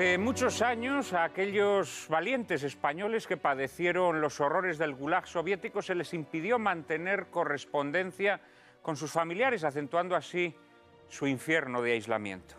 Hace muchos años a aquellos valientes españoles que padecieron los horrores del Gulag soviético se les impidió mantener correspondencia con sus familiares, acentuando así su infierno de aislamiento.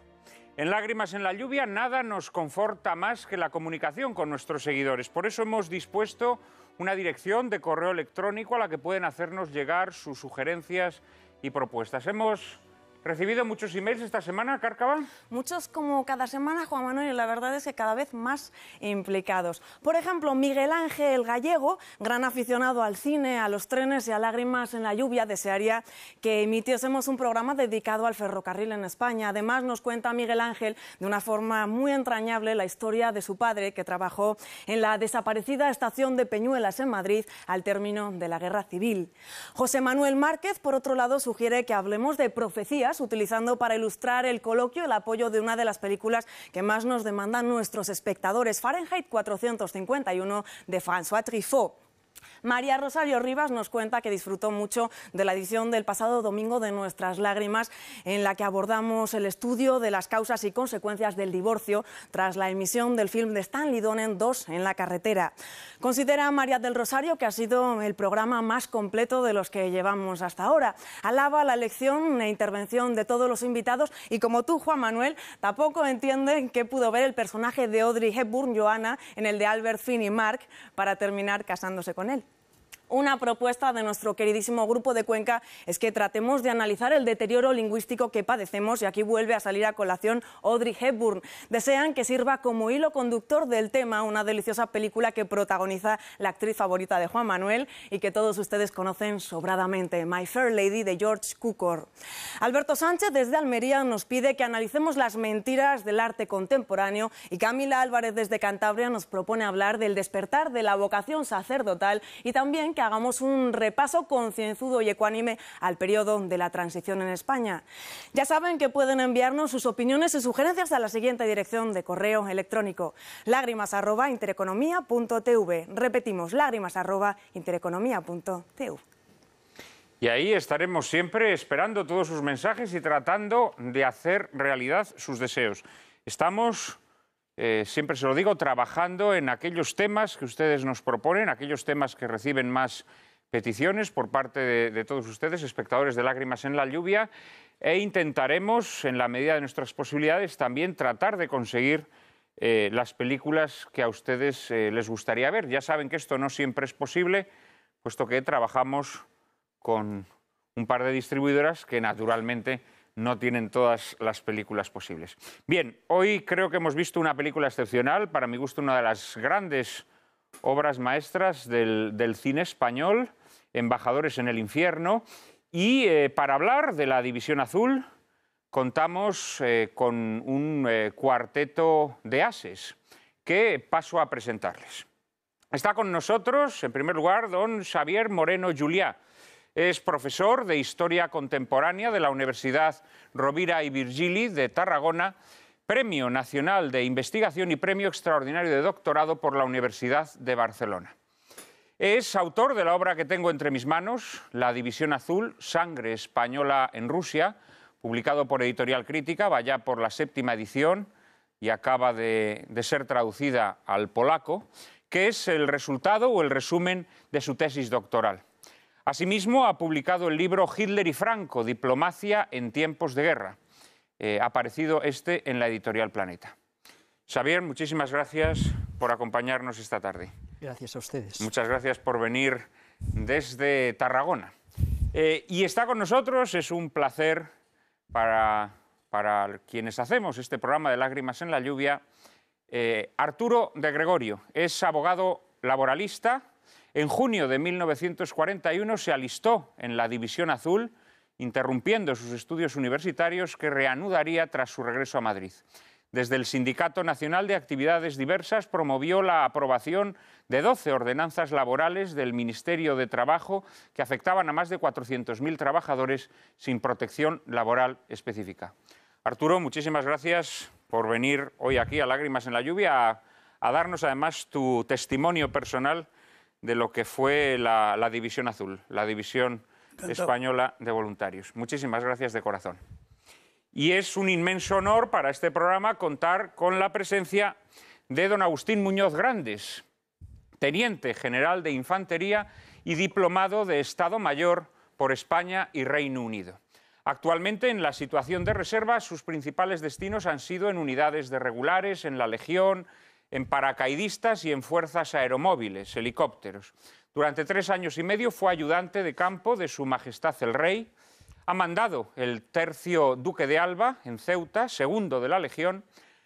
En Lágrimas en la Lluvia nada nos conforta más que la comunicación con nuestros seguidores. Por eso hemos dispuesto una dirección de correo electrónico a la que pueden hacernos llegar sus sugerencias y propuestas. Hemos ¿Recibido muchos emails esta semana, Cárcava? Muchos como cada semana, Juan Manuel, y la verdad es que cada vez más implicados. Por ejemplo, Miguel Ángel Gallego, gran aficionado al cine, a los trenes y a lágrimas en la lluvia, desearía que emitiésemos un programa dedicado al ferrocarril en España. Además, nos cuenta Miguel Ángel de una forma muy entrañable la historia de su padre, que trabajó en la desaparecida estación de Peñuelas en Madrid al término de la Guerra Civil. José Manuel Márquez, por otro lado, sugiere que hablemos de profecías utilizando para ilustrar el coloquio el apoyo de una de las películas que más nos demandan nuestros espectadores, Fahrenheit 451 de François Truffaut. María Rosario Rivas nos cuenta que disfrutó mucho de la edición del pasado domingo de Nuestras Lágrimas, en la que abordamos el estudio de las causas y consecuencias del divorcio tras la emisión del film de Stanley Donen 2 en la carretera. Considera María del Rosario que ha sido el programa más completo de los que llevamos hasta ahora. Alaba la lección e intervención de todos los invitados y como tú, Juan Manuel, tampoco entienden qué pudo ver el personaje de Audrey Hepburn, Joana, en el de Albert Finney Mark para terminar casándose con él una propuesta de nuestro queridísimo grupo de Cuenca es que tratemos de analizar el deterioro lingüístico que padecemos y aquí vuelve a salir a colación Audrey Hepburn. Desean que sirva como hilo conductor del tema una deliciosa película que protagoniza la actriz favorita de Juan Manuel y que todos ustedes conocen sobradamente, My Fair Lady de George Cukor. Alberto Sánchez desde Almería nos pide que analicemos las mentiras del arte contemporáneo y Camila Álvarez desde Cantabria nos propone hablar del despertar de la vocación sacerdotal y también que hagamos un repaso concienzudo y ecuánime al periodo de la transición en España. Ya saben que pueden enviarnos sus opiniones y sugerencias a la siguiente dirección de correo electrónico: lágrimas@intereconomia.tv. Repetimos: lágrimas@intereconomia.tv. Y ahí estaremos siempre esperando todos sus mensajes y tratando de hacer realidad sus deseos. Estamos eh, siempre se lo digo, trabajando en aquellos temas que ustedes nos proponen, aquellos temas que reciben más peticiones por parte de, todos ustedes, espectadores de Lágrimas en la Lluvia, e intentaremos, en la medida de nuestras posibilidades, también tratar de conseguir eh, las películas que a ustedes eh, les gustaría ver. Ya saben que esto no siempre es posible, puesto que trabajamos con un par de distribuidoras que naturalmente no tienen todas las películas posibles. Bien, hoy creo que hemos visto una película excepcional, para mi gusto una de las grandes obras maestras del, cine español, Embajadores en el Infierno, y eh, para hablar de la División Azul contamos eh, con un eh, cuarteto de ases que paso a presentarles. Está con nosotros, en primer lugar, don Xavier Moreno Juliá, es profesor de Historia Contemporánea de la Universidad Rovira y Virgili de Tarragona, Premio Nacional de Investigación y Premio Extraordinario de Doctorado por la Universidad de Barcelona. Es autor de la obra que tengo entre mis manos, La División Azul, Sangre Española en Rusia, publicado por Editorial Crítica, vaya por la séptima edición y acaba de, de, ser traducida al polaco, que es el resultado o el resumen de su tesis doctoral. Asimismo, ha publicado el libro Hitler y Franco, Diplomacia en tiempos de guerra. Eh, ha aparecido este en la editorial Planeta. Xavier, muchísimas gracias por acompañarnos esta tarde. Gracias a ustedes. Muchas gracias por venir desde Tarragona. Eh, y está con nosotros, es un placer para, quienes hacemos este programa de Lágrimas en la Lluvia, eh, Arturo de Gregorio. Es abogado laboralista, en junio de 1941 se alistó en la División Azul, interrumpiendo sus estudios universitarios que reanudaría tras su regreso a Madrid. Desde el Sindicato Nacional de Actividades Diversas promovió la aprobación de 12 ordenanzas laborales del Ministerio de Trabajo que afectaban a más de 400.000 trabajadores sin protección laboral específica. Arturo, muchísimas gracias por venir hoy aquí a Lágrimas en la Lluvia a, darnos además tu testimonio personal de lo que fue la, División Azul, la División Española de Voluntarios. Muchísimas gracias de corazón. Y es un inmenso honor para este programa contar con la presencia de don Agustín Muñoz Grandes, teniente general de Infantería y diplomado de Estado Mayor por España y Reino Unido. Actualmente, en la situación de reserva, sus principales destinos han sido en unidades de regulares, en la Legión, en paracaidistas y en fuerzas aeromóviles, helicópteros. Durante tres años y medio fue ayudante de campo de Su Majestad el Rey. Ha mandado el tercio Duque de Alba en Ceuta, segundo de la Legión,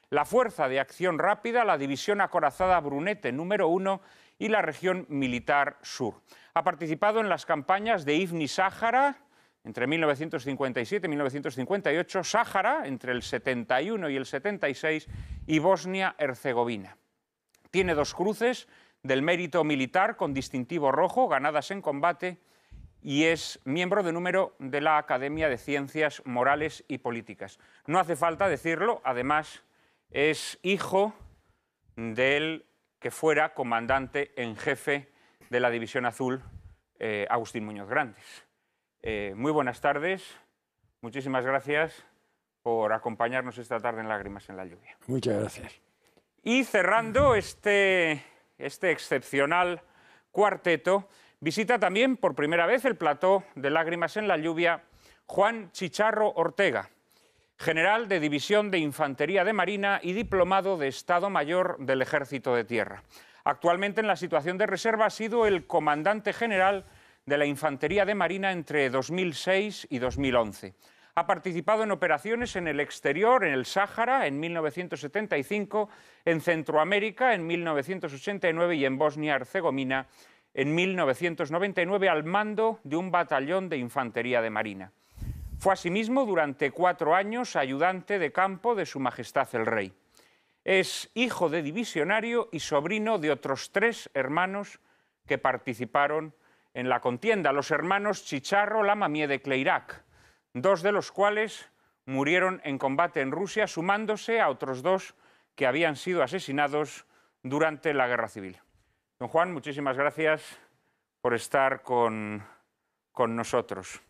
la Fuerza de Acción Rápida, la División Acorazada Brunete número 1 y la Región Militar Sur. Ha participado en las campañas de Ifni Sáhara, entre 1957 y 1958, Sáhara entre el 71 y el 76 y Bosnia-Herzegovina. Tiene dos cruces del mérito militar con distintivo rojo, ganadas en combate, y es miembro de número de la Academia de Ciencias Morales y Políticas. No hace falta decirlo, además es hijo del que fuera comandante en jefe de la División Azul, eh, Agustín Muñoz Grandes. Eh, muy buenas tardes. Muchísimas gracias por acompañarnos esta tarde en Lágrimas en la Lluvia. Muchas gracias. Y cerrando este, este excepcional cuarteto, visita también por primera vez el plató de Lágrimas en la Lluvia Juan Chicharro Ortega, general de División de Infantería de Marina y diplomado de Estado Mayor del Ejército de Tierra. Actualmente en la situación de reserva ha sido el comandante general de la Infantería de Marina entre 2006 y 2011. Ha participado en operaciones en el exterior, en el Sáhara en 1975, en Centroamérica en 1989 y en Bosnia-Herzegovina en 1999 al mando de un batallón de Infantería de Marina. Fue asimismo durante cuatro años ayudante de campo de Su Majestad el Rey. Es hijo de divisionario y sobrino de otros tres hermanos que participaron en la contienda los hermanos Chicharro Lamamie de Cleirac, dos de los cuales murieron en combate en Rusia, sumándose a otros dos que habían sido asesinados durante la guerra civil. Don Juan, muchísimas gracias por estar con, nosotros.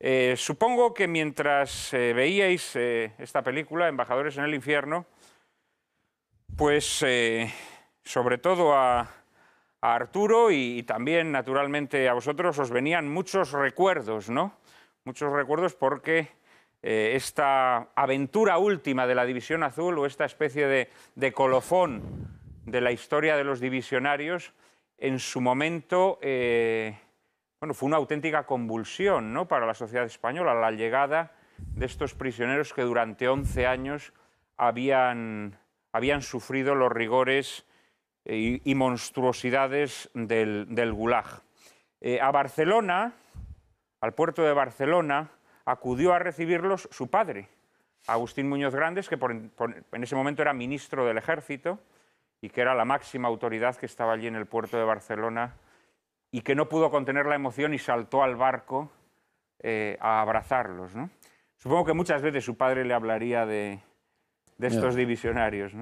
Eh, supongo que mientras eh, veíais eh, esta película, Embajadores en el Infierno, pues sobre todo a, a Arturo y, también, naturalmente, a vosotros os venían muchos recuerdos, ¿no? Muchos recuerdos porque eh, esta aventura última de la División Azul o esta especie de, colofón de la historia de los divisionarios, en su momento, eh, bueno, fue una auténtica convulsión ¿no? para la sociedad española, la llegada de estos prisioneros que durante 11 años habían sufrido los rigores eh, y, monstruosidades del, Gulag. Eh, a Barcelona, al puerto de Barcelona, acudió a recibirlos su padre, Agustín Muñoz Grandes, que en ese momento era ministro del Ejército y que era la máxima autoridad que estaba allí en el puerto de Barcelona y que no pudo contener la emoción y saltó al barco eh, a abrazarlos. Supongo que muchas veces su padre le hablaría de, estos divisionarios.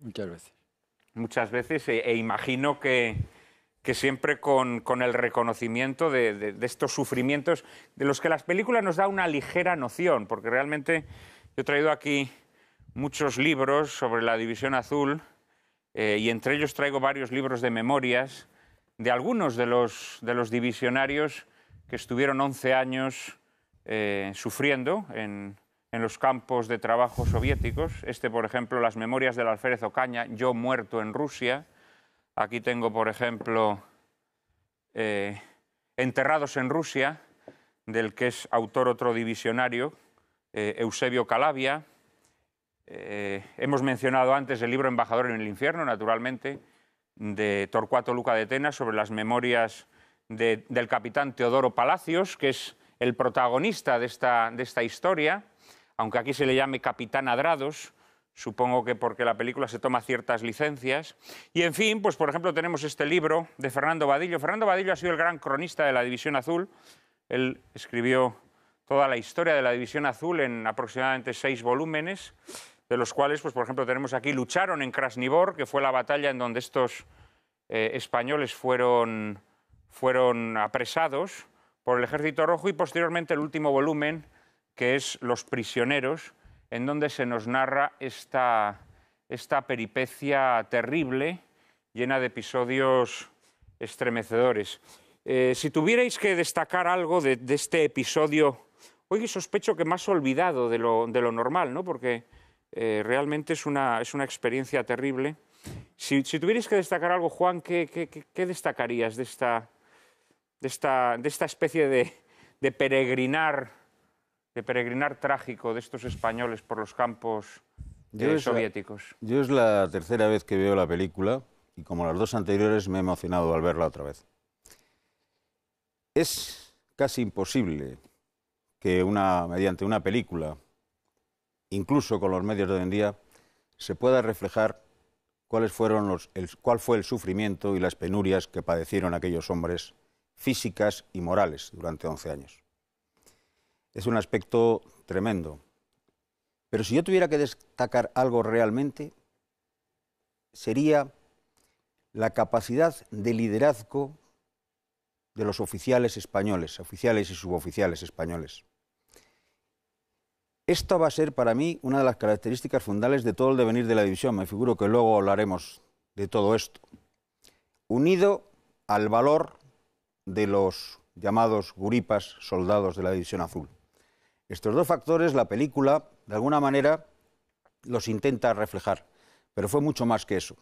Muchas veces muchas veces e, e imagino que, siempre con, el reconocimiento de, estos sufrimientos de los que las películas nos da una ligera noción, porque realmente yo he traído aquí muchos libros sobre la División Azul eh, y entre ellos traigo varios libros de memorias de algunos de los, de los divisionarios que estuvieron 11 años eh, sufriendo en, en los campos de trabajo soviéticos. Este, por ejemplo, Las memorias del alférez Ocaña, Yo muerto en Rusia. Aquí tengo, por ejemplo, eh, Enterrados en Rusia, del que es autor otro divisionario, eh, Eusebio Calavia. Eh, hemos mencionado antes el libro Embajador en el Infierno, naturalmente, de Torcuato Luca de Tena, sobre las memorias del capitán Teodoro Palacios, que es el protagonista de esta, de esta historia aunque aquí se le llame Capitán Adrados, supongo que porque la película se toma ciertas licencias. Y en fin, pues por ejemplo tenemos este libro de Fernando Badillo. Fernando Badillo ha sido el gran cronista de la División Azul. Él escribió toda la historia de la División Azul en aproximadamente seis volúmenes, de los cuales, pues por ejemplo tenemos aquí Lucharon en Krasnivor, que fue la batalla en donde estos eh, españoles fueron, fueron apresados por el Ejército Rojo y posteriormente el último volumen que es Los prisioneros, en donde se nos narra esta, esta peripecia terrible, llena de episodios estremecedores. Eh, si tuvierais que destacar algo de, este episodio, hoy sospecho que más olvidado de lo, de lo normal, ¿no? porque eh, realmente es una, es una experiencia terrible. Si, tuvierais que destacar algo, Juan, ¿qué, qué, qué destacarías de esta, de esta, de esta especie de, de peregrinar de peregrinar trágico de estos españoles por los campos eh, soviéticos. yo es la tercera vez que veo la película y como las dos anteriores me he emocionado al verla otra vez. Es casi imposible que una, mediante una película, incluso con los medios de hoy en día, se pueda reflejar cuáles fueron los, cuál fue el sufrimiento y las penurias que padecieron aquellos hombres físicas y morales durante 11 años es un aspecto tremendo. Pero si yo tuviera que destacar algo realmente, sería la capacidad de liderazgo de los oficiales españoles, oficiales y suboficiales españoles. Esto va a ser para mí una de las características fundales de todo el devenir de la división. Me figuro que luego hablaremos de todo esto. Unido al valor de los llamados guripas soldados de la división azul. Estos dos factores, la película, de alguna manera, los intenta reflejar, pero fue mucho más que eso,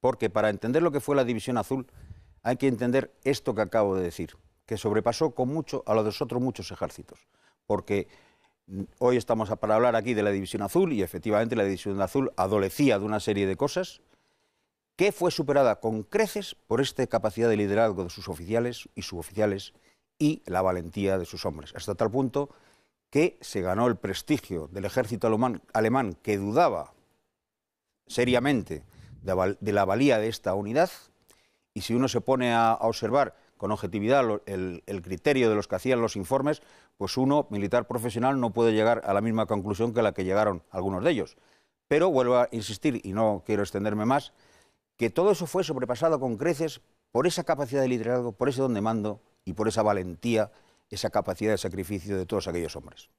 porque para entender lo que fue la División Azul hay que entender esto que acabo de decir, que sobrepasó con mucho a de los otros muchos ejércitos, porque mm, hoy estamos para hablar aquí de la División Azul y efectivamente la División Azul adolecía de una serie de cosas que fue superada con creces por esta capacidad de liderazgo de sus oficiales y suboficiales y la valentía de sus hombres, hasta tal punto que se ganó el prestigio del ejército alemán, que dudaba seriamente de, la valía de esta unidad. Y si uno se pone a, observar con objetividad el, el, criterio de los que hacían los informes, pues uno, militar profesional, no puede llegar a la misma conclusión que la que llegaron algunos de ellos. Pero vuelvo a insistir, y no quiero extenderme más, que todo eso fue sobrepasado con creces por esa capacidad de liderazgo, por ese don de mando y por esa valentía esa capacidad de sacrificio de todos aquellos hombres.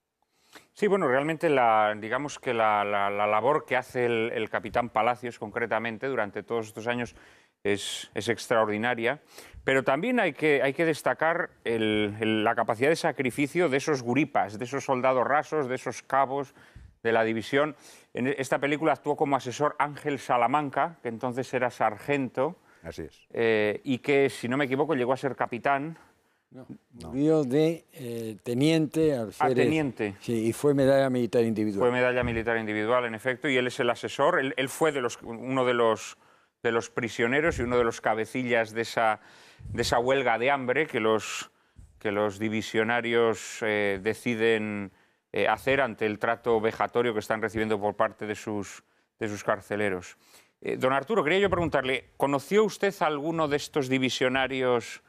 Sí, bueno, realmente la, digamos que la, labor que hace el, capitán Palacios concretamente durante todos estos años es, extraordinaria, pero también hay que, destacar la capacidad de sacrificio de esos guripas, de esos soldados rasos, de esos cabos de la división. En esta película actuó como asesor Ángel Salamanca, que entonces era sargento. Así es. Eh, y que, si no me equivoco, llegó a ser capitán no, murió de eh, teniente al ah, teniente. Sí, y fue medalla militar individual. Fue medalla militar individual, en efecto, y él es el asesor. Él, fue de los, uno de los, de los prisioneros y uno de los cabecillas de esa, de esa huelga de hambre que los, que los divisionarios eh, deciden eh, hacer ante el trato vejatorio que están recibiendo por parte de sus, de sus carceleros. don Arturo, quería yo preguntarle, ¿conoció usted a alguno de estos divisionarios?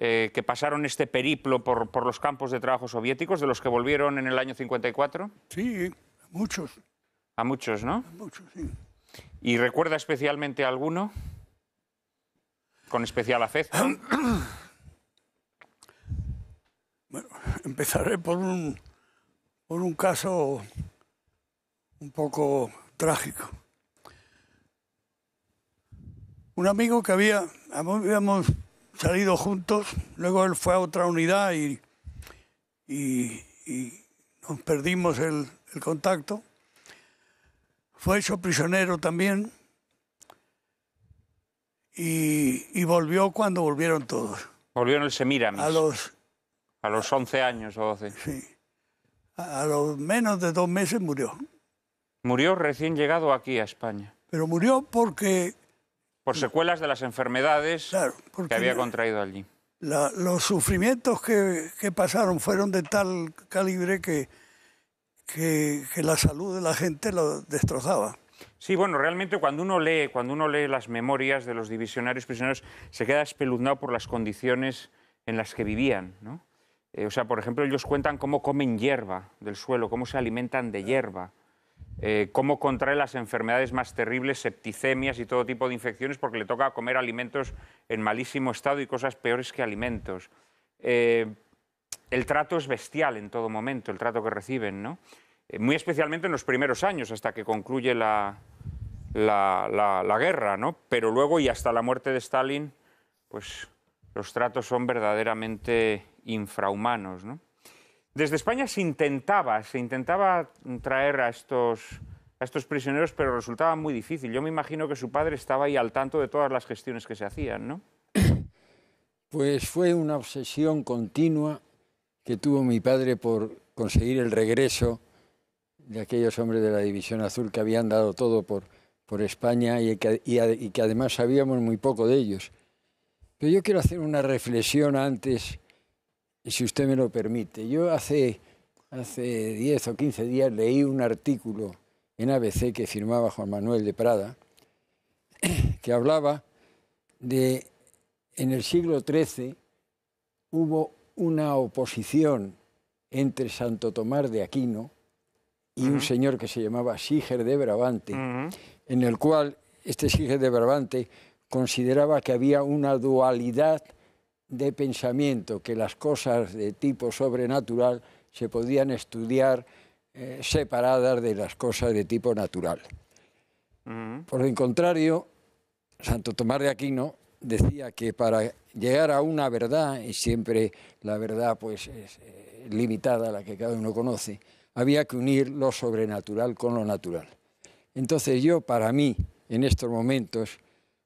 Eh, que pasaron este periplo por, los campos de trabajo soviéticos, de los que volvieron en el año 54? Sí, muchos. A muchos, ¿no? A muchos, sí. ¿Y recuerda especialmente a alguno? Con especial afecto. Bueno, empezaré por un, por un caso un poco trágico. Un amigo que había, habíamos salido juntos, luego él fue a otra unidad y, y, nos perdimos el, contacto. Fue hecho prisionero también y, y volvió cuando volvieron todos. Volvió en el Semiramis. A los, a los 11 años o 12. Sí. a los menos de dos meses murió. Murió recién llegado aquí a España. Pero murió porque por secuelas de las enfermedades que había contraído allí. los sufrimientos que, pasaron fueron de tal calibre que, que, la salud de la gente lo destrozaba. Sí, bueno, realmente cuando uno lee, cuando uno lee las memorias de los divisionarios prisioneros, se queda espeluznado por las condiciones en las que vivían, eh, o sea, por ejemplo, ellos cuentan cómo comen hierba del suelo, cómo se alimentan de hierba. Eh, cómo contrae las enfermedades más terribles, septicemias y todo tipo de infecciones, porque le toca comer alimentos en malísimo estado y cosas peores que alimentos. Eh, el trato es bestial en todo momento, el trato que reciben, ¿no? Eh, muy especialmente en los primeros años, hasta que concluye la, la guerra, ¿no? Pero luego y hasta la muerte de Stalin, pues los tratos son verdaderamente infrahumanos, ¿no? Desde España se intentaba, se intentaba traer a estos, prisioneros, pero resultaba muy difícil. Yo me imagino que su padre estaba ahí al tanto de todas las gestiones que se hacían, ¿no? Pues fue una obsesión continua que tuvo mi padre por conseguir el regreso de aquellos hombres de la División Azul que habían dado todo por, España y y que además sabíamos muy poco de ellos. Pero yo quiero hacer una reflexión antes si usted me lo permite. Yo hace, hace 10 o 15 días leí un artículo en ABC que firmaba Juan Manuel de Prada, que hablaba de en el siglo XIII hubo una oposición entre Santo Tomás de Aquino y un señor que se llamaba Siger de Brabante, en el cual este Siger de Brabante consideraba que había una dualidad de pensamiento, que las cosas de tipo sobrenatural se podían estudiar eh, separadas de las cosas de tipo natural. Mm. Por el contrario, Santo Tomás de Aquino decía que para llegar a una verdad, y siempre la verdad pues es limitada eh, limitada, la que cada uno conoce, había que unir lo sobrenatural con lo natural. Entonces yo, para mí, en estos momentos,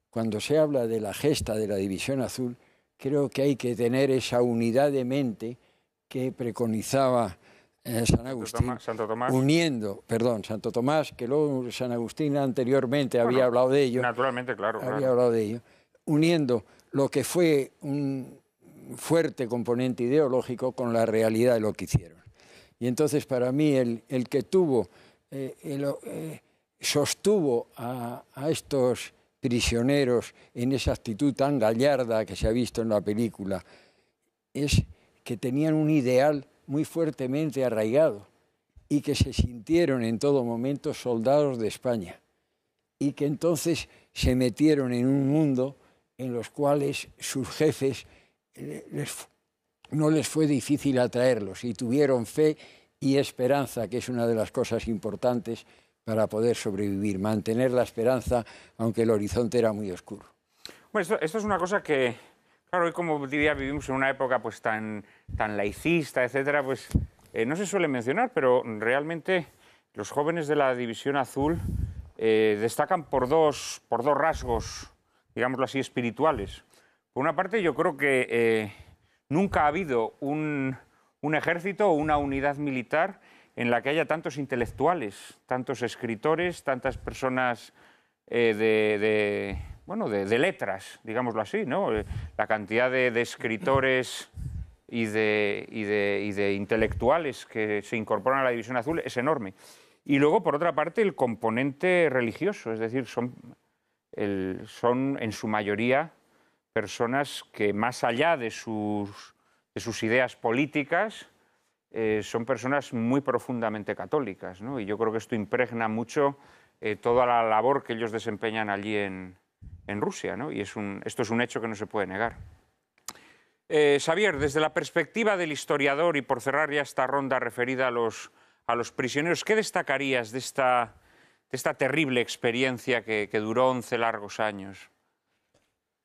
cuando se habla de la gesta de la división azul, creo que hay que tener esa unidad de mente que preconizaba eh, San Agustín, Santo Tomás, uniendo, perdón, Santo Tomás, que luego San Agustín anteriormente había hablado de ello. Naturalmente, claro. Había hablado de ello. Uniendo lo que fue un fuerte componente ideológico con la realidad de lo que hicieron. Y entonces para mí el, que tuvo, eh, eh, sostuvo a, a estos prisioneros en esa actitud tan gallarda que se ha visto en la película, es que tenían un ideal muy fuertemente arraigado y que se sintieron en todo momento soldados de España y que entonces se metieron en un mundo en los cuales sus jefes no les fue difícil atraerlos y tuvieron fe y esperanza, que es una de las cosas importantes para poder sobrevivir, mantener la esperanza, aunque el horizonte era muy oscuro. Bueno, esto, es una cosa que, claro, hoy como diría, vivimos en una época pues tan, tan laicista, etcétera, pues eh, no se suele mencionar, pero realmente los jóvenes de la División Azul eh, destacan por dos, por dos rasgos, digámoslo así, espirituales. Por una parte, yo creo que eh, nunca ha habido un, un ejército o una unidad militar en la que haya tantos intelectuales, tantos escritores, tantas personas eh, de, bueno, de, letras, digámoslo así, ¿no? Eh, la cantidad de, escritores y, de, intelectuales que se incorporan a la División Azul es enorme. Y luego, por otra parte, el componente religioso, es decir, son, son en su mayoría personas que más allá de sus ideas políticas, eh, son personas muy profundamente católicas, Y yo creo que esto impregna mucho eh, toda la labor que ellos desempeñan allí en, Rusia, Y esto es un hecho que no se puede negar. Eh, Xavier, desde la perspectiva del historiador, y por cerrar ya esta ronda referida a los, a los prisioneros, ¿qué destacarías de esta, de esta terrible experiencia que, que duró 11 largos años?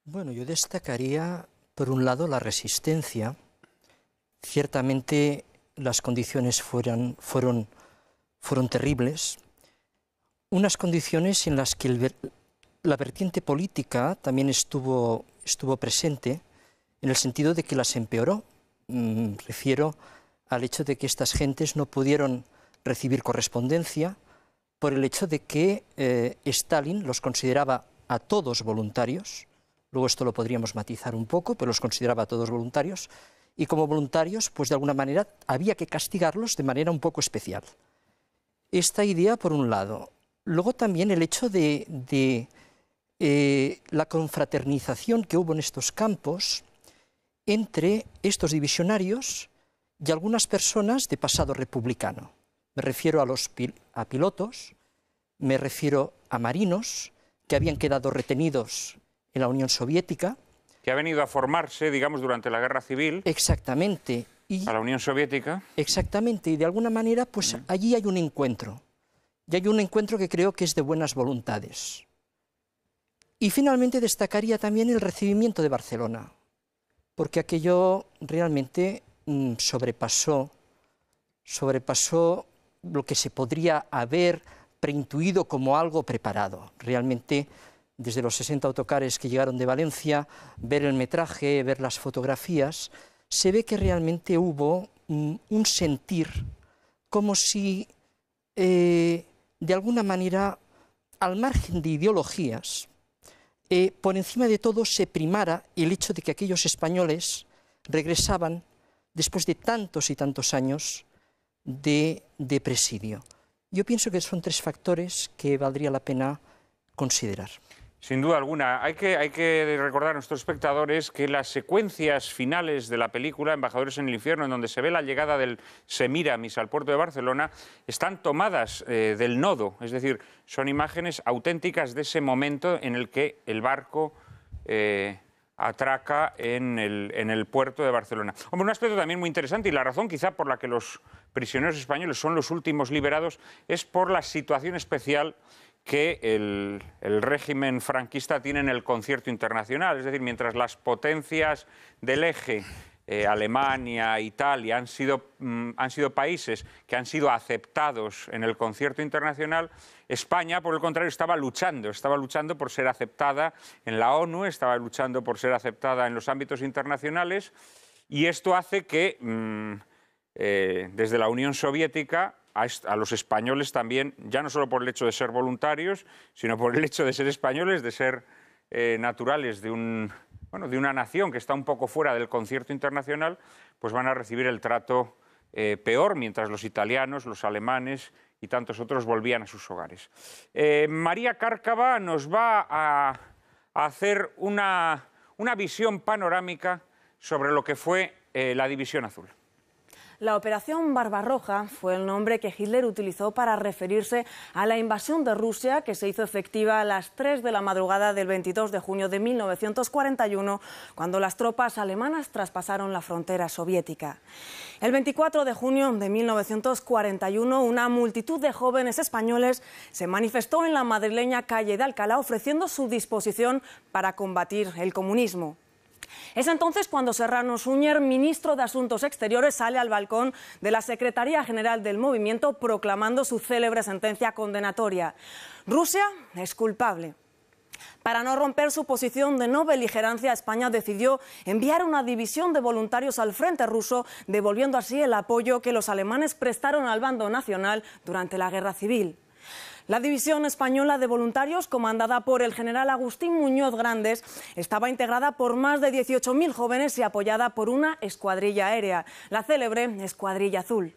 Bueno, yo destacaría, por un lado, la resistencia. Ciertamente las condiciones fueron, fueron terribles, unas condiciones en las que la vertiente política también estuvo, presente, en el sentido de que las empeoró. Mm, refiero al hecho de que estas gentes no pudieron recibir correspondencia por el hecho de que eh, Stalin los consideraba a todos voluntarios, luego esto lo podríamos matizar un poco, pero los consideraba a todos voluntarios, y como voluntarios, pues de alguna manera había que castigarlos de manera un poco especial. Esta idea por un lado. Luego también el hecho de, eh, la confraternización que hubo en estos campos entre estos divisionarios y algunas personas de pasado republicano. Me refiero a los a pilotos, me refiero a marinos que habían quedado retenidos en la Unión Soviética que ha venido a formarse, digamos, durante la guerra civil. Exactamente. a la Unión Soviética. Exactamente, y de alguna manera, pues allí hay un encuentro. Y hay un encuentro que creo que es de buenas voluntades. Y finalmente destacaría también el recibimiento de Barcelona, porque aquello realmente mm, sobrepasó, sobrepasó lo que se podría haber preintuido como algo preparado. Realmente desde los 60 autocares que llegaron de Valencia, ver el metraje, ver las fotografías, se ve que realmente hubo un sentir como si, eh, de alguna manera, al margen de ideologías, eh, por encima de todo se primara el hecho de que aquellos españoles regresaban después de tantos y tantos años de presidio. Yo pienso que son tres factores que valdría la pena considerar. Sin duda alguna. Hay que, recordar a nuestros espectadores que las secuencias finales de la película Embajadores en el Infierno, en donde se ve la llegada del Semiramis al puerto de Barcelona, están tomadas eh, del nodo. Es decir, son imágenes auténticas de ese momento en el que el barco eh, atraca en el, en el puerto de Barcelona. Hombre, un aspecto también muy interesante y la razón quizá por la que los prisioneros españoles son los últimos liberados es por la situación especial que el, régimen franquista tiene en el concierto internacional. Es decir, mientras las potencias del eje, eh, Alemania, Italia, han sido, mm, han sido países que han sido aceptados en el concierto internacional, España, por el contrario, estaba luchando, estaba luchando por ser aceptada en la ONU, estaba luchando por ser aceptada en los ámbitos internacionales, y esto hace que... Mm, eh, desde la Unión Soviética a, los españoles también, ya no solo por el hecho de ser voluntarios, sino por el hecho de ser españoles, de ser eh, naturales de, de una nación que está un poco fuera del concierto internacional, pues van a recibir el trato eh, peor, mientras los italianos, los alemanes y tantos otros volvían a sus hogares. Eh, María Cárcava nos va a, hacer una, visión panorámica sobre lo que fue la División Azul. La Operación Barbarroja fue el nombre que Hitler utilizó para referirse a la invasión de Rusia que se hizo efectiva a las 3 de la madrugada del 22 de junio de 1941, cuando las tropas alemanas traspasaron la frontera soviética. El 24 de junio de 1941, una multitud de jóvenes españoles se manifestó en la madrileña calle de Alcalá ofreciendo su disposición para combatir el comunismo. Es entonces cuando Serrano Suñer, ministro de Asuntos Exteriores, sale al balcón de la Secretaría General del Movimiento proclamando su célebre sentencia condenatoria. Rusia es culpable. Para no romper su posición de no beligerancia, España decidió enviar una división de voluntarios al frente ruso, devolviendo así el apoyo que los alemanes prestaron al bando nacional durante la guerra civil. La División Española de Voluntarios, comandada por el general Agustín Muñoz Grandes, estaba integrada por más de 18.000 jóvenes y apoyada por una escuadrilla aérea, la célebre Escuadrilla Azul.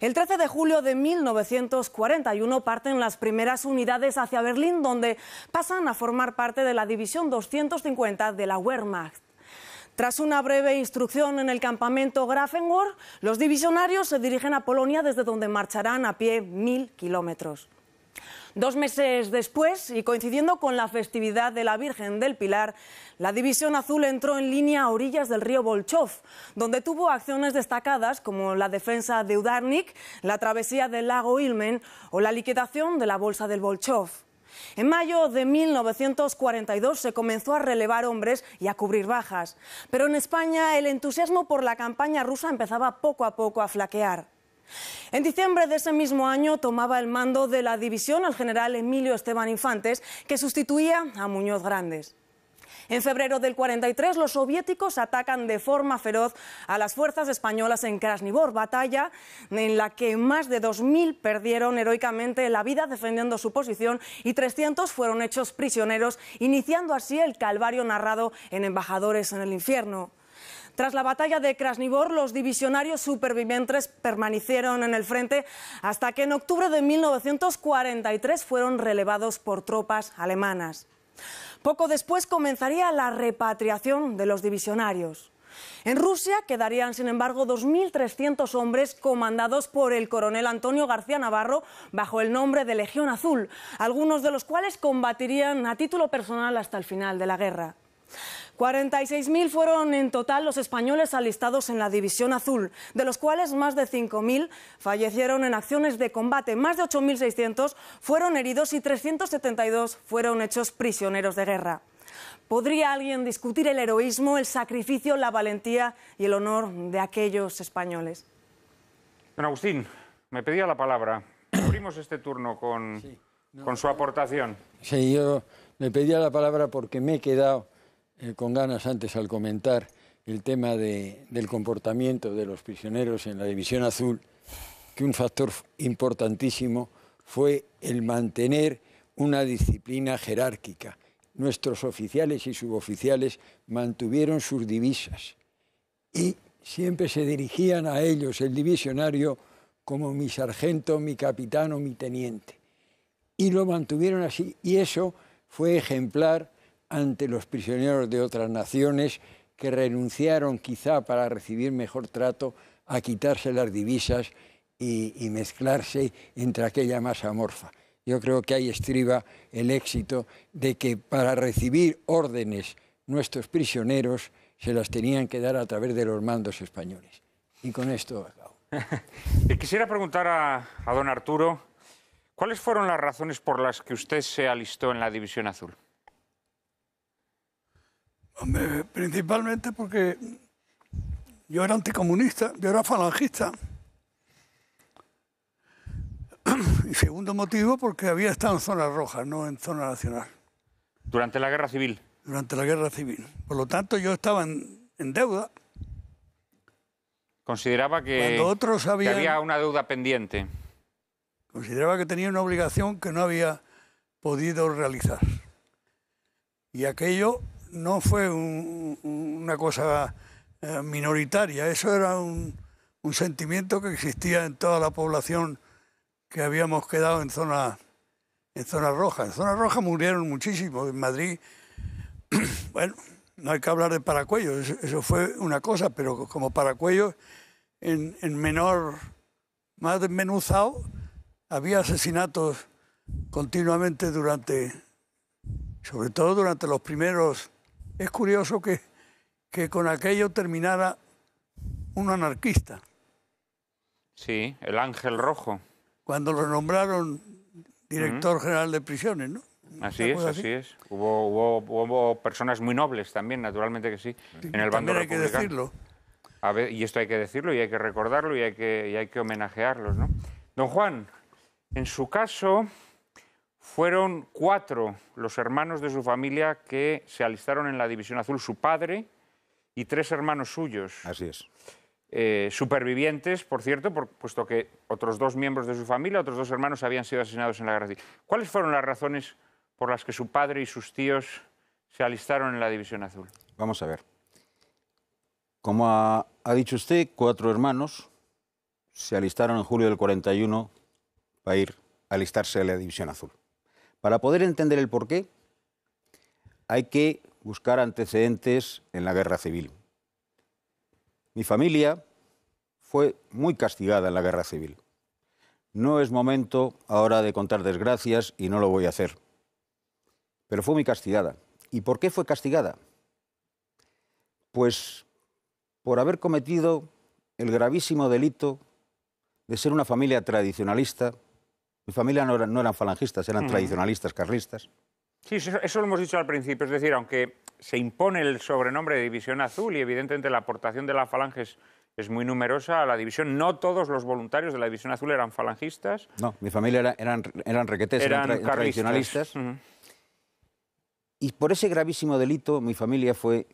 El 13 de julio de 1941 parten las primeras unidades hacia Berlín, donde pasan a formar parte de la División 250 de la Wehrmacht. Tras una breve instrucción en el campamento Grafenwöhr, los divisionarios se dirigen a Polonia desde donde marcharán a pie mil kilómetros. Dos meses después, y coincidiendo con la festividad de la Virgen del Pilar, la División Azul entró en línea a orillas del río Bolchov, donde tuvo acciones destacadas como la defensa de Udarnik, la travesía del lago Ilmen o la liquidación de la bolsa del Bolchov. En mayo de 1942 se comenzó a relevar hombres y a cubrir bajas, pero en España el entusiasmo por la campaña rusa empezaba poco a poco a flaquear. En diciembre de ese mismo año tomaba el mando de la división el general Emilio Esteban Infantes, que sustituía a Muñoz Grandes. En febrero del 43, los soviéticos atacan de forma feroz a las fuerzas españolas en Krasnivor, batalla en la que más de 2.000 perdieron heroicamente la vida defendiendo su posición y 300 fueron hechos prisioneros, iniciando así el calvario narrado en Embajadores en el Infierno. Tras la batalla de Krasnivor, los divisionarios supervivientes permanecieron en el frente hasta que en octubre de 1943 fueron relevados por tropas alemanas. Poco después comenzaría la repatriación de los divisionarios. En Rusia quedarían, sin embargo, 2.300 hombres comandados por el coronel Antonio García Navarro bajo el nombre de Legión Azul, algunos de los cuales combatirían a título personal hasta el final de la guerra. 46.000 fueron en total los españoles alistados en la División Azul, de los cuales más de 5.000 fallecieron en acciones de combate, más de 8.600 fueron heridos y 372 fueron hechos prisioneros de guerra. ¿Podría alguien discutir el heroísmo, el sacrificio, la valentía y el honor de aquellos españoles? Don Agustín, me pedía la palabra. Abrimos este turno con, con su aportación. Sí, yo me pedía la palabra porque me he quedado eh, con ganas antes al comentar el tema del comportamiento de los prisioneros en la División Azul, que un factor importantísimo fue el mantener una disciplina jerárquica. Nuestros oficiales y suboficiales mantuvieron sus divisas y siempre se dirigían a ellos, el divisionario, como mi sargento, mi capitán o mi teniente. Y lo mantuvieron así y eso fue ejemplar ante los prisioneros de otras naciones que renunciaron quizá para recibir mejor trato a quitarse las divisas y, mezclarse entre aquella masa amorfa. Yo creo que ahí estriba el éxito de que para recibir órdenes nuestros prisioneros se las tenían que dar a través de los mandos españoles. Y con esto acabo. Quisiera preguntar a don Arturo, ¿cuáles fueron las razones por las que usted se alistó en la División Azul? principalmente porque yo era anticomunista, yo era falangista. Y segundo motivo, porque había estado en zona roja, no en zona nacional. Durante la guerra civil. Durante la guerra civil. Por lo tanto, yo estaba en, deuda. Consideraba que, otros que había una deuda pendiente. Consideraba que tenía una obligación que no había podido realizar. Y aquello no fue una cosa eh, minoritaria, eso era un, sentimiento que existía en toda la población que habíamos quedado en zona, en zona roja. En zona roja murieron muchísimos, en Madrid, bueno, no hay que hablar de paracuellos, eso, fue una cosa, pero como paracuellos en, en menor, más desmenuzado, había asesinatos continuamente durante, sobre todo durante los primeros es curioso que, que con aquello terminara un anarquista. Sí, el Ángel Rojo. Cuando lo nombraron director general de prisiones, ¿no? Así es, así, es. Hubo, hubo, personas muy nobles también, naturalmente que sí, en el bando hay que decirlo. A ver, y esto hay que decirlo, y hay que recordarlo, y hay que, y hay que homenajearlos, ¿no? Don Juan, en su caso, fueron cuatro los hermanos de su familia que se alistaron en la División Azul, su padre y tres hermanos suyos. Así es. Eh, supervivientes, por cierto, puesto que otros dos miembros de su familia, otros dos hermanos, habían sido asesinados en la guerra civil. ¿Cuáles fueron las razones por las que su padre y sus tíos se alistaron en la División Azul? Vamos a ver. Como ha, dicho usted, cuatro hermanos se alistaron en julio del 41 para ir a alistarse en la División Azul. Para poder entender el porqué, hay que buscar antecedentes en la guerra civil. Mi familia fue muy castigada en la guerra civil. No es momento ahora de contar desgracias y no lo voy a hacer. Pero fue muy castigada. ¿Y por qué fue castigada? Pues por haber cometido el gravísimo delito de ser una familia tradicionalista mi familia no, eran falangistas, eran tradicionalistas carlistas. Sí, eso, lo hemos dicho al principio. Es decir, aunque se impone el sobrenombre de División Azul y evidentemente la aportación de la falange es, muy numerosa a la división, no todos los voluntarios de la División Azul eran falangistas. No, mi familia eran, eran requetes, eran, tradicionalistas. Y por ese gravísimo delito mi familia fue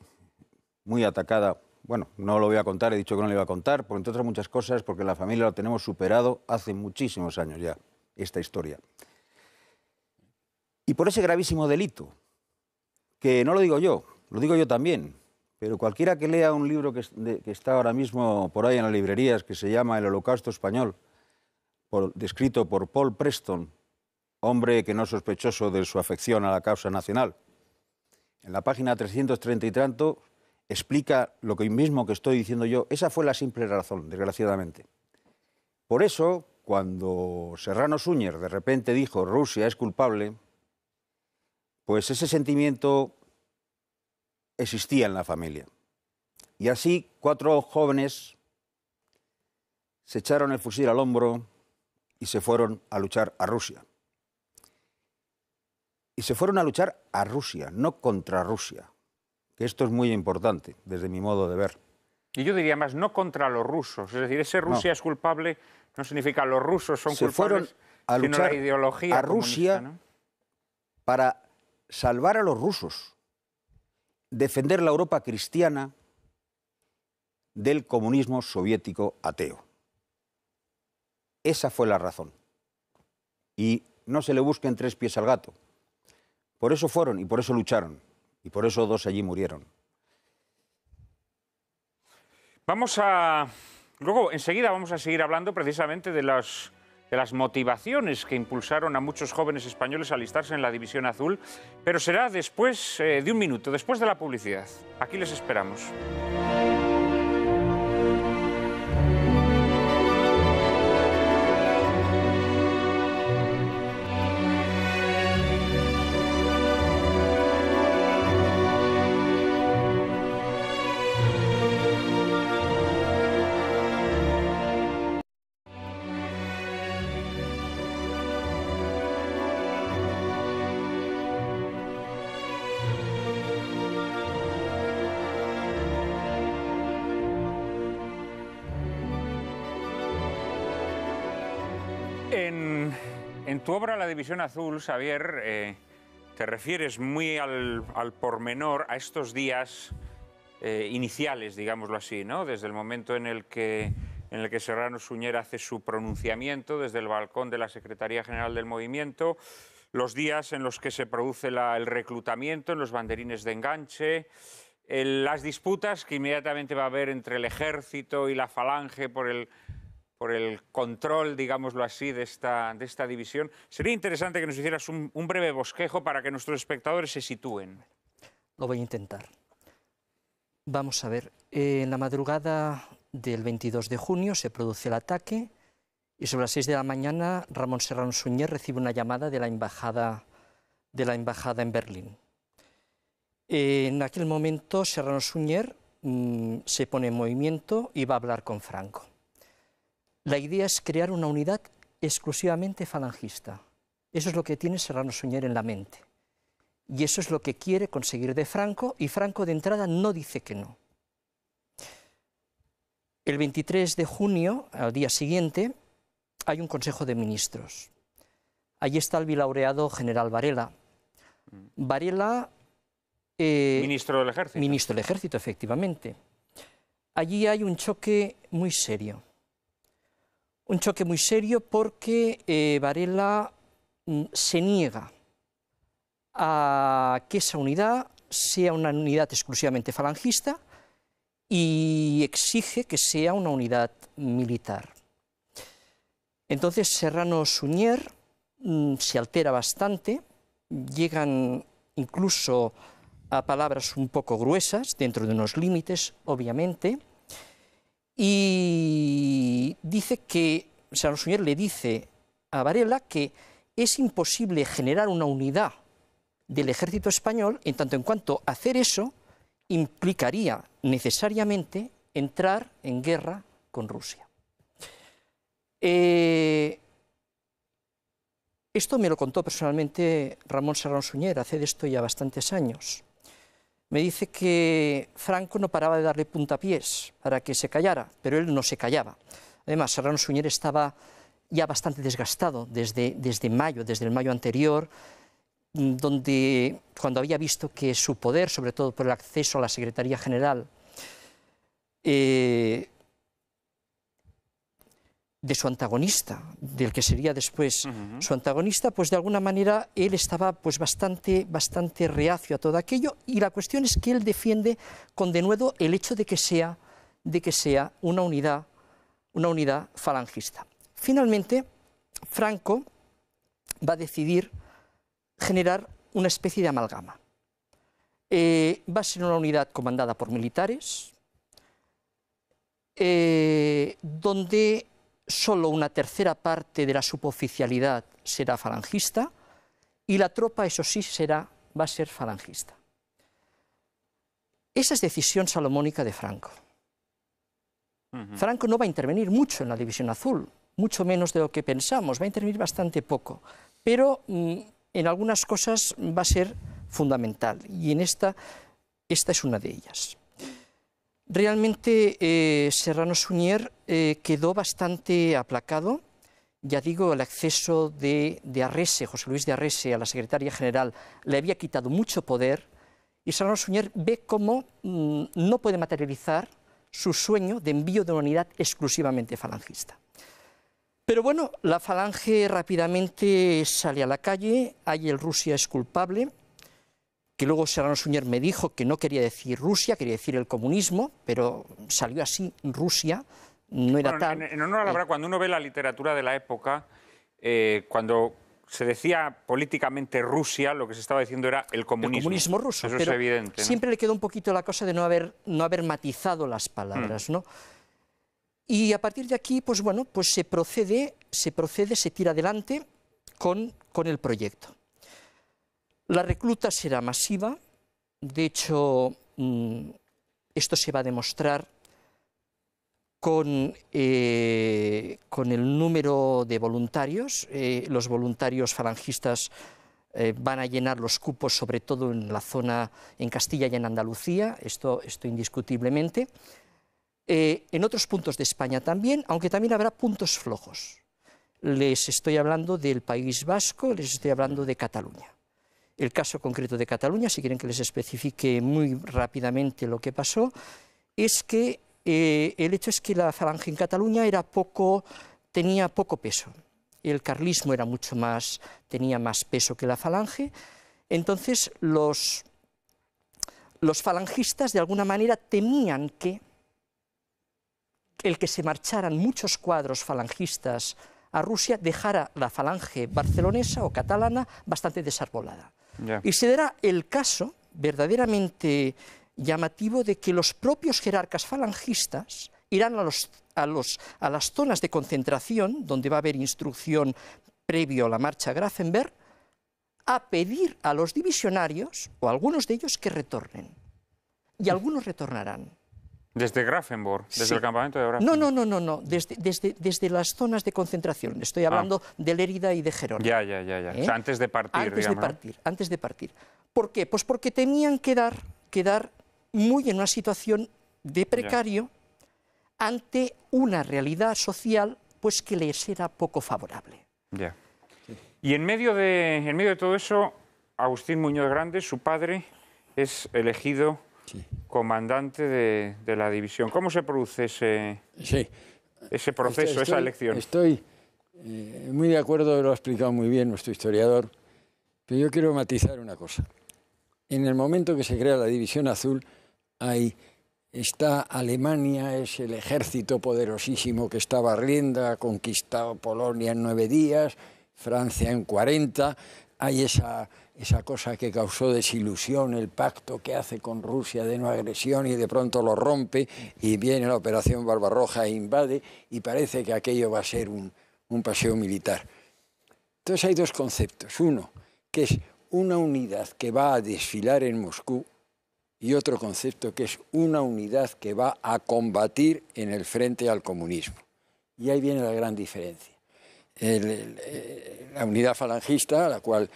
muy atacada. Bueno, no lo voy a contar, he dicho que no lo iba a contar, por entre otras muchas cosas, porque la familia lo tenemos superado hace muchísimos años ya esta historia. Y por ese gravísimo delito, que no lo digo yo, lo digo yo también, pero cualquiera que lea un libro que, está ahora mismo por ahí en las librerías, que se llama El Holocausto Español, por, descrito por Paul Preston, hombre que no es sospechoso de su afección a la causa nacional, en la página 330 y tanto, explica lo que mismo que estoy diciendo yo. Esa fue la simple razón, desgraciadamente. Por eso, cuando Serrano Suñer de repente dijo Rusia es culpable, pues ese sentimiento existía en la familia. Y así cuatro jóvenes se echaron el fusil al hombro y se fueron a luchar a Rusia. Y se fueron a luchar a Rusia, no contra Rusia, que esto es muy importante desde mi modo de ver. Y yo diría más, no contra los rusos. Es decir, ese Rusia es culpable no significa los rusos son culpables, fueron a luchar ideología a Rusia para salvar a los rusos, defender la Europa cristiana del comunismo soviético ateo. Esa fue la razón. Y no se le busquen tres pies al gato. Por eso fueron y por eso lucharon. Y por eso dos allí murieron. Vamos a. Luego, enseguida vamos a seguir hablando precisamente de las, las motivaciones que impulsaron a muchos jóvenes españoles a alistarse en la División Azul, pero será después eh, de un minuto, después de la publicidad. Aquí les esperamos. tu obra La División Azul, Xavier, eh, te refieres muy al, pormenor a estos días eh, iniciales, digámoslo así, ¿no? Desde el momento en el que en el que Serrano Suñera hace su pronunciamiento desde el balcón de la Secretaría General del Movimiento, los días en los que se produce el reclutamiento en los banderines de enganche, las disputas que inmediatamente va a haber entre el ejército y la falange por el por el control, digámoslo así, de esta, de esta división. Sería interesante que nos hicieras un, breve bosquejo para que nuestros espectadores se sitúen. Lo voy a intentar. Vamos a ver, eh, en la madrugada del 22 de junio se produce el ataque y sobre las 6 de la mañana Ramón Serrano Suñer recibe una llamada de la embajada, de la embajada en Berlín. en aquel momento Serrano Suñer mm, se pone en movimiento y va a hablar con Franco. La idea es crear una unidad exclusivamente falangista. Eso es lo que tiene Serrano Suñer en la mente. Y eso es lo que quiere conseguir de Franco, y Franco de entrada no dice que no. El 23 de junio, al día siguiente, hay un Consejo de Ministros. Allí está el bilaureado general Varela. Mm. Varela... Eh, ministro del Ejército. Ministro del Ejército, efectivamente. Allí hay un choque muy serio. Un choque muy serio porque eh, Varela mm, se niega a que esa unidad sea una unidad exclusivamente falangista y exige que sea una unidad militar. Entonces Serrano Suñer mm, se altera bastante, llegan incluso a palabras un poco gruesas, dentro de unos límites, obviamente, y dice que Salon suñer le dice a Varela que es imposible generar una unidad del ejército español en tanto en cuanto hacer eso implicaría necesariamente entrar en guerra con Rusia. Eh, esto me lo contó personalmente Ramón Serrano Suñer hace de esto ya bastantes años me dice que Franco no paraba de darle puntapiés para que se callara, pero él no se callaba. Además, Serrano Suñer estaba ya bastante desgastado desde, desde mayo, desde el mayo anterior, donde cuando había visto que su poder, sobre todo por el acceso a la Secretaría General, eh, de su antagonista, del que sería después su antagonista, pues de alguna manera él estaba pues bastante, bastante reacio a todo aquello y la cuestión es que él defiende con denuedo el hecho de que sea, de que sea una, unidad, una unidad falangista. Finalmente, Franco va a decidir generar una especie de amalgama. Eh, va a ser una unidad comandada por militares, eh, donde solo una tercera parte de la suboficialidad será falangista y la tropa, eso sí, será, va a ser falangista. Esa es decisión salomónica de Franco. Franco no va a intervenir mucho en la División Azul, mucho menos de lo que pensamos, va a intervenir bastante poco, pero mm, en algunas cosas va a ser fundamental y en esta es una de ellas. Realmente eh, Serrano Suñer eh, quedó bastante aplacado. Ya digo, el acceso de, Arrese, José Luis de Arrese, a la secretaria general, le había quitado mucho poder. Y Serrano Suñer ve cómo mm, no puede materializar su sueño de envío de una unidad exclusivamente falangista. Pero bueno, la falange rápidamente sale a la calle, ahí el Rusia es culpable que luego Serrano Suñer me dijo que no quería decir Rusia, quería decir el comunismo, pero salió así Rusia, no era bueno, En, honor a la eh, verdad, cuando uno ve la literatura de la época, eh, cuando se decía políticamente Rusia, lo que se estaba diciendo era el comunismo. El comunismo ruso. Eso es evidente. Siempre le quedó un poquito la cosa de no haber, no haber matizado las palabras, mm. ¿no? Y a partir de aquí, pues bueno, pues se procede, se procede, se tira adelante con, con el proyecto. La recluta será masiva, de hecho, mm, esto se va a demostrar con, eh, con el número de voluntarios. Eh, los voluntarios falangistas eh, van a llenar los cupos, sobre todo en la zona, en Castilla y en Andalucía, esto, esto indiscutiblemente. en otros puntos de España también, aunque también habrá puntos flojos. Les estoy hablando del País Vasco, les estoy hablando de Cataluña el caso concreto de Cataluña, si quieren que les especifique muy rápidamente lo que pasó, es que eh, el hecho es que la falange en Cataluña tenía poco peso. El carlismo mucho más, tenía más peso que la falange. Entonces los, los falangistas de alguna manera temían que el que se marcharan muchos cuadros falangistas a Rusia dejara la falange barcelonesa o catalana bastante desarbolada. Y se dará el caso verdaderamente llamativo de que los propios jerarcas falangistas irán a, las zonas de concentración, donde va a haber instrucción previo a la marcha Grafenberg, a pedir a los divisionarios, o algunos de ellos, que retornen. Y algunos retornarán. Desde Grafenburg? desde el campamento de Grafenburg? No, no, no, no, no. Desde, desde, desde las zonas de concentración. Estoy ah. hablando de Lérida y de Gerona. Ya, ya, ya, ya. O sea, ¿Eh? antes de partir, antes de partir, antes de partir. ¿Por qué? Pues porque tenían que quedar muy en una situación de precario ante una realidad social pues que les era poco favorable. Ya. Y en medio de, en medio de todo eso, Agustín Muñoz Grande, su padre, es elegido comandante de, la división. ¿Cómo se produce ese, proceso, esa elección? Estoy eh, muy de acuerdo, lo ha explicado muy bien nuestro historiador, pero yo quiero matizar una cosa. En el momento que se crea la división azul, hay está Alemania, es el ejército poderosísimo que estaba rienda, ha conquistado Polonia en nueve días, Francia en 40, hay esa esa cosa que causó desilusión, el pacto que hace con Rusia de no agresión y de pronto lo rompe y viene la operación Barbarroja e invade y parece que aquello va a ser un, paseo militar. Entonces hay dos conceptos. Uno, que es una unidad que va a desfilar en Moscú y otro concepto que es una unidad que va a combatir en el frente al comunismo. Y ahí viene la gran diferencia. Eh, la unidad falangista, a la cual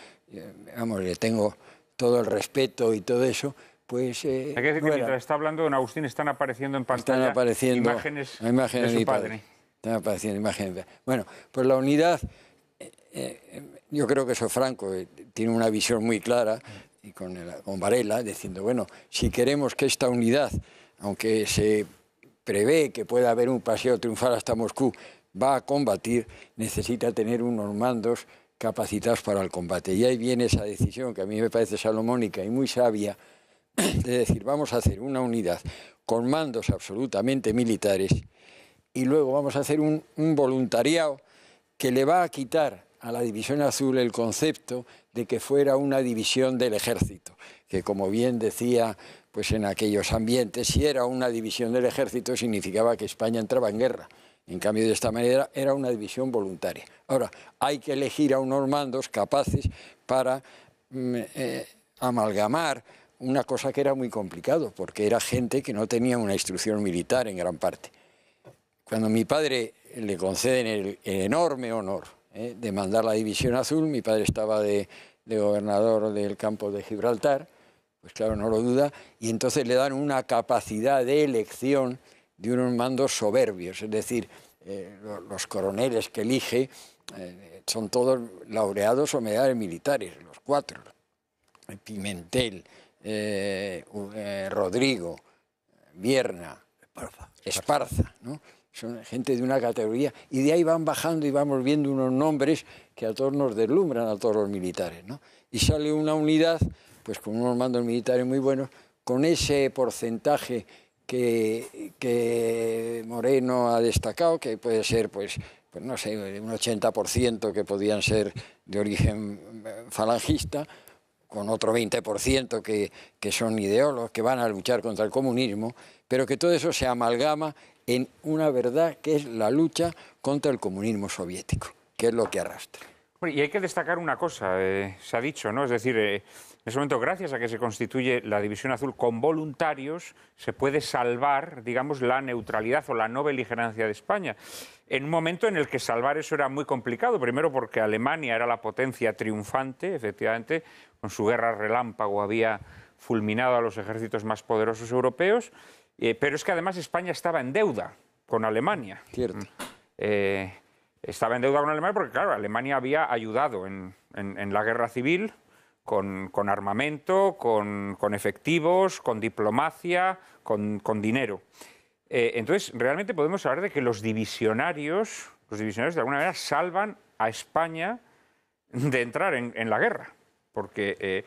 vamos, eh, le tengo todo el respeto y todo eso, pues... Eh, Hay que decir que mientras está hablando don Agustín están apareciendo en pantalla imágenes, de su padre. Están apareciendo imágenes. Bueno, pues la unidad, eh, yo creo que eso Franco tiene una visión muy clara y con Varela diciendo, bueno, si queremos que esta unidad, aunque se prevé que pueda haber un paseo triunfal hasta Moscú, va a combatir, necesita tener unos mandos capacitados para el combate. Y ahí viene esa decisión que a mí me parece salomónica y muy sabia, de decir, vamos a hacer una unidad con mandos absolutamente militares y luego vamos a hacer un, un voluntariado que le va a quitar a la División Azul el concepto de que fuera una división del ejército, que como bien decía pues en aquellos ambientes, si era una división del ejército significaba que España entraba en guerra. En cambio, de esta manera era una división voluntaria. Ahora, hay que elegir a unos mandos capaces para mm, eh, amalgamar una cosa que era muy complicado, porque era gente que no tenía una instrucción militar en gran parte. Cuando mi padre le conceden el, enorme honor eh, de mandar la División Azul, mi padre estaba de, de gobernador del campo de Gibraltar, pues claro, no lo duda, y entonces le dan una capacidad de elección de unos mandos soberbios, es decir, eh, los, coroneles que elige eh, son todos laureados o medallas militares, los cuatro. Eh, Pimentel, Rodrigo, Vierna, Esparza, ¿no? son gente de una categoría, y de ahí van bajando y vamos viendo unos nombres que a todos nos deslumbran, a todos los militares. Y sale una unidad, pues con unos mandos militares muy buenos, con ese porcentaje que, Moreno ha destacado, que puede ser, pues, pues no sé, un 80% que podían ser de origen eh, falangista, con otro 20% que, que son ideólogos, que van a luchar contra el comunismo, pero que todo eso se amalgama en una verdad que es la lucha contra el comunismo soviético, que es lo que arrastra. Y hay que destacar una cosa, eh, se ha dicho, ¿no? Es decir, eh, en ese momento, gracias a que se constituye la División Azul con voluntarios, se puede salvar, digamos, la neutralidad o la no beligerancia de España. En un momento en el que salvar eso era muy complicado, primero porque Alemania era la potencia triunfante, efectivamente, con su guerra relámpago había fulminado a los ejércitos más poderosos europeos, eh, pero es que además España estaba en deuda con Alemania. Mm. Eh, estaba en deuda con Alemania porque, claro, Alemania había ayudado en la guerra civil, con, armamento, con, efectivos, con diplomacia, con, dinero. Eh, entonces, realmente podemos hablar de que los divisionarios, los divisionarios de alguna manera salvan a España de entrar en, la guerra. Porque eh,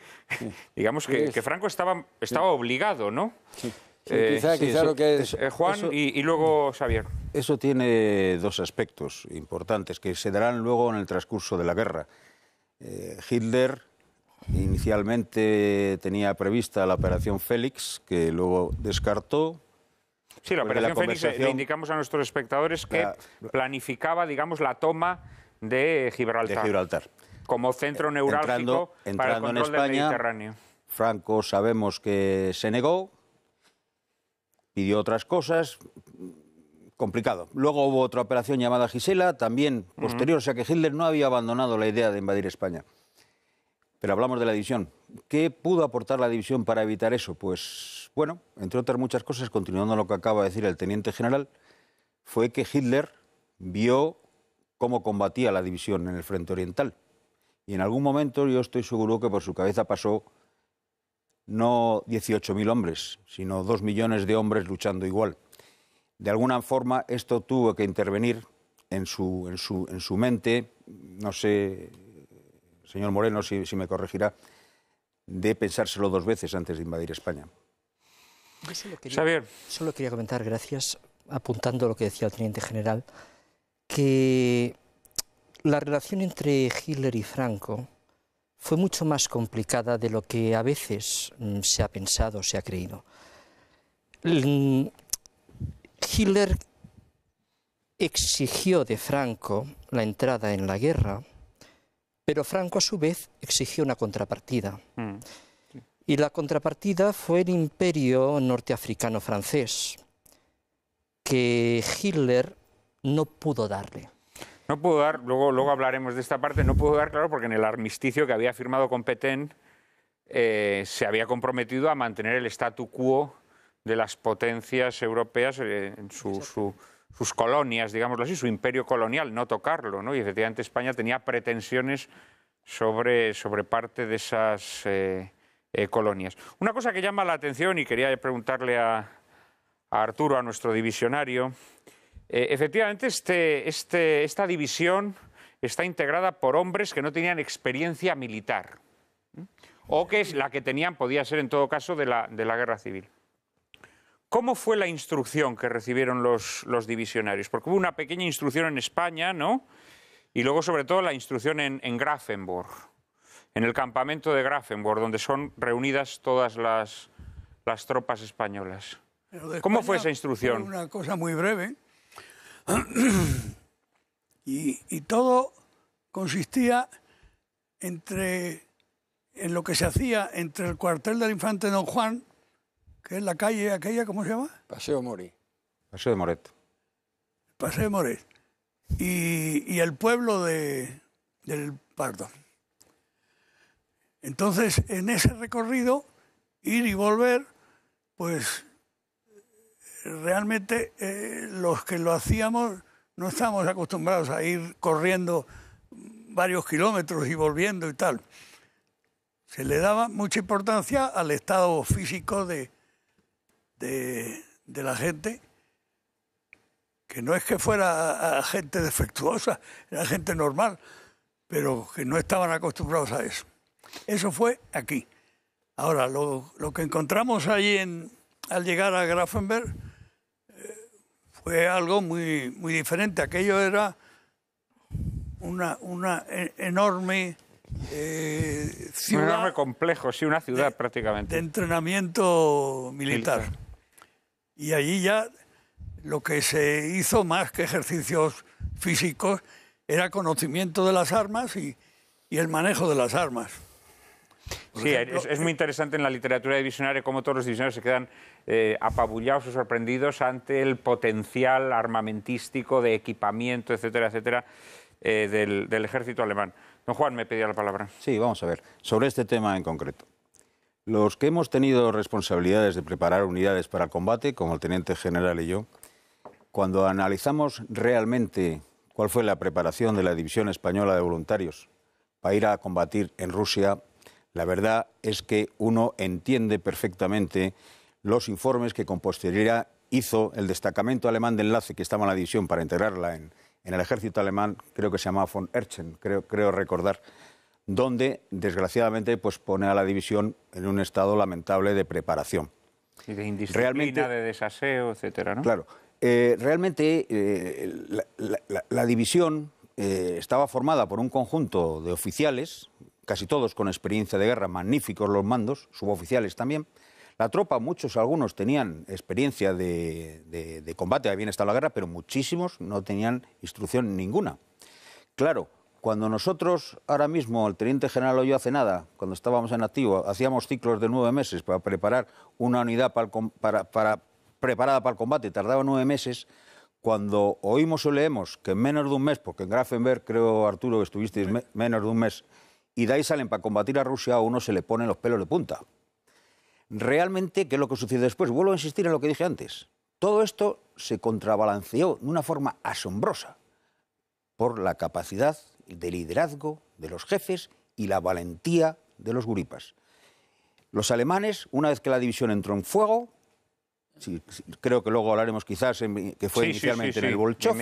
digamos que, Franco estaba, estaba obligado, ¿no? Sí. Eh, quizá, quizá lo que es, Juan y, y luego mm. Xavier. Eso tiene dos aspectos importantes que se darán luego en el transcurso de la guerra. Hitler Inicialmente tenía prevista la operación Félix, que luego descartó. Sí, la operación Félix le indicamos a nuestros espectadores que planificaba, digamos, la toma de Gibraltar. De Gibraltar. Como centro eh, neurálgico entrando, para el control en España, Mediterráneo. Franco sabemos que se negó, pidió otras cosas, complicado. Luego hubo otra operación llamada Gisela, también posterior, o sea que Hitler no había abandonado la idea de invadir España. Pero hablamos de la división. ¿Qué pudo aportar la división para evitar eso? Pues bueno, entre otras muchas cosas, continuando lo que acaba de decir el teniente general, fue que Hitler vio cómo combatía la división en el frente oriental. Y en algún momento yo estoy seguro que por su cabeza pasó no 18.000 hombres, sino 2 millones de hombres luchando igual. De alguna forma esto tuvo que intervenir en su, en su mente, no sé señor Moreno, si, me corregirá, de pensárselo dos veces antes de invadir España. solo quería, comentar, gracias, apuntando lo que decía el teniente general, que la relación entre Hitler y Franco fue mucho más complicada de lo que a veces mm, se ha pensado, o se ha creído. Mm, Hitler exigió de Franco la entrada en la guerra pero Franco, a su vez, exigió una contrapartida. Mm, y la contrapartida fue el imperio norteafricano francés, que Hitler no pudo darle. No pudo dar, luego, hablaremos de esta parte, no pudo dar, claro, porque en el armisticio que había firmado con Petén eh, se había comprometido a mantener el statu quo de las potencias europeas eh, en su, sus colonias, digámoslo así, su imperio colonial, no tocarlo. Y efectivamente España tenía pretensiones sobre, sobre parte de esas eh, eh, colonias. Una cosa que llama la atención y quería preguntarle a, Arturo, a nuestro divisionario, eh, efectivamente este, este, esta división está integrada por hombres que no tenían experiencia militar o que es la que tenían podía ser en todo caso de la, de la guerra civil. ¿Cómo fue la instrucción que recibieron los, divisionarios? Porque hubo una pequeña instrucción en España, ¿no? Y luego, sobre todo, la instrucción en, en en el campamento de Grafenburg, donde son reunidas todas las, tropas españolas. ¿Cómo fue esa instrucción? una cosa muy breve. Y, todo consistía entre, en lo que se hacía entre el cuartel del infante Don Juan que es la calle aquella, ¿cómo se llama? Paseo Mori. Paseo de Moret. Paseo de Moret. Y, el pueblo de, del Pardo. Entonces, en ese recorrido, ir y volver, pues realmente eh, los que lo hacíamos no estábamos acostumbrados a ir corriendo varios kilómetros y volviendo y tal. Se le daba mucha importancia al estado físico de, de, la gente, que no es que fuera gente defectuosa, era gente normal, pero que no estaban acostumbrados a eso. Eso fue aquí. Ahora, lo, lo que encontramos allí en, al llegar a Grafenberg eh, fue algo muy, muy diferente. Aquello era una, una e, enorme eh, ciudad. Un enorme complejo, sí, una ciudad prácticamente. De entrenamiento militar. Y allí ya lo que se hizo más que ejercicios físicos era conocimiento de las armas y, el manejo de las armas. sí, es, muy eh, interesante en la literatura divisionaria cómo todos los divisionarios se quedan eh, apabullados o sorprendidos ante el potencial armamentístico de equipamiento, etcétera, etcétera, eh, del, del ejército alemán. Don Juan me pedía la palabra. Sí, vamos a ver. Sobre este tema en concreto. Los que hemos tenido responsabilidades de preparar unidades para el combate, como el teniente general y yo, cuando analizamos realmente cuál fue la preparación de la División Española de Voluntarios para ir a combatir en Rusia, la verdad es que uno entiende perfectamente los informes que con posterioridad hizo el destacamento alemán de enlace que estaba en la división para integrarla en, el ejército alemán, creo que se llamaba von Erchen, creo, creo recordar, donde desgraciadamente pues pone a la división en un estado lamentable de preparación. de de desaseo, etcétera, Claro. Eh, realmente eh, la, división eh, estaba formada por un conjunto de oficiales, casi todos con experiencia de guerra, magníficos los mandos, suboficiales también. La tropa, muchos, algunos tenían experiencia de, combate, habían estado en la guerra, pero muchísimos no tenían instrucción ninguna. Claro, cuando nosotros, ahora mismo, el teniente general yo hace nada, cuando estábamos en activo, hacíamos ciclos de nueve meses para preparar una unidad para, preparada para el combate, tardaba nueve meses. Cuando oímos o leemos que en menos de un mes, porque en Grafenberg, creo, Arturo, que estuvisteis menos de un mes, y de ahí salen para combatir a Rusia, a uno se le ponen los pelos de punta. Realmente, ¿qué es lo que sucede después? Vuelvo a insistir en lo que dije antes. Todo esto se contrabalanceó de una forma asombrosa por la capacidad de liderazgo de los jefes y la valentía de los guripas. Los alemanes, una vez que la división entró en fuego, creo que luego hablaremos quizás que fue inicialmente en el Bolchov,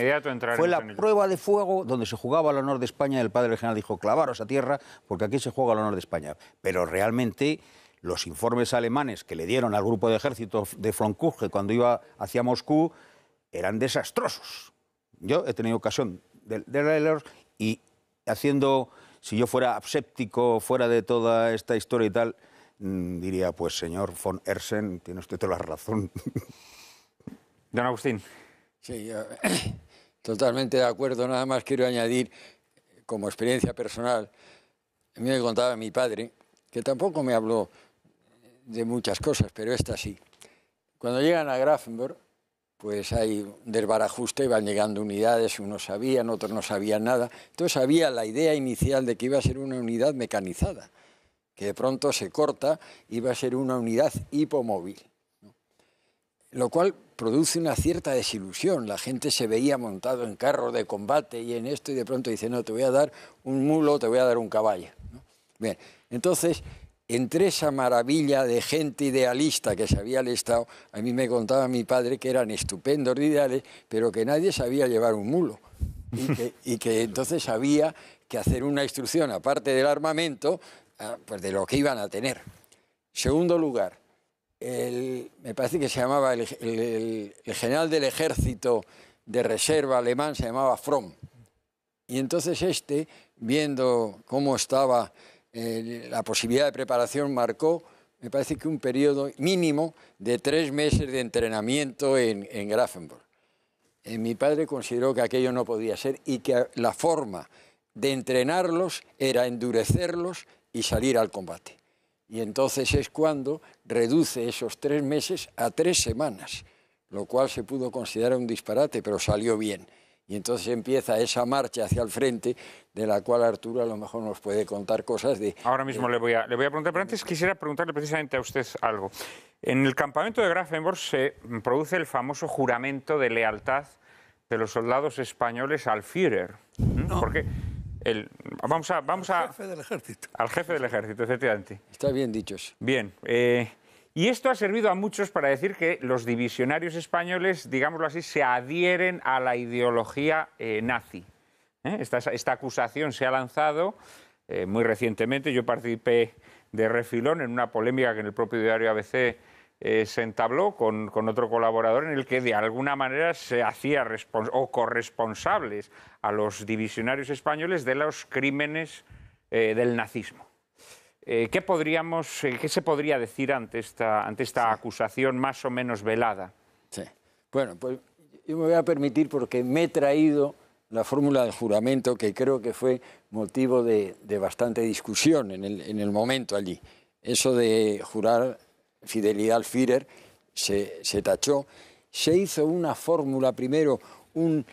fue la prueba de fuego donde se jugaba el honor de España el padre general dijo clavaros a tierra porque aquí se juega el honor de España. Pero realmente los informes alemanes que le dieron al grupo de ejército de Fronkuje cuando iba hacia Moscú eran desastrosos. Yo he tenido ocasión de, de leerlos y haciendo, si yo fuera abséptico, fuera de toda esta historia y tal, mm, diría, pues señor von Ersen, tiene usted toda la razón. Don Agustín. Sí, totalmente de acuerdo. Nada más quiero añadir, como experiencia personal, a mí me contaba mi padre, que tampoco me habló de muchas cosas, pero esta sí. Cuando llegan a Grafenburg pues hay desbarajuste, van llegando unidades, unos sabían, otros no sabían nada. Entonces había la idea inicial de que iba a ser una unidad mecanizada, que de pronto se corta, iba a ser una unidad hipomóvil. Lo cual produce una cierta desilusión. La gente se veía montado en carro de combate y en esto, y de pronto dice, no, te voy a dar un mulo, te voy a dar un caballo. Bien, entonces entre esa maravilla de gente idealista que se había estado a mí me contaba mi padre que eran estupendos ideales, pero que nadie sabía llevar un mulo. Y que, entonces había que hacer una instrucción, aparte del armamento, ah, pues de lo que iban a tener. Segundo lugar, me parece que se llamaba el, el, general del ejército de reserva alemán, se llamaba Fromm. Y entonces este, viendo cómo estaba la posibilidad de preparación marcó, me parece que un periodo mínimo de tres meses de entrenamiento en, en eh, mi padre consideró que aquello no podía ser y que la forma de entrenarlos era endurecerlos y salir al combate. Y entonces es cuando reduce esos tres meses a tres semanas, lo cual se pudo considerar un disparate, pero salió bien. Y entonces empieza esa marcha hacia el frente, de la cual Arturo a lo mejor nos puede contar cosas de... Ahora mismo eh, le, voy a, le voy a preguntar, pero antes quisiera preguntarle precisamente a usted algo. En el campamento de Grafenborg se produce el famoso juramento de lealtad de los soldados españoles al Führer. No. Porque el, vamos a, vamos al jefe del ejército. Al jefe del ejército, efectivamente. Está bien dicho eso. Bien. Eh, y esto ha servido a muchos para decir que los divisionarios españoles, digámoslo así, se adhieren a la ideología eh, nazi. ¿eh? Esta, acusación se ha lanzado eh, muy recientemente. Yo participé de refilón en una polémica que en el propio diario ABC se entabló con, otro colaborador en el que de alguna manera se hacía o corresponsables a los divisionarios españoles de los crímenes del nazismo. Eh, ¿qué, podríamos, eh, se podría decir ante esta, ante esta acusación más o menos velada? Bueno, pues yo me voy a permitir porque me he traído la fórmula del juramento que creo que fue motivo de, bastante discusión en el, momento allí. Eso de jurar fidelidad al Führer se, tachó. Se hizo una fórmula, primero, un,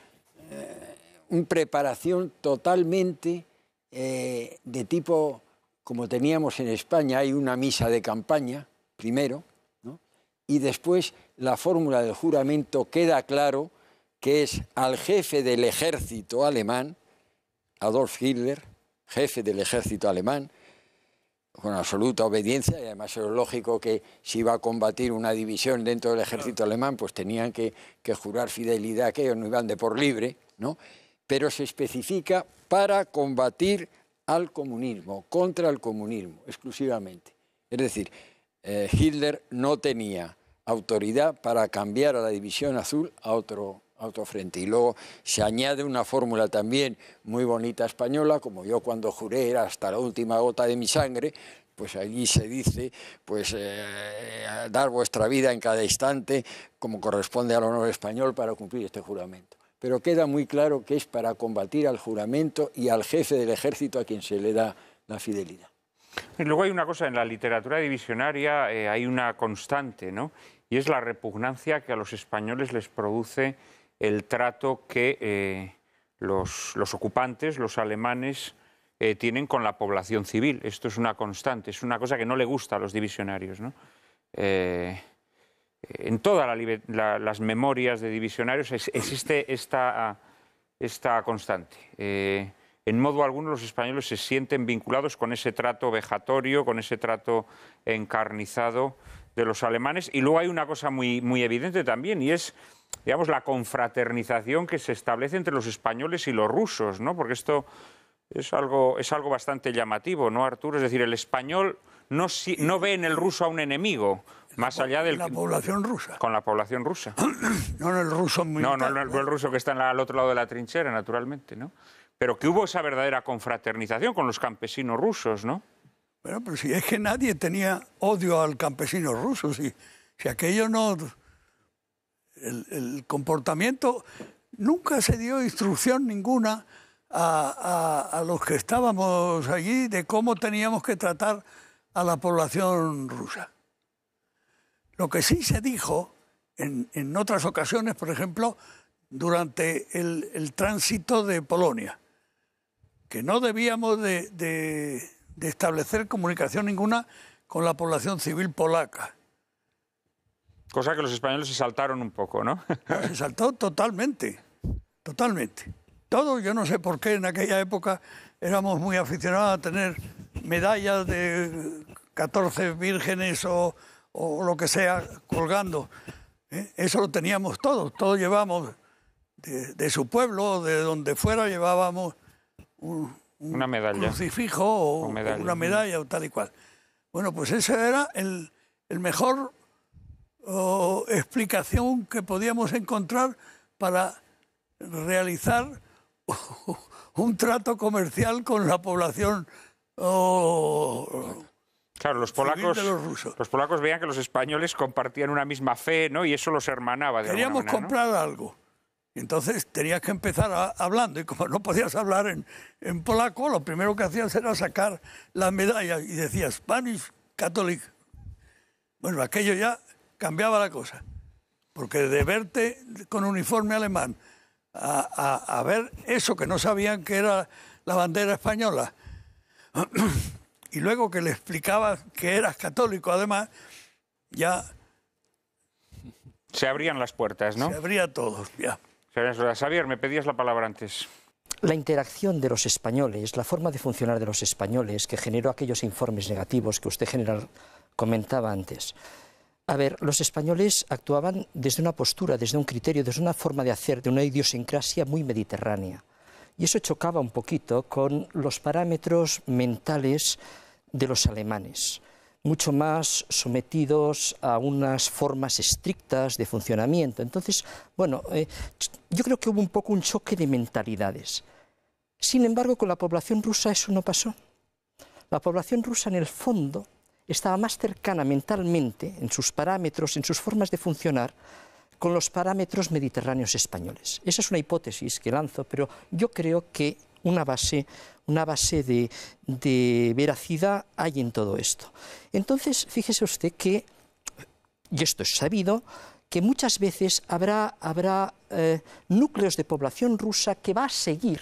eh, una preparación totalmente de tipo como teníamos en España, hay una misa de campaña, primero, y después la fórmula del juramento queda claro que es al jefe del ejército alemán, Adolf Hitler, jefe del ejército alemán, con absoluta obediencia, y además es lógico que si iba a combatir una división dentro del ejército alemán, pues tenían que, jurar fidelidad a aquellos, no iban de por libre, ¿no? Pero se especifica para combatir al comunismo, contra el comunismo exclusivamente. Es decir, eh, Hitler no tenía autoridad para cambiar a la división azul a otro, a frente. Y luego se añade una fórmula también muy bonita española, como yo cuando juré era hasta la última gota de mi sangre, pues allí se dice, pues eh, dar vuestra vida en cada instante como corresponde al honor español para cumplir este juramento pero queda muy claro que es para combatir al juramento y al jefe del ejército a quien se le da la fidelidad. Y luego hay una cosa, en la literatura divisionaria eh, hay una constante, ¿no? Y es la repugnancia que a los españoles les produce el trato que eh, los, ocupantes, los alemanes, eh, tienen con la población civil. Esto es una constante, es una cosa que no le gusta a los divisionarios, ¿no? en todas las memorias de divisionarios existe esta, constante. Eh, en modo alguno los españoles se sienten vinculados con ese trato vejatorio, con ese trato encarnizado de los alemanes. Y luego hay una cosa muy, evidente también, y es digamos, la confraternización que se establece entre los españoles y los rusos, ¿no? porque esto es algo, es algo bastante llamativo, ¿no, Arturo? Es decir, el español no ve en el ruso a un enemigo, más allá La población rusa. Con la población rusa. no, no, el ruso militar, No, no, el ruso que está en al otro lado de la trinchera, naturalmente, ¿no? Pero que hubo esa verdadera confraternización con los campesinos rusos, ¿no? Bueno, pero si es que nadie tenía odio al campesino ruso, si, si aquello no... El, comportamiento... Nunca se dio instrucción ninguna a los que estábamos allí de cómo teníamos que tratar a la población rusa. Lo que sí se dijo en, otras ocasiones, por ejemplo, durante el, tránsito de Polonia, que no debíamos de, establecer comunicación ninguna con la población civil polaca. Cosa que los españoles se saltaron un poco, ¿no? se saltó totalmente, totalmente. Todo. yo no sé por qué en aquella época éramos muy aficionados a tener medallas de 14 vírgenes o o lo que sea colgando. ¿Eh? Eso lo teníamos todos, todos llevamos de, su pueblo, de donde fuera, llevábamos un, una medalla. crucifijo o una medalla. o tal y cual. Bueno, pues ese era el, mejor explicación que podíamos encontrar para realizar un trato comercial con la población Claro, los polacos, polacos veían que los españoles compartían una misma fe, ¿no? Y eso los hermanaba. De Queríamos manera, comprar algo. Entonces tenías que empezar hablando y como no podías hablar en, polaco, lo primero que hacías era sacar la medalla y decías Spanish Catholic. Bueno, aquello ya cambiaba la cosa, porque de verte con uniforme alemán a ver eso que no sabían que era la bandera española, y luego que le explicaba que eras católico, además, ya... Se abrían las puertas, ¿no? Se abría todos, ya. Javier, me pedías la palabra antes. La interacción de los españoles, la forma de funcionar de los españoles que generó aquellos informes negativos que usted general comentaba antes. A ver, los españoles actuaban desde una postura, desde un criterio, desde una forma de hacer, de una idiosincrasia muy mediterránea. Y eso chocaba un poquito con los parámetros mentales de los alemanes, mucho más sometidos a unas formas estrictas de funcionamiento. Entonces, bueno, eh, yo creo que hubo un poco un choque de mentalidades. Sin embargo, con la población rusa eso no pasó. La población rusa en el fondo estaba más cercana mentalmente, en sus parámetros, en sus formas de funcionar, con los parámetros mediterráneos españoles. Esa es una hipótesis que lanzo, pero yo creo que una base una base de, veracidad hay en todo esto. Entonces, fíjese usted que, y esto es sabido, que muchas veces habrá, habrá eh, núcleos de población rusa que va a seguir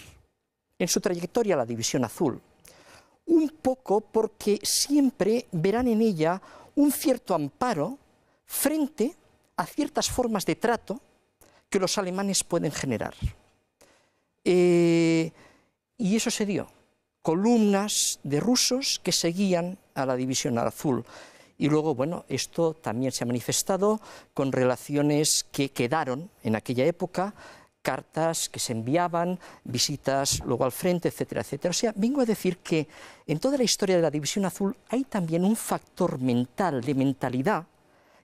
en su trayectoria la División Azul, un poco porque siempre verán en ella un cierto amparo frente a ciertas formas de trato que los alemanes pueden generar. Eh, y eso se dio columnas de rusos que seguían a la División Azul. Y luego, bueno, esto también se ha manifestado con relaciones que quedaron en aquella época, cartas que se enviaban, visitas luego al frente, etcétera, etcétera. O sea, vengo a decir que en toda la historia de la División Azul hay también un factor mental, de mentalidad,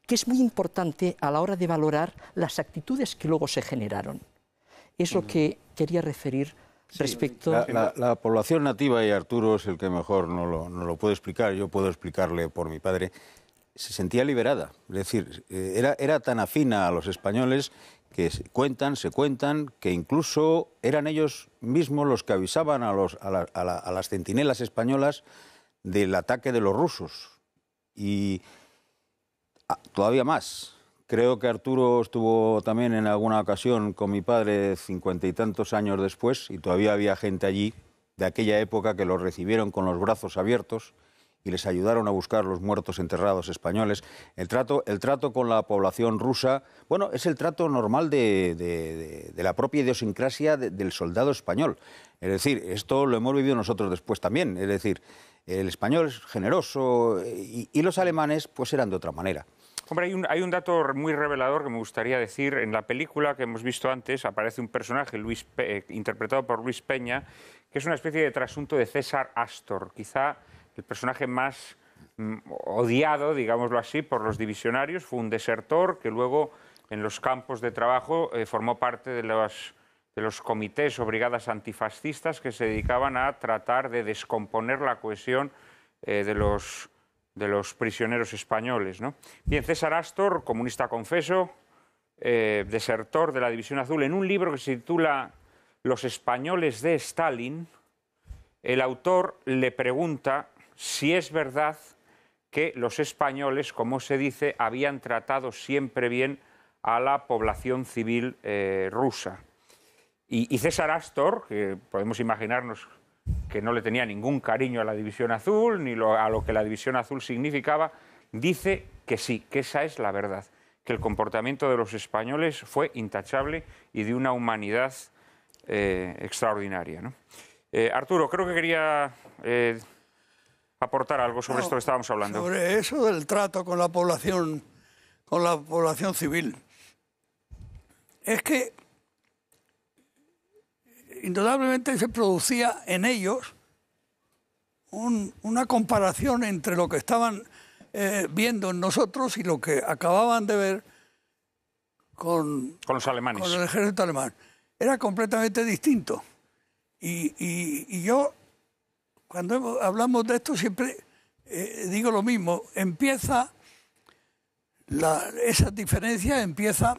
que es muy importante a la hora de valorar las actitudes que luego se generaron. Es lo que quería referir respecto... La, la, población nativa, y Arturo es el que mejor no lo, puede explicar, yo puedo explicarle por mi padre, se sentía liberada. Es decir, eh, era, era tan afina a los españoles que se cuentan, se cuentan, que incluso eran ellos mismos los que avisaban a, los, a, a las centinelas españolas del ataque de los rusos. Y ah, todavía más, Creo que Arturo estuvo también en alguna ocasión con mi padre cincuenta y tantos años después y todavía había gente allí de aquella época que los recibieron con los brazos abiertos y les ayudaron a buscar los muertos enterrados españoles. El trato, el trato con la población rusa, bueno, es el trato normal de, de, la propia idiosincrasia del soldado español. Es decir, esto lo hemos vivido nosotros después también. Es decir, el español es generoso y los alemanes pues eran de otra manera. Hombre, hay un, dato muy revelador que me gustaría decir. En la película que hemos visto antes aparece un personaje, Luis eh, interpretado por Luis Peña, que es una especie de trasunto de César Astor, quizá el personaje más mm, odiado, digámoslo así, por los divisionarios. Fue un desertor que luego en los campos de trabajo eh, formó parte de los, comités o brigadas antifascistas que se dedicaban a tratar de descomponer la cohesión eh, de los de los prisioneros españoles. Bien, César Astor, comunista confeso, eh, desertor de la División Azul, en un libro que se titula Los españoles de Stalin, el autor le pregunta si es verdad que los españoles, como se dice, habían tratado siempre bien a la población civil eh, rusa. Y, y César Astor, que podemos imaginarnos que no le tenía ningún cariño a la División Azul ni a lo que la División Azul significaba, dice que sí, que esa es la verdad, que el comportamiento de los españoles fue intachable y de una humanidad eh, extraordinaria. Eh, Arturo, creo que quería eh, aportar algo sobre esto que estábamos hablando. Sobre eso del trato con la población, con la población civil. Es que indudablemente se producía en ellos una comparación entre lo que estaban eh, viendo en nosotros y lo que acababan de ver con, los alemanes. Con el ejército alemán. Era completamente distinto. Y, yo, cuando hablamos de esto, siempre eh, digo lo mismo. Empieza, esa diferencia empieza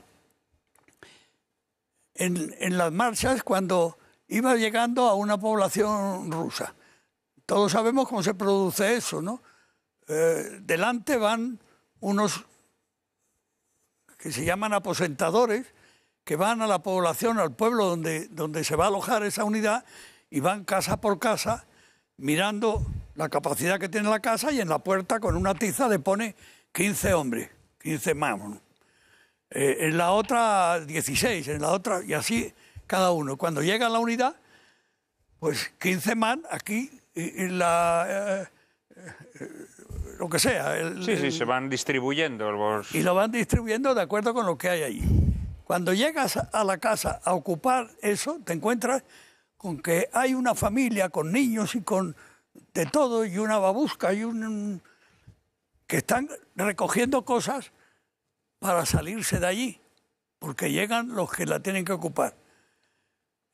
en, en, las marchas cuando iba llegando a una población rusa. Todos sabemos cómo se produce eso, ¿no? Eh, delante van unos que se llaman aposentadores, que van a la población, al pueblo donde, donde se va a alojar esa unidad, y van casa por casa mirando la capacidad que tiene la casa y en la puerta con una tiza le pone 15 hombres, 15 más. Eh, en la otra 16, en la otra, y así cada uno. Cuando llega la unidad, pues 15 man aquí y, la... Eh, eh, lo que sea. sí, sí, se van distribuyendo Y lo van distribuyendo de acuerdo con lo que hay allí. Cuando llegas a la casa a ocupar eso, te encuentras con que hay una familia con niños y con de todo, y una babusca y un que están recogiendo cosas para salirse de allí, porque llegan los que la tienen que ocupar.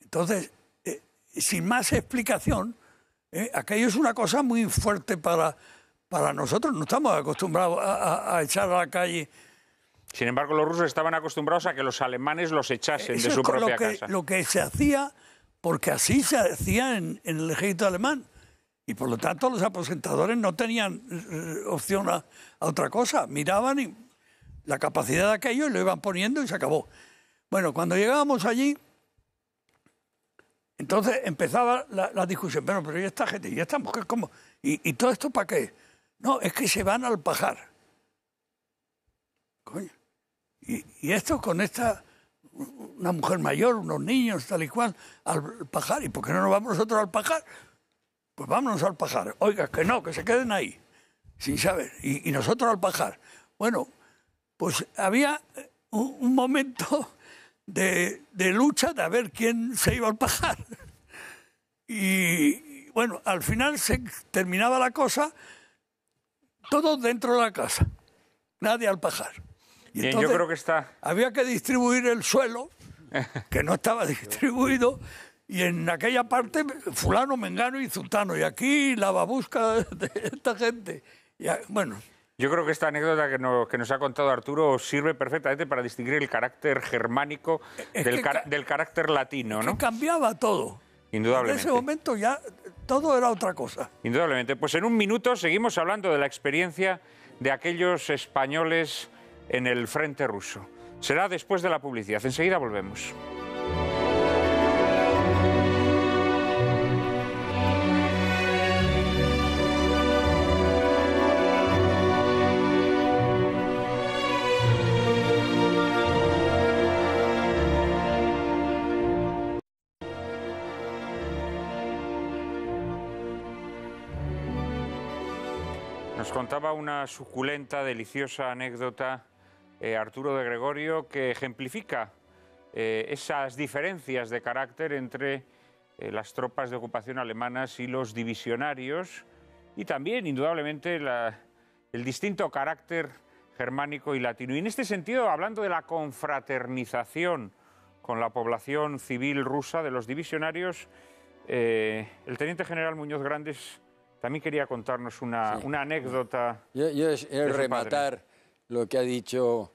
Entonces, eh, sin más explicación, eh, aquello es una cosa muy fuerte para, para nosotros. No estamos acostumbrados a, echar a la calle. Sin embargo, los rusos estaban acostumbrados a que los alemanes los echasen de su propia lo que, Lo que se hacía, porque así se hacía en, el ejército alemán. Y por lo tanto, los aposentadores no tenían eh, opción a, otra cosa. Miraban y la capacidad de aquello y lo iban poniendo y se acabó. Bueno, cuando llegábamos allí, entonces empezaba la, discusión, pero, pero ¿y esta gente? ya esta mujer cómo? ¿Y, todo esto para qué? No, es que se van al pajar. Coño. Y, esto con esta, una mujer mayor, unos niños, tal y cual, al pajar. ¿Y por qué no nos vamos nosotros al pajar? Pues vámonos al pajar. Oiga, que no, que se queden ahí, sin saber. Y, nosotros al pajar. Bueno, pues había un momento de, lucha de a ver quién se iba al pajar. Y bueno, al final se terminaba la cosa, todos dentro de la casa, nadie al pajar. Y yo creo que está. Había que distribuir el suelo, que no estaba distribuido, y en aquella parte fulano, mengano y zutano, y aquí la babusca de esta gente. Y, bueno, yo creo que esta anécdota que nos, que nos ha contado Arturo sirve perfectamente para distinguir el carácter germánico del, carácter latino, ¿no? Que cambiaba todo. Indudablemente. En ese momento ya todo era otra cosa. Indudablemente. Pues en un minuto seguimos hablando de la experiencia de aquellos españoles en el frente ruso. Será después de la publicidad. Enseguida volvemos. una suculenta, deliciosa anécdota eh, Arturo de Gregorio que ejemplifica eh, esas diferencias de carácter entre eh, las tropas de ocupación alemanas y los divisionarios y también, indudablemente, el distinto carácter germánico y latino. Y en este sentido, hablando de la confraternización con la población civil rusa de los divisionarios, el teniente general Muñoz Grandes también quería contarnos una, anécdota. Yo, es, rematar lo que ha dicho,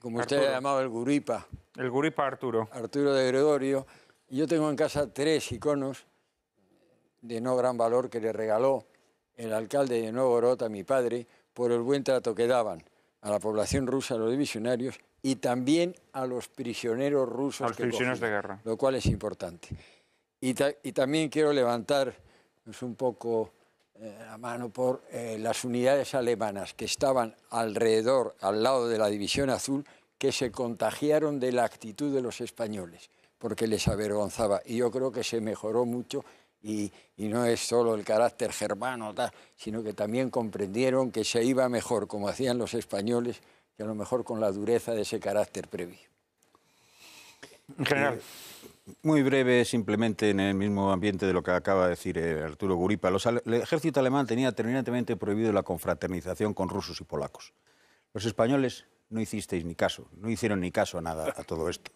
como usted usted ha llamado, el guripa. El guripa Arturo. Arturo de Gregorio. Yo tengo en casa tres iconos de no gran valor que le regaló el alcalde de Novgorod a mi padre por el buen trato que daban a la población rusa, a los divisionarios y también a los prisioneros rusos. A los prisioneros de guerra. Lo cual es importante. y también quiero levantar es un poco eh, a mano por eh, las unidades alemanas que estaban alrededor, al lado de la División Azul, que se contagiaron de la actitud de los españoles, porque les avergonzaba. Y yo creo que se mejoró mucho y, no es solo el carácter germano, sino que también comprendieron que se iba mejor, como hacían los españoles, que a lo mejor con la dureza de ese carácter previo. En general. Eh, muy breve, simplemente en el mismo ambiente de lo que acaba de decir eh, Arturo Guripa. el ejército alemán tenía terminantemente prohibido la confraternización con rusos y polacos. Los españoles no hicisteis ni caso, no hicieron ni caso a nada a todo esto.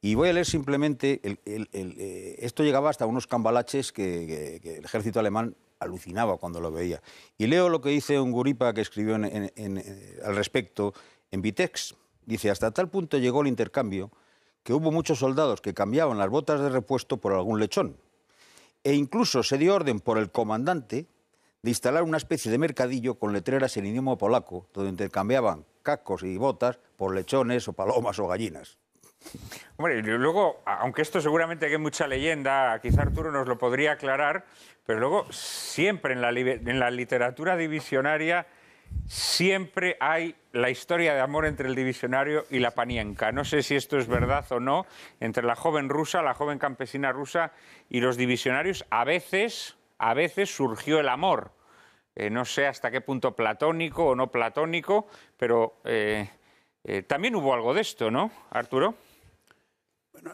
Y voy a leer simplemente, eh, esto llegaba hasta unos cambalaches que, el ejército alemán alucinaba cuando lo veía. Y leo lo que dice un guripa que escribió eh, al respecto en Vitex. Dice, hasta tal punto llegó el intercambio que hubo muchos soldados que cambiaban las botas de repuesto por algún lechón. E incluso se dio orden por el comandante de instalar una especie de mercadillo con letreras en idioma polaco, donde intercambiaban cacos y botas por lechones o palomas o gallinas. Hombre, y luego, aunque esto seguramente que hay mucha leyenda, quizá Arturo nos lo podría aclarar, pero luego siempre en la literatura divisionaria siempre hay la historia de amor entre el divisionario y la panienca. No sé si esto es verdad o no, entre la joven rusa, la joven campesina rusa y los divisionarios, a veces, a veces surgió el amor. Eh, no sé hasta qué punto platónico o no platónico, pero eh, eh, también hubo algo de esto, ¿no, Arturo?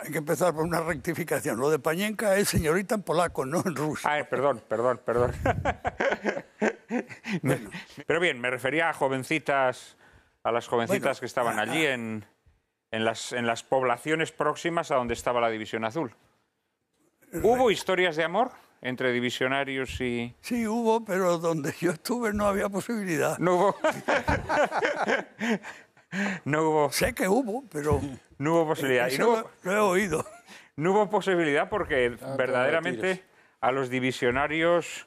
hay que empezar por una rectificación. Lo de Pañenka es señorita en polaco, no en ruso. Ah, perdón, perdón, perdón. Pero bien, me refería a jovencitas, a las jovencitas que estaban allí en, en, las, en las poblaciones próximas a donde estaba la División Azul. ¿Hubo historias de amor? entre divisionarios y... Sí, hubo, pero donde yo estuve no había posibilidad. No hubo. no hubo... Sé que hubo, pero... No hubo posibilidad. he oído. No hubo posibilidad porque ah, verdaderamente a los divisionarios...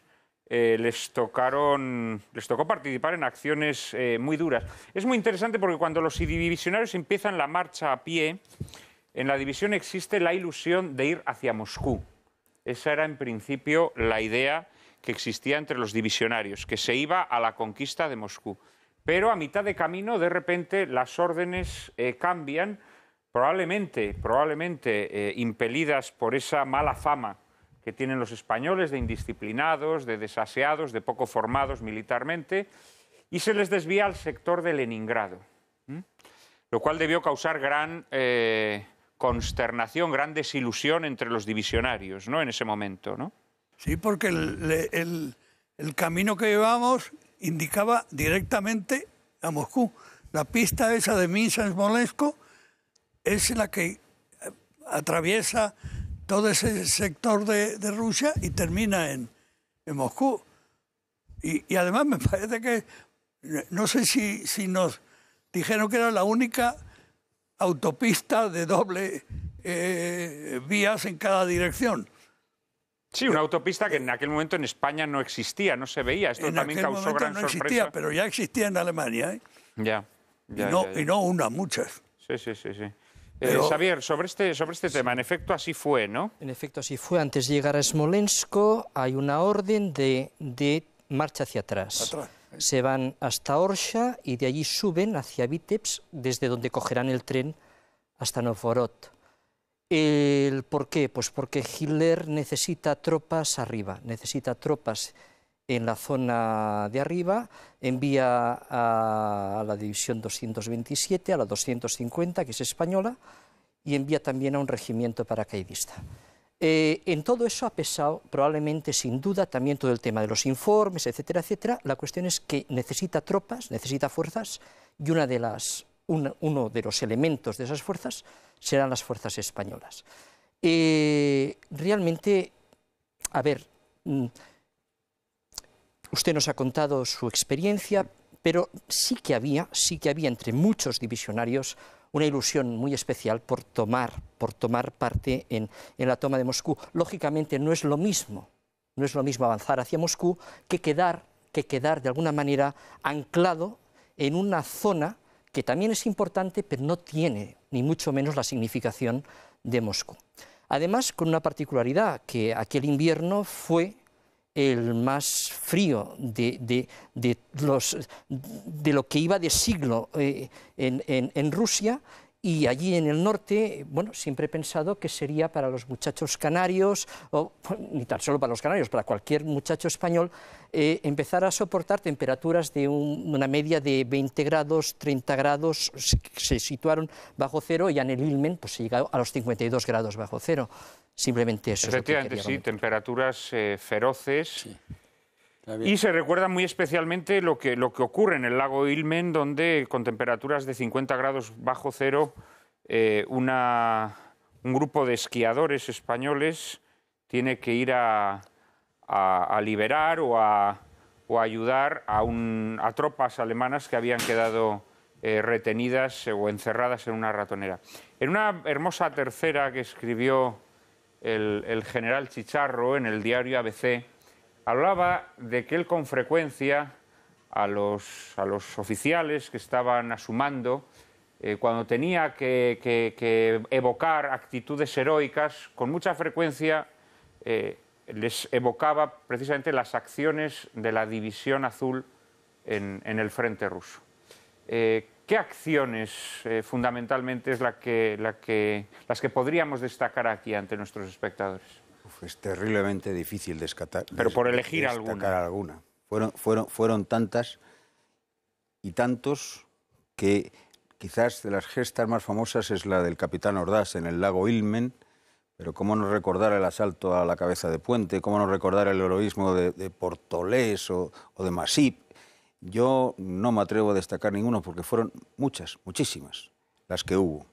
Eh, les, tocaron, les tocó participar en acciones eh, muy duras. Es muy interesante porque cuando los divisionarios empiezan la marcha a pie, en la división existe la ilusión de ir hacia Moscú. Esa era en principio la idea que existía entre los divisionarios, que se iba a la conquista de Moscú. Pero a mitad de camino, de repente, las órdenes eh, cambian, probablemente, probablemente eh, impelidas por esa mala fama que tienen los españoles de indisciplinados, de desaseados, de poco formados militarmente, y se les desvía al sector de Leningrado, lo cual debió causar gran eh, consternación, gran desilusión entre los divisionarios ¿no? en ese momento. Sí, porque el camino que llevamos indicaba directamente a Moscú. La pista esa de Minsk-Smolensk es la que eh, atraviesa todo ese sector de, Rusia y termina en, Moscú. Y, además me parece que, no sé si, nos dijeron que era la única autopista de doble eh, vías en cada dirección. Sí, eh, una autopista que en eh, aquel momento en España no existía, no se veía. Esto también causó gran no existía, pero ya existía en Alemania. ¿eh? Ya, y no, y no una, muchas. Sí, sí, sí, sí. Xavier, sobre este, sobre este tema, en efecto así fue, ¿no? En efecto así fue. Antes de llegar a Smolensk hay una orden de, de marcha hacia atrás. Se van hasta Orsha y de allí suben hacia Vitebsk, desde donde cogerán el tren hasta Novgorod. ¿El ¿Por qué? Pues porque Hitler necesita tropas arriba, necesita tropas en la zona de arriba, envía a, la División 227, a la 250, que es española, y envía también a un regimiento paracaidista. Eh, en todo eso ha pesado probablemente, sin duda, también todo el tema de los informes, etcétera, etcétera. La cuestión es que necesita tropas, necesita fuerzas, y una de las uno de los elementos de esas fuerzas serán las fuerzas españolas. Eh, realmente, a ver, mm, usted nos ha contado su experiencia, pero sí que había, sí que había entre muchos divisionarios una ilusión muy especial por tomar, por tomar parte en, la toma de Moscú. Lógicamente no es lo mismo, no es lo mismo avanzar hacia Moscú que quedar, que quedar de alguna manera anclado en una zona que también es importante, pero no tiene ni mucho menos la significación de Moscú. Además, con una particularidad, que aquel invierno fue el más frío de, lo que iba de siglo eh, en, en Rusia y allí en el norte, bueno, siempre he pensado que sería para los muchachos canarios, o ni tan solo para los canarios, para cualquier muchacho español, eh, empezar a soportar temperaturas de una media de 20 grados, 30 grados, se, situaron bajo cero y en el Ilmen pues, se llegó a los 52 grados bajo cero. Simplemente eso. Efectivamente, sí, temperaturas eh, feroces. Sí y se recuerda muy especialmente lo que, lo que ocurre en el lago Ilmen, donde con temperaturas de 50 grados bajo cero, eh, un grupo de esquiadores españoles tiene que ir a, liberar o a, ayudar a, tropas alemanas que habían quedado eh, retenidas o encerradas en una ratonera. En una hermosa tercera que escribió el, el general Chicharro en el diario ABC, hablaba de que él con frecuencia a los, oficiales que estaban asumando, eh, cuando tenía que, evocar actitudes heroicas, con mucha frecuencia eh, les evocaba precisamente las acciones de la División Azul en, el frente ruso. Eh, ¿Qué acciones fundamentalmente es la las que podríamos destacar aquí ante nuestros espectadores? es terriblemente difícil descatar, Pero por elegir alguna. Fueron, fueron, fueron tantas y tantos que quizás de las gestas más famosas es la del capitán Ordaz en el lago Ilmen, pero cómo no recordar el asalto a la cabeza de puente, cómo no recordar el heroísmo de, de Portolés o, de Masip. Yo no me atrevo a destacar ninguno porque fueron muchas, muchísimas las que hubo.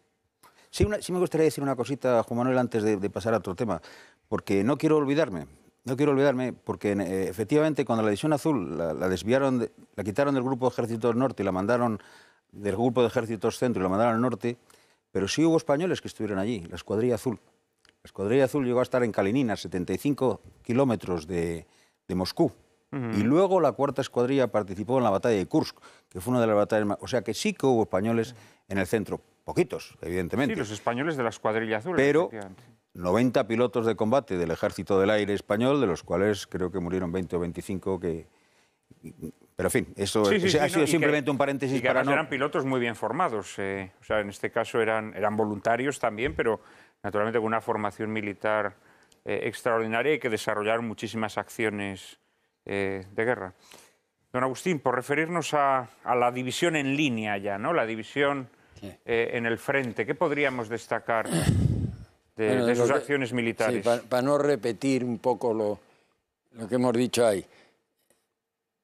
Sí, me gustaría decir una cosita, Juan Manuel, antes de, de, pasar a otro tema porque no quiero olvidarme, no quiero olvidarme, porque eh, efectivamente cuando la División Azul la, desviaron, la quitaron del Grupo de Ejércitos Norte y la mandaron del Grupo de Ejércitos Centro y la mandaron al norte, pero sí hubo españoles que estuvieron allí, la Escuadrilla Azul. La Escuadrilla Azul llegó a estar en Kalinina, 75 kilómetros de, Moscú. Y luego la cuarta escuadrilla participó en la batalla de Kursk, que fue una de las batallas más... O sea que sí que hubo españoles en el centro, poquitos, evidentemente. Sí, los españoles de la escuadrilla azul. Pero 90 pilotos de combate del Ejército del Aire Español, de los cuales creo que murieron 20 o 25 que... Pero en fin, eso ha sido simplemente un paréntesis y eran pilotos muy bien formados. Eh, o sea, en este caso eran, eran voluntarios también, pero naturalmente con una formación militar eh, extraordinaria y que desarrollaron muchísimas acciones eh, de guerra. Don Agustín, por referirnos a, a, la división en línea ya, ¿no? La división en el frente, ¿qué podríamos destacar de, sus acciones militares. para, no repetir un poco lo, que hemos dicho ahí.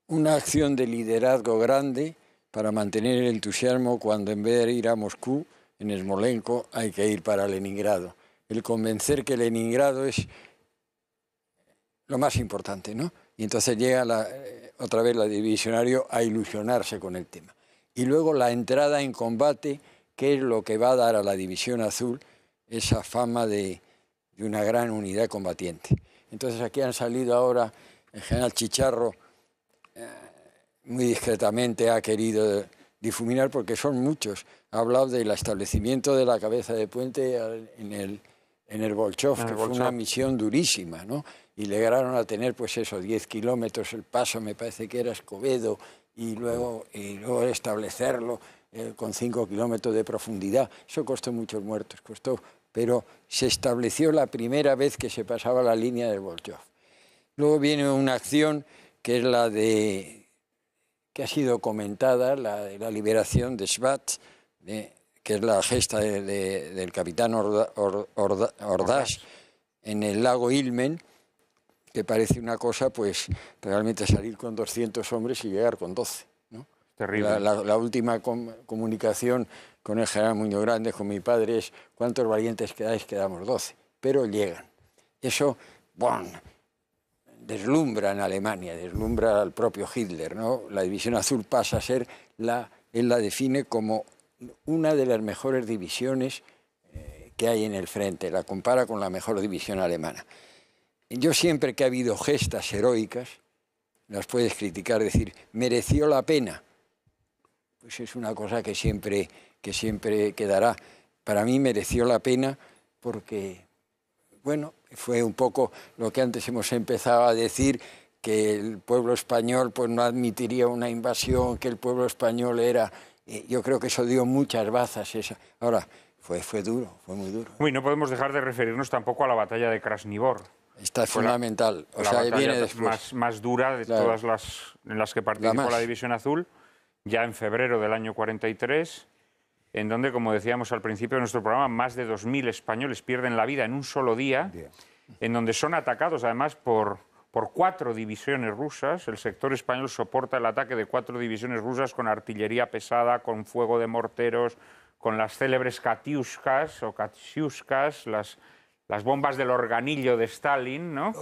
Una acción de liderazgo grande para mantener el entusiasmo cuando en vez de ir a Moscú, en Smolenko hay que ir para Leningrado. El convencer que Leningrado es lo más importante, ¿no? Y entonces llega eh, otra vez la divisionario a ilusionarse con el tema. Y luego la entrada en combate, que es lo que va a dar a la división azul esa fama de, una gran unidad combatiente. Entonces aquí han salido ahora, el general Chicharro eh, muy discretamente ha querido difuminar porque son muchos. Ha hablado del establecimiento de la cabeza de puente en el, en el Bolchov, que fue una misión durísima, ¿no? Y lograron a tener, pues eso, 10 kilómetros, el paso me parece que era Escobedo, y luego, y luego establecerlo eh, con 5 kilómetros de profundidad. Eso costó muchos muertos, costó, pero se estableció la primera vez que se pasaba la línea del Volchov. Luego viene una acción que es la de que ha sido comentada, la, de la liberación de Shvat, que es la gesta del capitán Orda, en el lago Ilmen, que parece una cosa, pues realmente salir con 200 hombres y llegar con 12. La, última comunicación con el general Muñoz Grande, con mi padre, es ¿cuántos valientes quedáis? Quedamos 12, pero llegan. Eso, ¡bon! deslumbra en Alemania, deslumbra al propio Hitler. ¿no? La División Azul pasa a ser, la, él la define como una de las mejores divisiones eh, que hay en el frente, la compara con la mejor división alemana. Yo siempre que ha habido gestas heroicas, las puedes criticar, decir, mereció la pena, pues es una cosa que siempre, que siempre quedará. Para mí mereció la pena porque, bueno, fue un poco lo que antes hemos empezado a decir, que el pueblo español pues, no admitiría una invasión, que el pueblo español era... Eh, yo creo que eso dio muchas bazas. Esa. Ahora, fue, fue duro, fue muy duro. no podemos dejar de referirnos tampoco a la batalla de Krasnivor. Esta es fundamental. La, o Más, dura de todas las en las que participó la División Azul ya en febrero del año 43, en donde, como decíamos al principio de nuestro programa, más de 2.000 españoles pierden la vida en un solo día, en donde son atacados además por, por cuatro divisiones rusas. El sector español soporta el ataque de cuatro divisiones rusas con artillería pesada, con fuego de morteros, con las célebres Katiuskas o Katsiuskas, las, las bombas del organillo de Stalin, ¿no?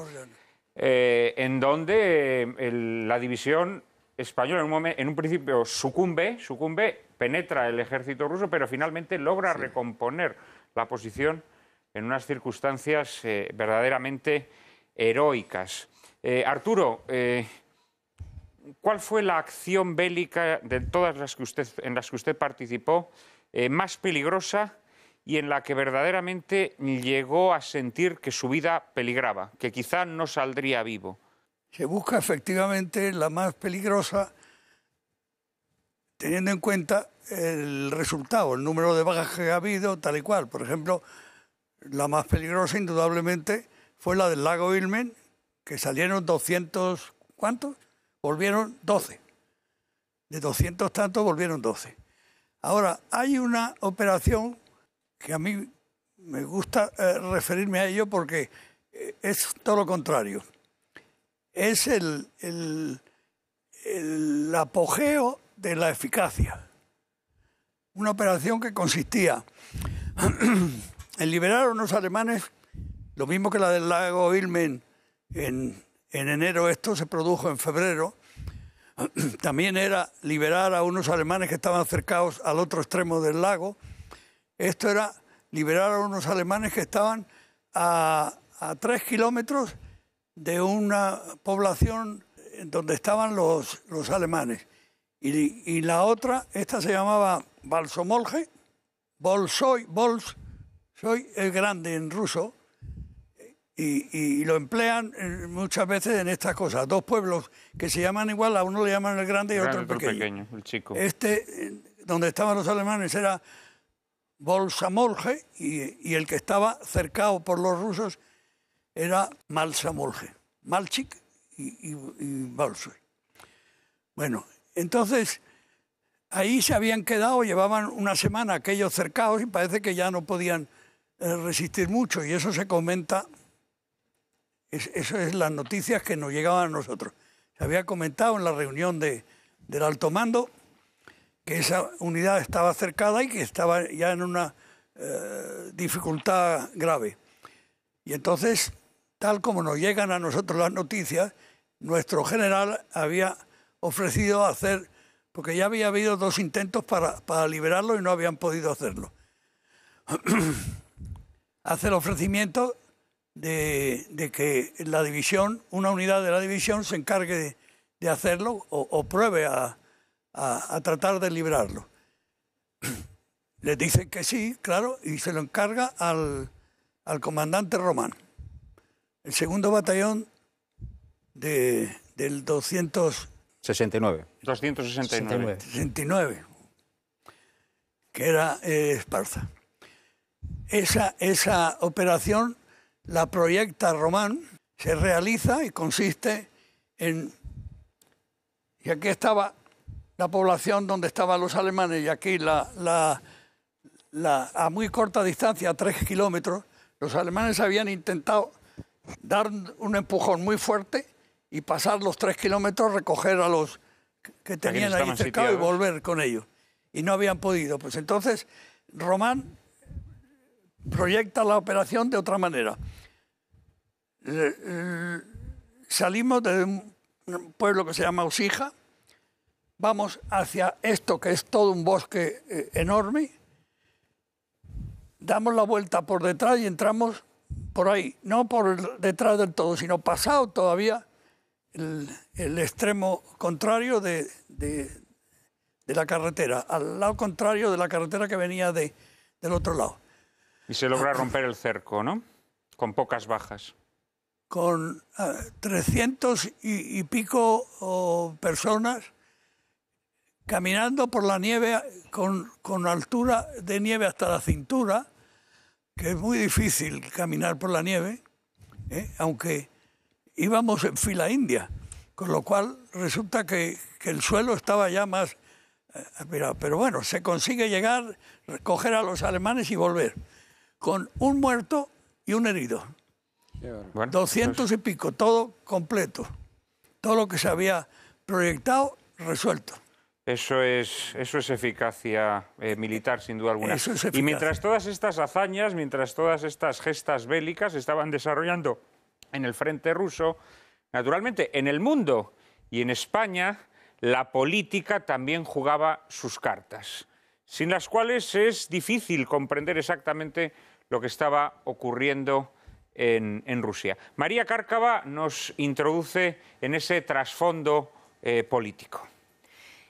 Eh, en donde eh, la división español en un, en un principio sucumbe, sucumbe, penetra el ejército ruso, pero finalmente logra recomponer la posición en unas circunstancias eh, verdaderamente heroicas. Eh, Arturo, eh, ¿cuál fue la acción bélica de todas las que usted, en las que usted participó más peligrosa y en la que verdaderamente llegó a sentir que su vida peligraba, que quizá no saldría vivo? se busca efectivamente la más peligrosa, teniendo en cuenta el resultado, el número de vagas que ha habido, tal y cual. Por ejemplo, la más peligrosa indudablemente fue la del lago Ilmen, que salieron 200, ¿cuántos? Volvieron 12. De 200 tantos volvieron 12. Ahora, hay una operación que a mí me gusta eh, referirme a ello porque eh, es todo lo contrario es el, el, apogeo de la eficacia. Una operación que consistía en liberar a unos alemanes, lo mismo que la del lago Ilmen en, enero, esto se produjo en febrero, también era liberar a unos alemanes que estaban cercados al otro extremo del lago, esto era liberar a unos alemanes que estaban a, a tres kilómetros de una población donde estaban los, alemanes. Y, la otra, esta se llamaba Balsomolje, Bolsoy, Bols, soy el grande en ruso, y, lo emplean eh, muchas veces en estas cosas. Dos pueblos que se llaman igual, a uno le llaman el grande y otro el pequeño. chico. Este, eh, donde estaban los alemanes, era Bolsamolje, y el que estaba cercado por los rusos era Mal Malchik y, y, Bueno, entonces ahí se habían quedado, llevaban una semana aquellos cercados y parece que ya no podían eh, resistir mucho y eso se comenta, eso es las noticias que nos llegaban a nosotros. Se había comentado en la reunión de, del alto mando que esa unidad estaba cercada y que estaba ya en una eh, dificultad grave. Y entonces Tal como nos llegan a nosotros las noticias, nuestro general había ofrecido hacer, porque ya había habido dos intentos para, liberarlo y no habían podido hacerlo. hace el ofrecimiento de, que la división, una unidad de la división, se encargue de, hacerlo o, pruebe a, tratar de liberarlo. Le dicen que sí, claro, y se lo encarga al, al comandante Román. El segundo batallón de, del 269. que era eh, Esparza. Esa, esa operación la proyecta Román, se realiza y consiste en... Y aquí estaba la población donde estaban los alemanes y aquí la, la, la, a muy corta distancia, a tres kilómetros, los alemanes habían intentado dar un empujón muy fuerte y pasar los tres kilómetros, recoger a los que tenían ahí secado y volver con ellos. Y no habían podido. Pues entonces Román proyecta la operación de otra manera. Eh, salimos de un pueblo que se llama Usija, vamos hacia esto que es todo un bosque eh, enorme, damos la vuelta por detrás y entramos por ahí, no por detrás del todo, sino pasado todavía el, extremo contrario de, la carretera, al lado contrario de la carretera que venía de, del otro lado. Y se logra ah. romper el cerco, ¿no? Con pocas bajas. Con uh, ah, 300 y, pico personas caminando por la nieve con altura de nieve hasta la cintura que es muy difícil caminar por la nieve, ¿eh? aunque íbamos en fila india, con lo cual resulta que, el suelo estaba ya más... Eh, pero, pero bueno, se consigue llegar, recoger a los alemanes y volver, con un muerto y un herido. Pues doscientos y pico, todo completo. Todo lo que se había proyectado, resuelto. Eso es, eso es eficacia eh, militar, sin duda alguna. y mientras todas estas hazañas, mientras todas estas gestas bélicas estaban desarrollando en el frente ruso, naturalmente en el mundo y en España, la política también jugaba sus cartas, sin las cuales es difícil comprender exactamente lo que estaba ocurriendo en, Rusia. María Cárcava nos introduce en ese trasfondo eh, político.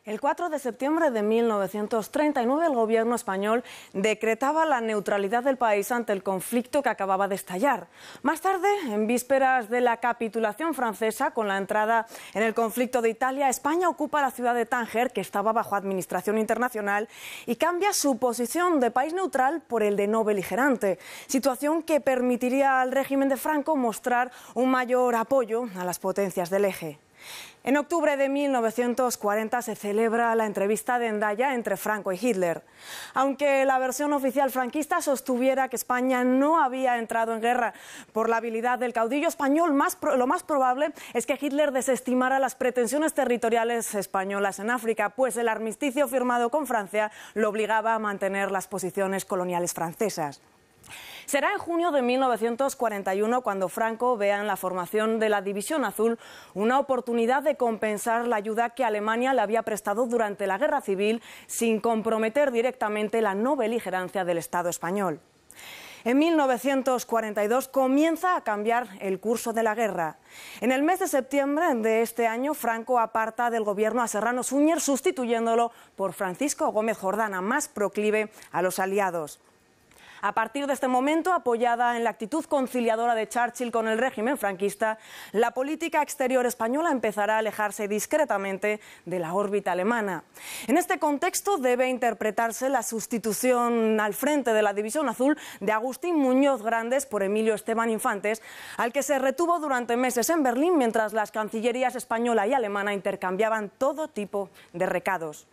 El 4 de septiembre de 1939 el gobierno español decretaba la neutralidad del país ante el conflicto que acababa de estallar. Más tarde, en vísperas de la capitulación francesa, con la entrada en el conflicto de Italia, España ocupa la ciudad de Tánger, que estaba bajo administración internacional, y cambia su posición de país neutral por el de no beligerante, situación que permitiría al régimen de Franco mostrar un mayor apoyo a las potencias del eje. En octubre de 1940 se celebra la entrevista de Endaya entre Franco y Hitler. Aunque la versión oficial franquista sostuviera que España no había entrado en guerra por la habilidad del caudillo español, lo más probable es que Hitler desestimara las pretensiones territoriales españolas en África, pues el armisticio firmado con Francia lo obligaba a mantener las posiciones coloniales francesas. Será en junio de 1941 cuando Franco vea en la formación de la División Azul una oportunidad de compensar la ayuda que Alemania le había prestado durante la Guerra Civil sin comprometer directamente la no beligerancia del Estado español. En 1942 comienza a cambiar el curso de la guerra. En el mes de septiembre de este año, Franco aparta del gobierno a Serrano Suñer, sustituyéndolo por Francisco Gómez Jordana, más proclive a los aliados. A partir de este momento, apoyada en la actitud conciliadora de Churchill con el régimen franquista, la política exterior española empezará a alejarse discretamente de la órbita alemana. En este contexto debe interpretarse la sustitución al frente de la División Azul de Agustín Muñoz Grandes por Emilio Esteban Infantes, al que se retuvo durante meses en Berlín mientras las cancillerías española y alemana intercambiaban todo tipo de recados.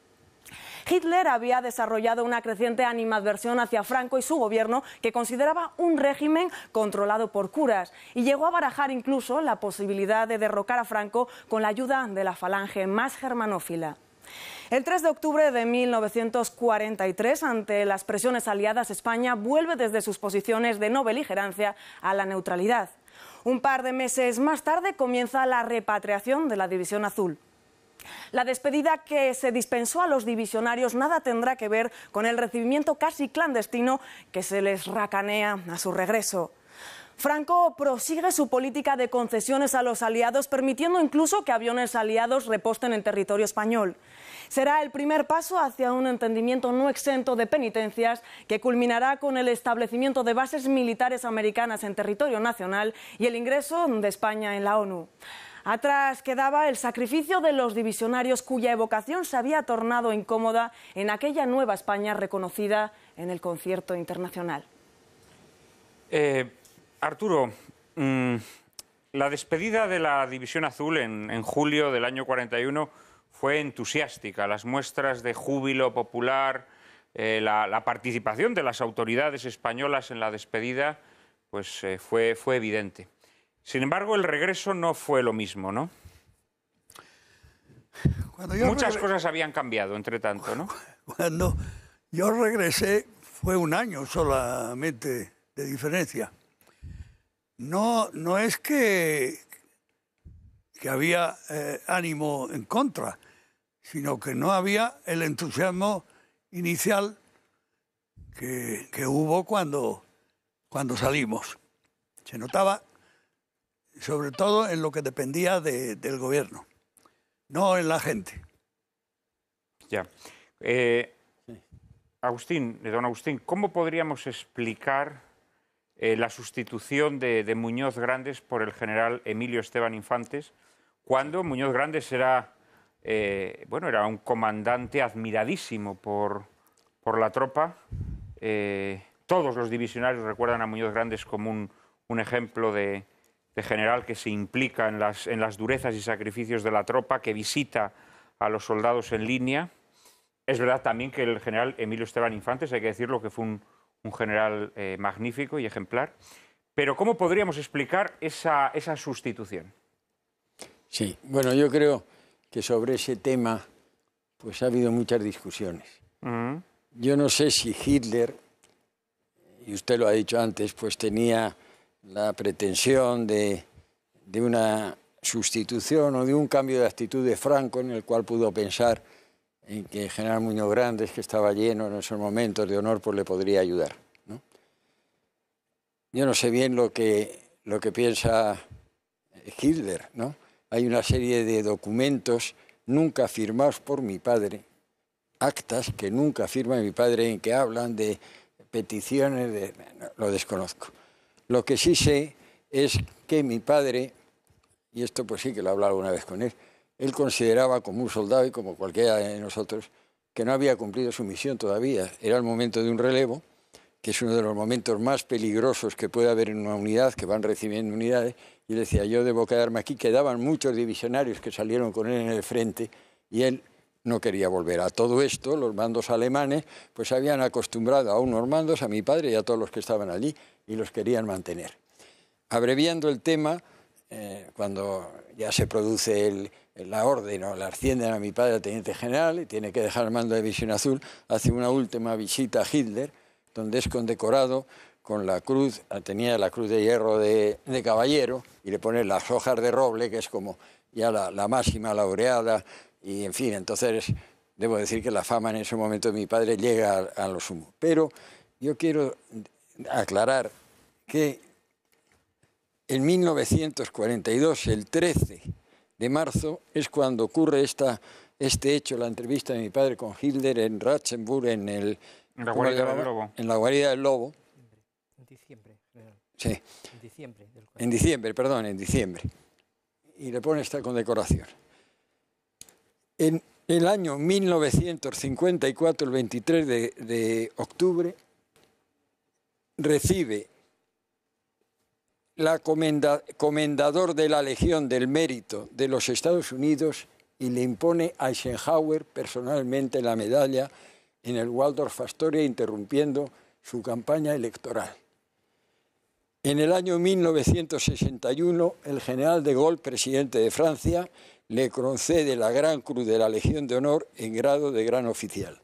Hitler había desarrollado una creciente animadversión hacia Franco y su gobierno que consideraba un régimen controlado por curas y llegó a barajar incluso la posibilidad de derrocar a Franco con la ayuda de la falange más germanófila. El 3 de octubre de 1943, ante las presiones aliadas, España vuelve desde sus posiciones de no beligerancia a la neutralidad. Un par de meses más tarde comienza la repatriación de la División Azul. La despedida que se dispensó a los divisionarios nada tendrá que ver con el recibimiento casi clandestino que se les racanea a su regreso. Franco prosigue su política de concesiones a los aliados, permitiendo incluso que aviones aliados reposten en territorio español. Será el primer paso hacia un entendimiento no exento de penitencias que culminará con el establecimiento de bases militares americanas en territorio nacional y el ingreso de España en la ONU. Atrás quedaba el sacrificio de los divisionarios cuya evocación se había tornado incómoda en aquella nueva España reconocida en el concierto internacional. Eh, Arturo, mm, la despedida de la División Azul en, julio del año 41 fue entusiástica. Las muestras de júbilo popular, eh, la, participación de las autoridades españolas en la despedida, pues eh, fue evidente. Sin embargo, el regreso no fue lo mismo, ¿no? Muchas cosas habían cambiado, entre tanto, ¿no? Cuando yo regresé fue un año solamente de diferencia. No, no es que, que había eh, ánimo en contra, sino que no había el entusiasmo inicial que, hubo cuando, cuando salimos. Se notaba sobre todo en lo que dependía del gobierno, no en la gente. Ya. Eh, Agustín, don Agustín, ¿cómo podríamos explicar eh, la sustitución de, Muñoz Grandes por el general Emilio Esteban Infantes cuando Muñoz Grandes era, eh, bueno, era un comandante admiradísimo por, por la tropa? todos los divisionarios recuerdan a Muñoz Grandes como un ejemplo de, general que se implica en las, en las durezas y sacrificios de la tropa, que visita a los soldados en línea. Es verdad también que el general Emilio Esteban Infantes, hay que decirlo, que fue un, general eh, magnífico y ejemplar. Pero ¿cómo podríamos explicar esa, sustitución? Sí, bueno, yo creo que sobre ese tema pues ha habido muchas discusiones. Yo no sé si Hitler, y usted lo ha dicho antes, pues tenía la pretensión de, una sustitución o de un cambio de actitud de Franco en el cual pudo pensar en que general Muñoz Grandes, que estaba lleno en esos momentos de honor, pues le podría ayudar. Yo no sé bien lo que, lo que piensa Hitler. ¿no? Hay una serie de documentos nunca firmados por mi padre, actas que nunca firma mi padre en que hablan de peticiones, de, lo desconozco. Lo que sí sé es que mi padre, y esto pues sí que lo he hablado una vez con él, él consideraba como un soldado y como cualquiera de nosotros que no había cumplido su misión todavía. Era el momento de un relevo, que es uno de los momentos más peligrosos que puede haber en una unidad, que van recibiendo unidades, y decía, yo debo quedarme aquí. Quedaban muchos divisionarios que salieron con él en el frente y él no quería volver. A todo esto, los mandos alemanes pues habían acostumbrado a unos mandos, a mi padre y a todos los que estaban allí, y los querían mantener. Abreviando el tema, eh, cuando ya se produce la orden o la ascienden a mi padre teniente general y tiene que dejar el mando de Visión Azul, hace una última visita a Hitler, donde es condecorado con la cruz, tenía la cruz de hierro de, caballero y le pone las hojas de roble, que es como ya la, máxima laureada, y en fin, entonces debo decir que la fama en ese momento de mi padre llega a, a lo sumo. Pero yo quiero aclarar que en 1942, el 13 de marzo, es cuando ocurre esta, este hecho, la entrevista de mi padre con Hitler en Ratzenburg, en, el, la, guarida del lobo. en diciembre. Sí. En diciembre. perdón, en diciembre. Y le pone esta condecoración. En el año 1954, el 23 de octubre, recibe la comendador de la Legión del Mérito de los Estados Unidos y le impone a Eisenhower personalmente la medalla en el Waldorf Astoria interrumpiendo su campaña electoral. En el año 1961, el general de Gaulle, presidente de Francia, le concede la Gran Cruz de la Legión de Honor en grado de gran oficial.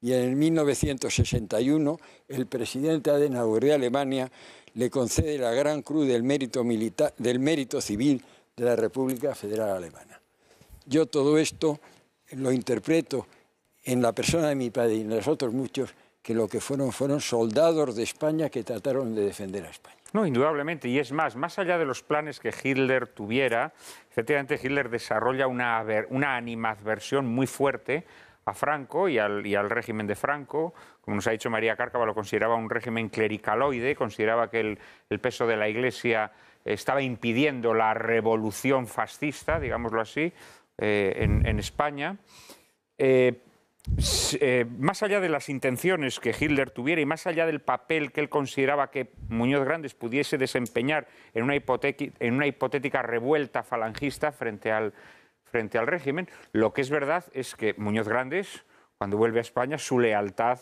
Y en el 1961, el presidente Adenauer de Alemania le concede la Gran Cruz del mérito, Civil de la República Federal Alemana. Yo todo esto lo interpreto en la persona de mi padre y en los otros muchos que lo que fueron fueron soldados de España que trataron de defender a España. No, indudablemente. Y es más, más allá de los planes que Hitler tuviera, efectivamente Hitler desarrolla una, una animadversión muy fuerte a Franco y al, régimen de Franco. Como nos ha dicho María Cárcava, lo consideraba un régimen clericaloide, consideraba que el, peso de la Iglesia estaba impidiendo la revolución fascista, digámoslo así, eh, en, España. Eh, eh, más allá de las intenciones que Hitler tuviera y más allá del papel que él consideraba que Muñoz Grandes pudiese desempeñar en una hipotética revuelta falangista frente al frente al régimen. Lo que es verdad es que Muñoz Grandes, cuando vuelve a España, su lealtad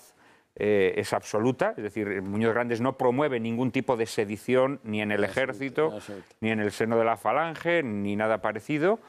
eh, es absoluta, es decir, Muñoz Grandes no promueve ningún tipo de sedición ni en el ejército, ni en el seno de la falange, ni nada parecido.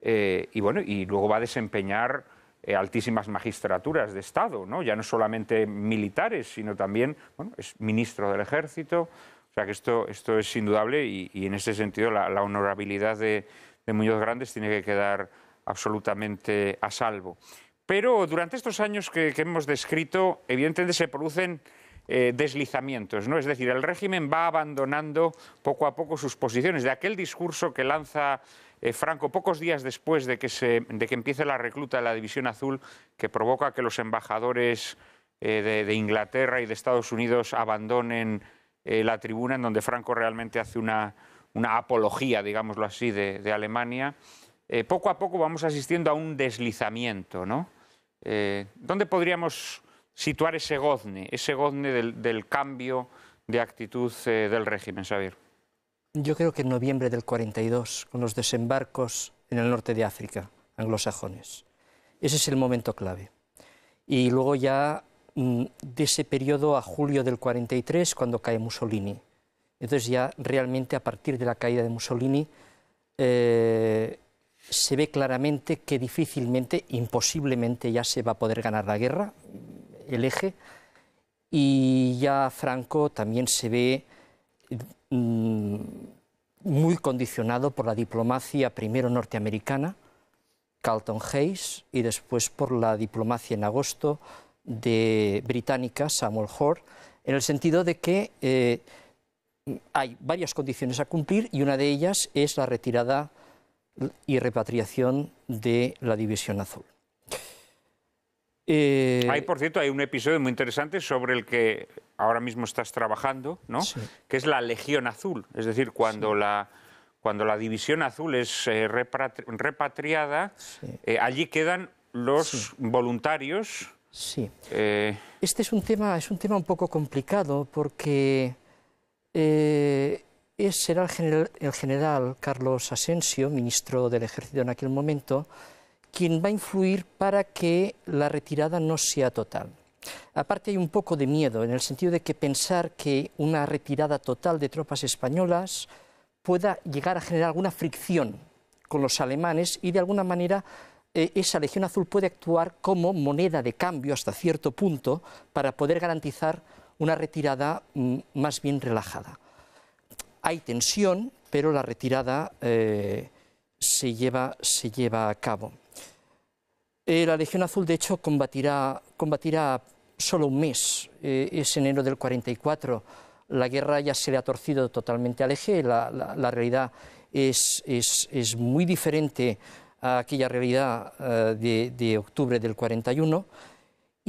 Eh, y bueno, y luego va a desempeñar eh, altísimas magistraturas de Estado, ¿no? ya no solamente militares, sino también bueno, es ministro del ejército. O sea que esto, esto es indudable y, en ese sentido la honorabilidad de, de Muñoz Grandes tiene que quedar absolutamente a salvo. Pero durante estos años que, hemos descrito, evidentemente se producen eh, deslizamientos, ¿no? Es decir, el régimen va abandonando poco a poco sus posiciones. De aquel discurso que lanza eh, Franco pocos días después de que, se, de que empiece la recluta de la División Azul, que provoca que los embajadores eh, de, Inglaterra y de Estados Unidos abandonen la tribuna, en donde Franco realmente hace una una apología, digámoslo así, de, Alemania, eh, poco a poco vamos asistiendo a un deslizamiento. ¿no? Eh, ¿Dónde podríamos situar ese gozne, ese gozne del, cambio de actitud eh, del régimen, Xavier? Yo creo que en noviembre del 42, con los desembarcos en el norte de África, anglosajones. Ese es el momento clave. Y luego ya mm, de ese periodo a julio del 43, cuando cae Mussolini, entonces ya realmente a partir de la caída de Mussolini eh, se ve claramente que difícilmente, imposiblemente ya se va a poder ganar la guerra, el eje, y ya Franco también se ve mm, muy condicionado por la diplomacia primero norteamericana, Carlton Hayes, y después por la diplomacia en agosto de británica Samuel Hoare, en el sentido de que eh, hay varias condiciones a cumplir y una de ellas es la retirada y repatriación de la División Azul. Eh, hay, por cierto, hay un episodio muy interesante sobre el que ahora mismo estás trabajando, ¿no? Que es la Legión Azul, es decir, cuando la cuando la división azul es eh, repatriada, eh, allí quedan los voluntarios. Sí. Este es un tema, es un tema un poco complicado porque eh, será el general, el general Carlos Asensio, ministro del Ejército en aquel momento, quien va a influir para que la retirada no sea total. Aparte hay un poco de miedo, en el sentido de que pensar que una retirada total de tropas españolas pueda llegar a generar alguna fricción con los alemanes y de alguna manera eh, esa Legión Azul puede actuar como moneda de cambio hasta cierto punto para poder garantizar una retirada mm, más bien relajada. Hay tensión, pero la retirada eh, se, lleva, a cabo. Eh, la Legión Azul, de hecho, combatirá, solo un mes. Eh, es enero del 44. La guerra ya se le ha torcido totalmente al eje. La, realidad es, muy diferente a aquella realidad de, de octubre del 41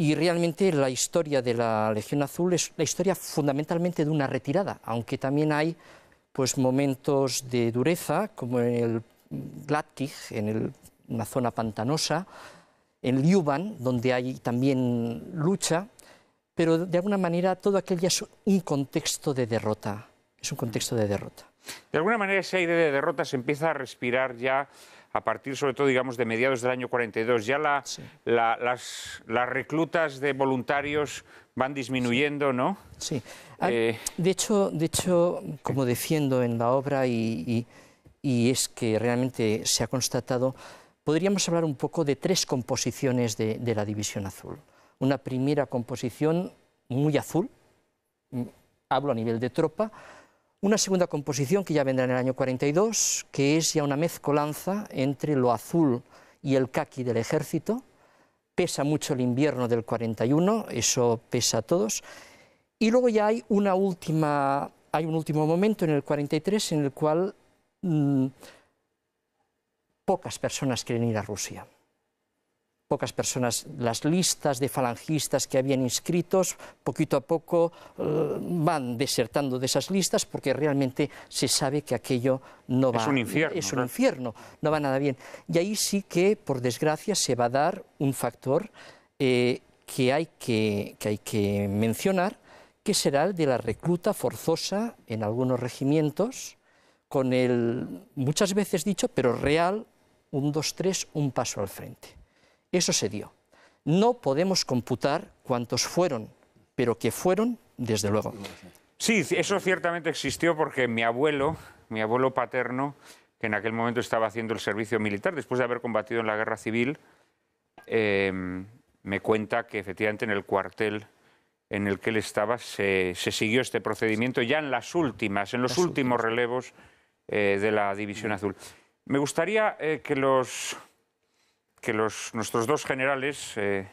y realmente la historia de la Legión Azul es la historia fundamentalmente de una retirada, aunque también hay pues, momentos de dureza, como en el Gladkig, en una zona pantanosa, en Liuban, donde hay también lucha, pero de alguna manera todo aquello ya es un contexto de derrota, es un contexto de derrota. De alguna manera esa idea de derrota se empieza a respirar ya a partir sobre todo, digamos, de mediados del año 42. Ya las, reclutas de voluntarios van disminuyendo, ¿no? Sí. Eh, de, hecho, de hecho, como defiendo en la obra y, es que realmente se ha constatado, podríamos hablar un poco de tres composiciones de la División Azul. Una primera composición muy azul, mm, hablo a nivel de tropa, una segunda composición que ya vendrá en el año 42, que es ya una mezcolanza entre lo azul y el caqui del ejército. Pesa mucho el invierno del 41, eso pesa a todos. Y luego ya hay, una última, un último momento en el 43 en el cual mm, pocas personas quieren ir a Rusia pocas personas. Las listas de falangistas que habían inscritos, poquito a poco eh, van desertando de esas listas porque realmente se sabe que aquello no va. Es un infierno. Es un infierno, no va nada bien. Y ahí sí que, por desgracia, se va a dar un factor eh, que, hay que, que hay que mencionar, que será el de la recluta forzosa en algunos regimientos, con el, muchas veces dicho, pero real, un, dos, tres, un paso al frente. Eso se dio. No podemos computar cuántos fueron, pero que fueron, desde luego. Sí, eso ciertamente existió porque mi abuelo, mi abuelo paterno, que en aquel momento estaba haciendo el servicio militar, después de haber combatido en la guerra civil, eh, me cuenta que efectivamente en el cuartel en el que él estaba se, siguió este procedimiento ya en las últimas, en los últimos relevos eh, de la División mm. Azul. Me gustaría eh, que los que nuestros dos generales eh,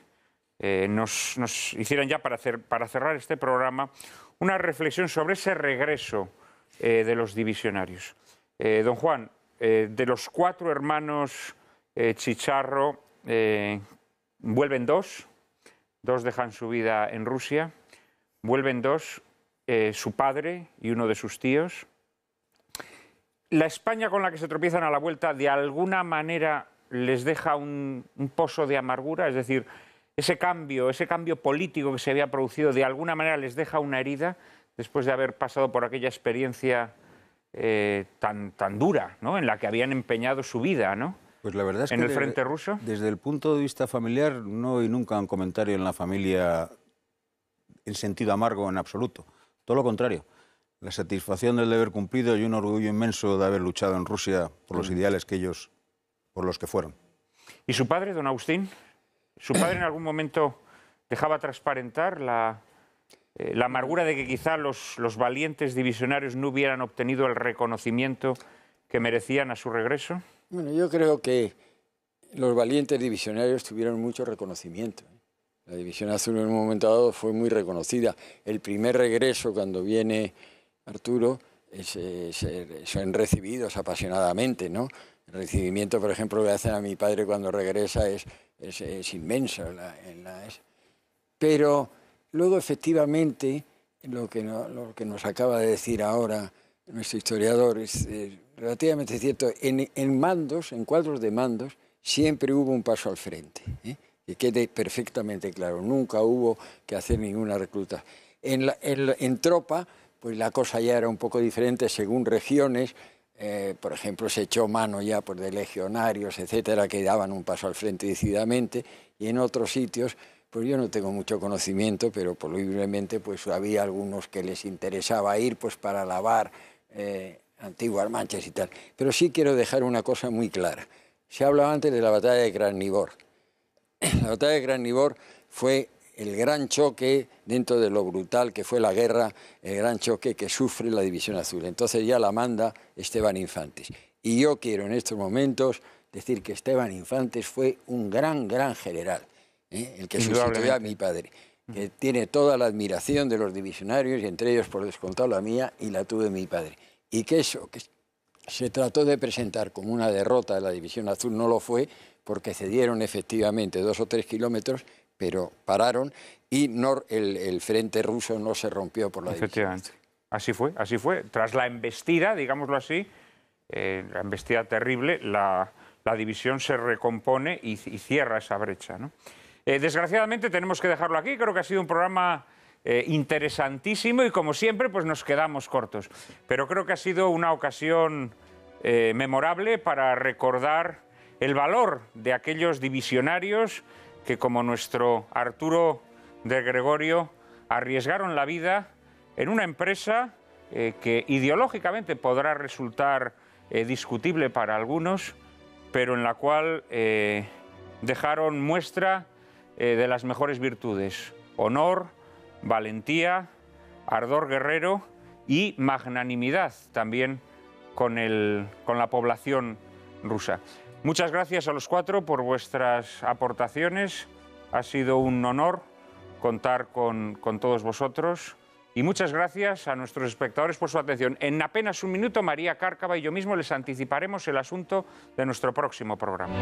eh, nos, hicieran ya para, cerrar este programa una reflexión sobre ese regreso eh, de los divisionarios. don Juan, de los cuatro hermanos Chicharro, vuelven dos, dos dejan su vida en Rusia, vuelven dos, su padre y uno de sus tíos. La España con la que se tropiezan a la vuelta, de alguna manera les deja un, pozo de amargura, es decir, ese cambio, ese cambio político que se había producido, de alguna manera les deja una herida después de haber pasado por aquella experiencia eh, tan, tan dura, ¿no? en la que habían empeñado su vida, ¿no? Pues la verdad en el frente ruso. Desde el punto de vista familiar, no hay nunca un comentario en la familia en sentido amargo en absoluto. Todo lo contrario. La satisfacción del haber cumplido y un orgullo inmenso de haber luchado en Rusia por los mm. ideales que ellos por los que fueron. ¿Y su padre, don Agustín? ¿Su padre en algún momento dejaba transparentar la, eh, amargura de que quizá los, valientes divisionarios no hubieran obtenido el reconocimiento que merecían a su regreso? Bueno, yo creo que los valientes divisionarios tuvieron mucho reconocimiento. ¿eh? La División Azul en un momento dado fue muy reconocida. El primer regreso cuando viene Arturo eh, son recibidos apasionadamente, ¿no? El recibimiento, por ejemplo, que hacen a mi padre cuando regresa es, es, inmenso. Pero luego, efectivamente, lo que, nos acaba de decir ahora nuestro historiador es, relativamente cierto. En, mandos, en cuadros de mandos, siempre hubo un paso al frente. ¿eh? Que quede perfectamente claro. Nunca hubo que hacer ninguna recluta. En, en tropa, pues la cosa ya era un poco diferente según regiones eh, por ejemplo, se echó mano ya por pues, de legionarios, etcétera, que daban un paso al frente decididamente, y en otros sitios, pues yo no tengo mucho conocimiento, pero posiblemente pues, había algunos que les interesaba ir pues, para lavar eh, antiguas manchas y tal. Pero sí quiero dejar una cosa muy clara. Se hablaba antes de la batalla de nibor La batalla de Granivor fue el gran choque, dentro de lo brutal que fue la guerra, el gran choque que sufre la División Azul. Entonces ya la manda Esteban Infantes. Y yo quiero en estos momentos decir que Esteban Infantes fue un gran, gran general, ¿eh? el que sustituyó a mi padre, que tiene toda la admiración de los divisionarios, y entre ellos, por descontado, la mía, y la tuve mi padre. Y que eso, que se trató de presentar como una derrota de la División Azul, no lo fue, porque cedieron efectivamente dos o tres kilómetros pero pararon y el, frente ruso no se rompió por la Efectivamente. Así fue, así fue. Tras la embestida, digámoslo así, eh, la embestida terrible, la, división se recompone y, cierra esa brecha. Eh, desgraciadamente tenemos que dejarlo aquí. Creo que ha sido un programa eh, interesantísimo y como siempre pues nos quedamos cortos. Pero creo que ha sido una ocasión memorable para recordar el valor de aquellos divisionarios que como nuestro Arturo de Gregorio arriesgaron la vida en una empresa eh, que ideológicamente podrá resultar eh, discutible para algunos, pero en la cual eh, dejaron muestra de las mejores virtudes, honor, valentía, ardor guerrero y magnanimidad también con la población rusa. Muchas gracias a los cuatro por vuestras aportaciones. Ha sido un honor contar con, con todos vosotros. Y muchas gracias a nuestros espectadores por su atención. En apenas un minuto, María Cárcava y yo mismo les anticiparemos el asunto de nuestro próximo programa.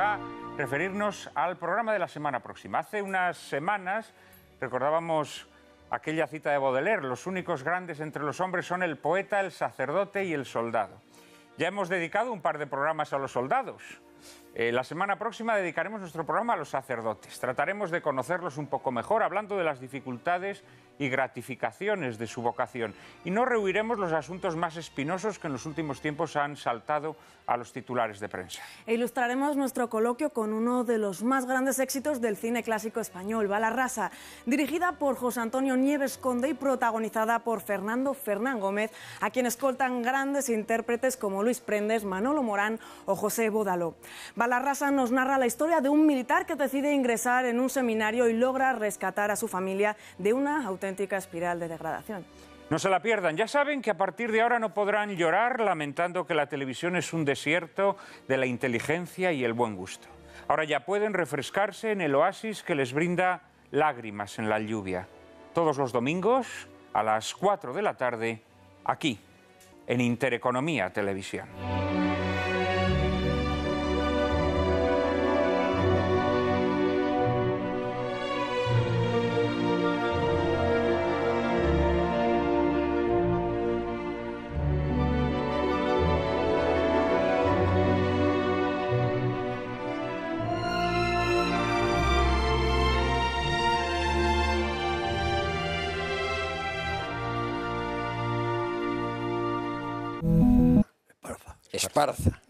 a referirnos al programa de la semana próxima. Hace unas semanas recordábamos aquella cita de Baudelaire, los únicos grandes entre los hombres son el poeta, el sacerdote y el soldado. Ya hemos dedicado un par de programas a los soldados, eh, la semana próxima dedicaremos nuestro programa a los sacerdotes. Trataremos de conocerlos un poco mejor, hablando de las dificultades y gratificaciones de su vocación. Y no rehuiremos los asuntos más espinosos que en los últimos tiempos han saltado a los titulares de prensa. E ilustraremos nuestro coloquio con uno de los más grandes éxitos del cine clásico español, Rasa, dirigida por José Antonio Nieves Conde y protagonizada por Fernando Fernán Gómez, a quien escoltan grandes intérpretes como Luis Prendes, Manolo Morán o José Bódalo. La Raza nos narra la historia de un militar que decide ingresar en un seminario y logra rescatar a su familia de una auténtica espiral de degradación. No se la pierdan. Ya saben que a partir de ahora no podrán llorar lamentando que la televisión es un desierto de la inteligencia y el buen gusto. Ahora ya pueden refrescarse en el oasis que les brinda lágrimas en la lluvia. Todos los domingos a las 4 de la tarde, aquí, en Intereconomía Televisión.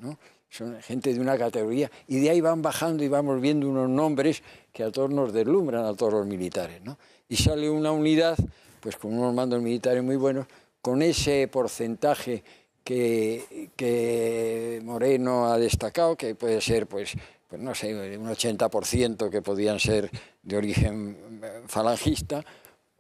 ¿no? son gente de una categoría, y de ahí van bajando y vamos viendo unos nombres que a todos nos deslumbran, a todos los militares. Y sale una unidad, pues con unos mandos militares muy buenos, con ese porcentaje que, Moreno ha destacado, que puede ser, pues, pues no sé, un 80% que podían ser de origen falangista,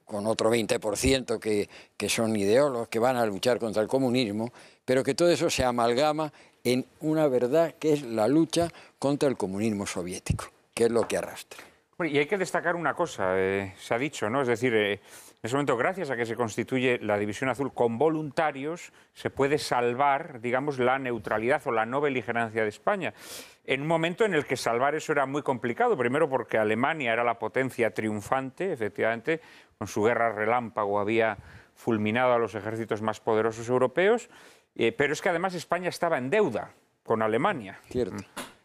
con otro 20% que, son ideólogos, que van a luchar contra el comunismo, pero que todo eso se amalgama en una verdad que es la lucha contra el comunismo soviético, que es lo que arrastra. Y hay que destacar una cosa, eh, se ha dicho, ¿no? Es decir, eh, en ese momento, gracias a que se constituye la División Azul con voluntarios, se puede salvar, digamos, la neutralidad o la no beligerancia de España. En un momento en el que salvar eso era muy complicado, primero porque Alemania era la potencia triunfante, efectivamente, con su guerra relámpago había fulminado a los ejércitos más poderosos europeos, eh, pero es que además España estaba en deuda con Alemania. Cierto.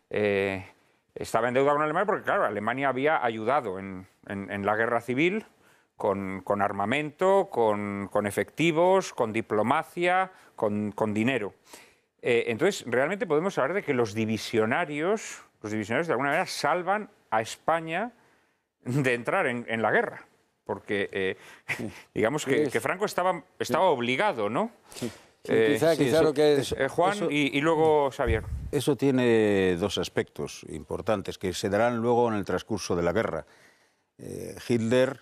Eh, estaba en deuda con Alemania porque, claro, Alemania había ayudado en la guerra civil, con, armamento, con, efectivos, con diplomacia, con, dinero. Eh, entonces, realmente podemos hablar de que los divisionarios, los divisionarios de alguna manera salvan a España de entrar en, la guerra. Porque eh, digamos que, Franco estaba, estaba obligado, ¿no? Eh, quizá, lo que es, Juan y, luego mm. Xavier. Eso tiene dos aspectos importantes que se darán luego en el transcurso de la guerra. Eh, Hitler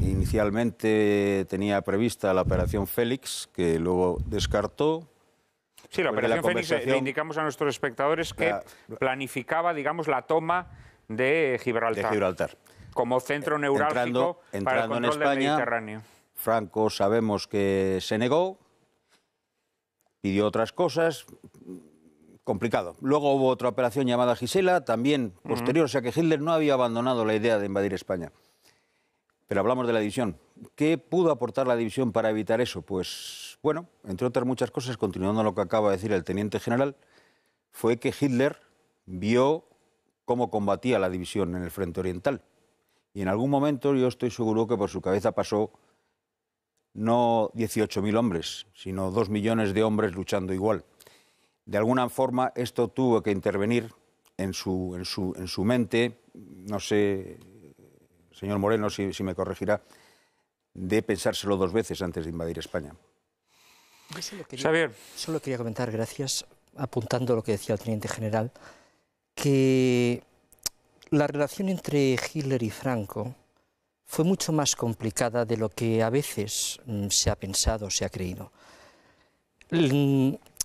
Inicialmente tenía prevista la operación Félix, que luego descartó. Sí, la operación Félix eh, le indicamos a nuestros espectadores que planificaba, digamos, la toma de Gibraltar. De Gibraltar. Como centro neurálgico entrando, para el en España, Mediterráneo. Franco sabemos que se negó, pidió otras cosas, complicado. Luego hubo otra operación llamada Gisela, también posterior, o sea que Hitler no había abandonado la idea de invadir España. Pero hablamos de la división. ¿Qué pudo aportar la división para evitar eso? Pues bueno, entre otras muchas cosas, continuando lo que acaba de decir el teniente general, fue que Hitler vio cómo combatía la división en el frente oriental. Y en algún momento yo estoy seguro que por su cabeza pasó no 18.000 hombres, sino dos millones de hombres luchando igual. De alguna forma esto tuvo que intervenir en su, su, en su mente, no sé señor Moreno, si, me corregirá, de pensárselo dos veces antes de invadir España. solo quería, comentar, gracias, apuntando lo que decía el teniente general, que la relación entre Hitler y Franco fue mucho más complicada de lo que a veces mm, se ha pensado, se ha creído.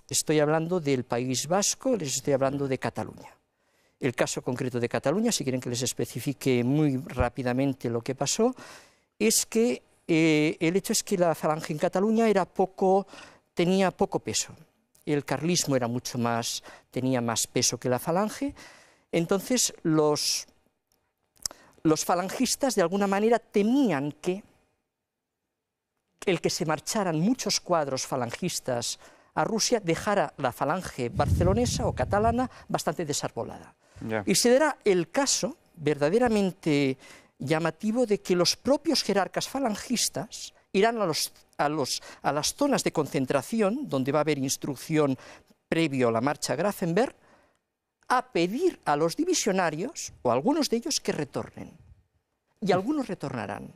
Estoy hablando del País Vasco, les estoy hablando de Cataluña el caso concreto de Cataluña, si quieren que les especifique muy rápidamente lo que pasó, es que eh, el hecho es que la falange en Cataluña tenía poco peso. El carlismo mucho más, tenía más peso que la falange. Entonces los, los falangistas de alguna manera temían que el que se marcharan muchos cuadros falangistas a Rusia dejara la falange barcelonesa o catalana bastante desarbolada. Y se dará el caso verdaderamente llamativo de que los propios jerarcas falangistas irán a, a, a las zonas de concentración, donde va a haber instrucción previo a la marcha Grafenberg, a pedir a los divisionarios, o a algunos de ellos, que retornen. Y algunos retornarán.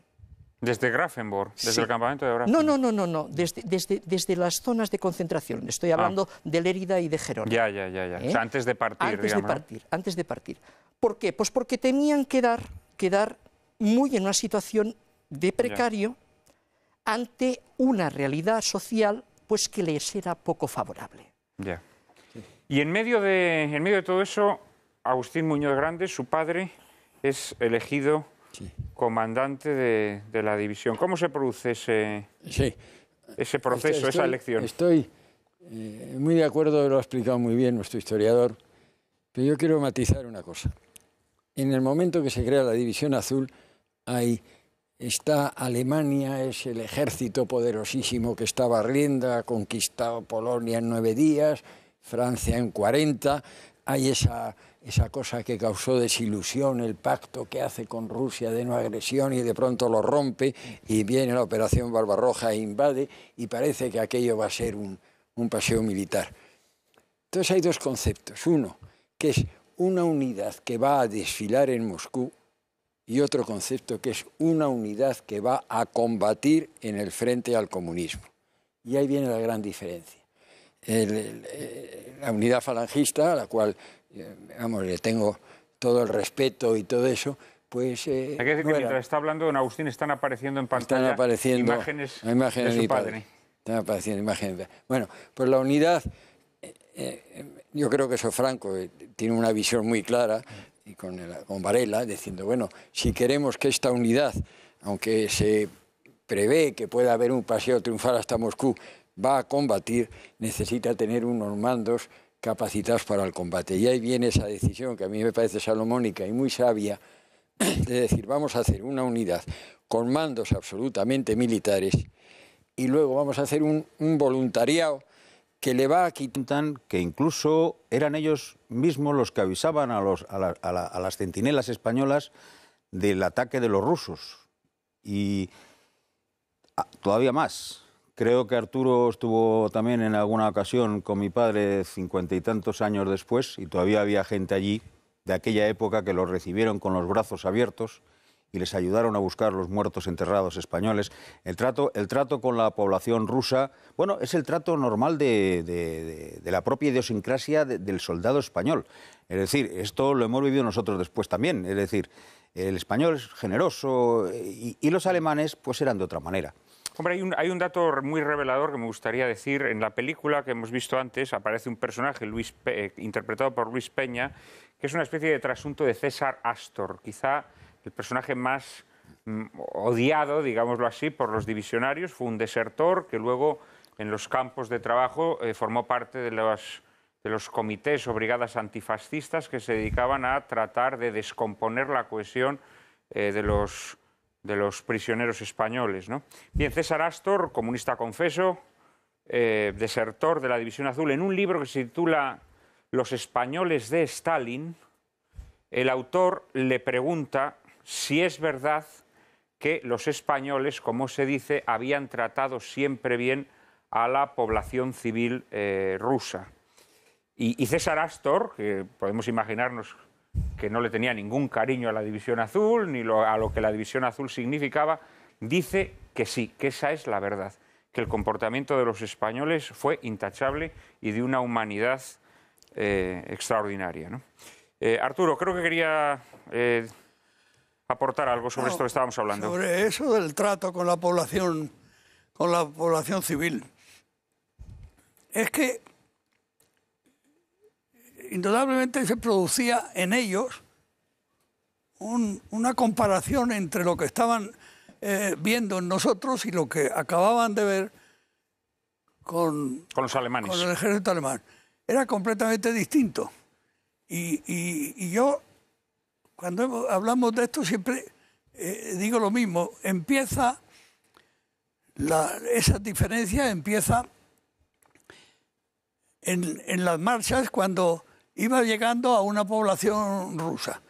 Desde Grafenburg? desde el campamento de Grafenborg. No, no, no, no, no. Desde, desde, desde las zonas de concentración. Estoy ah. hablando de Lérida y de Gerona. Ya, ya, ya, ya. O sea, ¿Eh? antes de partir, antes de partir, antes de partir. ¿Por qué? Pues porque tenían que quedar muy en una situación de precario ante una realidad social pues que les era poco favorable. Ya. Y en medio de, en medio de todo eso, Agustín Muñoz Grande, su padre, es elegido comandante de, la división. ¿Cómo se produce ese, proceso, esa elección? Estoy eh, muy de acuerdo, lo ha explicado muy bien nuestro historiador, pero yo quiero matizar una cosa. En el momento que se crea la división azul, hay está Alemania, es el ejército poderosísimo que estaba rienda ha conquistado Polonia en nueve días, Francia en 40, hay esa esa cosa que causó desilusión, el pacto que hace con Rusia de no agresión y de pronto lo rompe y viene la operación Barbarroja e invade y parece que aquello va a ser un, paseo militar. Entonces hay dos conceptos. Uno, que es una unidad que va a desfilar en Moscú y otro concepto que es una unidad que va a combatir en el frente al comunismo. Y ahí viene la gran diferencia. Eh, la unidad falangista, la cual eh, le tengo todo el respeto y todo eso, pues... Eh, Hay que mientras está hablando don Agustín están apareciendo en pantalla apareciendo imágenes, de su padre. Están apareciendo imágenes. Bueno, pues la unidad, eh, yo creo que eso Franco tiene una visión muy clara y con Varela, diciendo, bueno, si queremos que esta unidad, aunque se prevé que pueda haber un paseo triunfal hasta Moscú, va a combatir, necesita tener unos mandos capacitados para el combate. Y ahí viene esa decisión que a mí me parece salomónica y muy sabia, de decir, vamos a hacer una unidad con mandos absolutamente militares y luego vamos a hacer un, voluntariado que le va a quitar... Que incluso eran ellos mismos los que avisaban a, los, a, a las centinelas españolas del ataque de los rusos. Y ah, todavía más. Creo que Arturo estuvo también en alguna ocasión con mi padre cincuenta y tantos años después y todavía había gente allí de aquella época que los recibieron con los brazos abiertos y les ayudaron a buscar los muertos enterrados españoles. El trato, el trato con la población rusa, bueno, es el trato normal de, la propia idiosincrasia del soldado español. Es decir, esto lo hemos vivido nosotros después también. Es decir, el español es generoso y los alemanes pues eran de otra manera. Hombre, hay un, dato muy revelador que me gustaría decir. En la película que hemos visto antes aparece un personaje, Luis eh, interpretado por Luis Peña, que es una especie de trasunto de César Astor, quizá el personaje más mm, odiado, digámoslo así, por los divisionarios. Fue un desertor que luego en los campos de trabajo eh, formó parte de los, comités o brigadas antifascistas que se dedicaban a tratar de descomponer la cohesión eh, de los de los prisioneros españoles. ¿no? Bien, César Astor, comunista confeso, eh, desertor de la División Azul, en un libro que se titula Los españoles de Stalin, el autor le pregunta si es verdad que los españoles, como se dice, habían tratado siempre bien a la población civil eh, rusa. Y, y César Astor, que podemos imaginarnos que no le tenía ningún cariño a la División Azul ni a lo que la División Azul significaba, dice que sí, que esa es la verdad, que el comportamiento de los españoles fue intachable y de una humanidad eh, extraordinaria. ¿no? Eh, Arturo, creo que quería eh, aportar algo sobre esto que estábamos hablando. Sobre eso del trato con la población, con la población civil. Es que indudablemente se producía en ellos una comparación entre lo que estaban eh, viendo en nosotros y lo que acababan de ver con, los alemanes. Con el ejército alemán. Era completamente distinto. Y, yo, cuando hablamos de esto, siempre eh, digo lo mismo. Empieza, esa diferencia empieza en, en las marchas cuando iba llegando a una población rusa.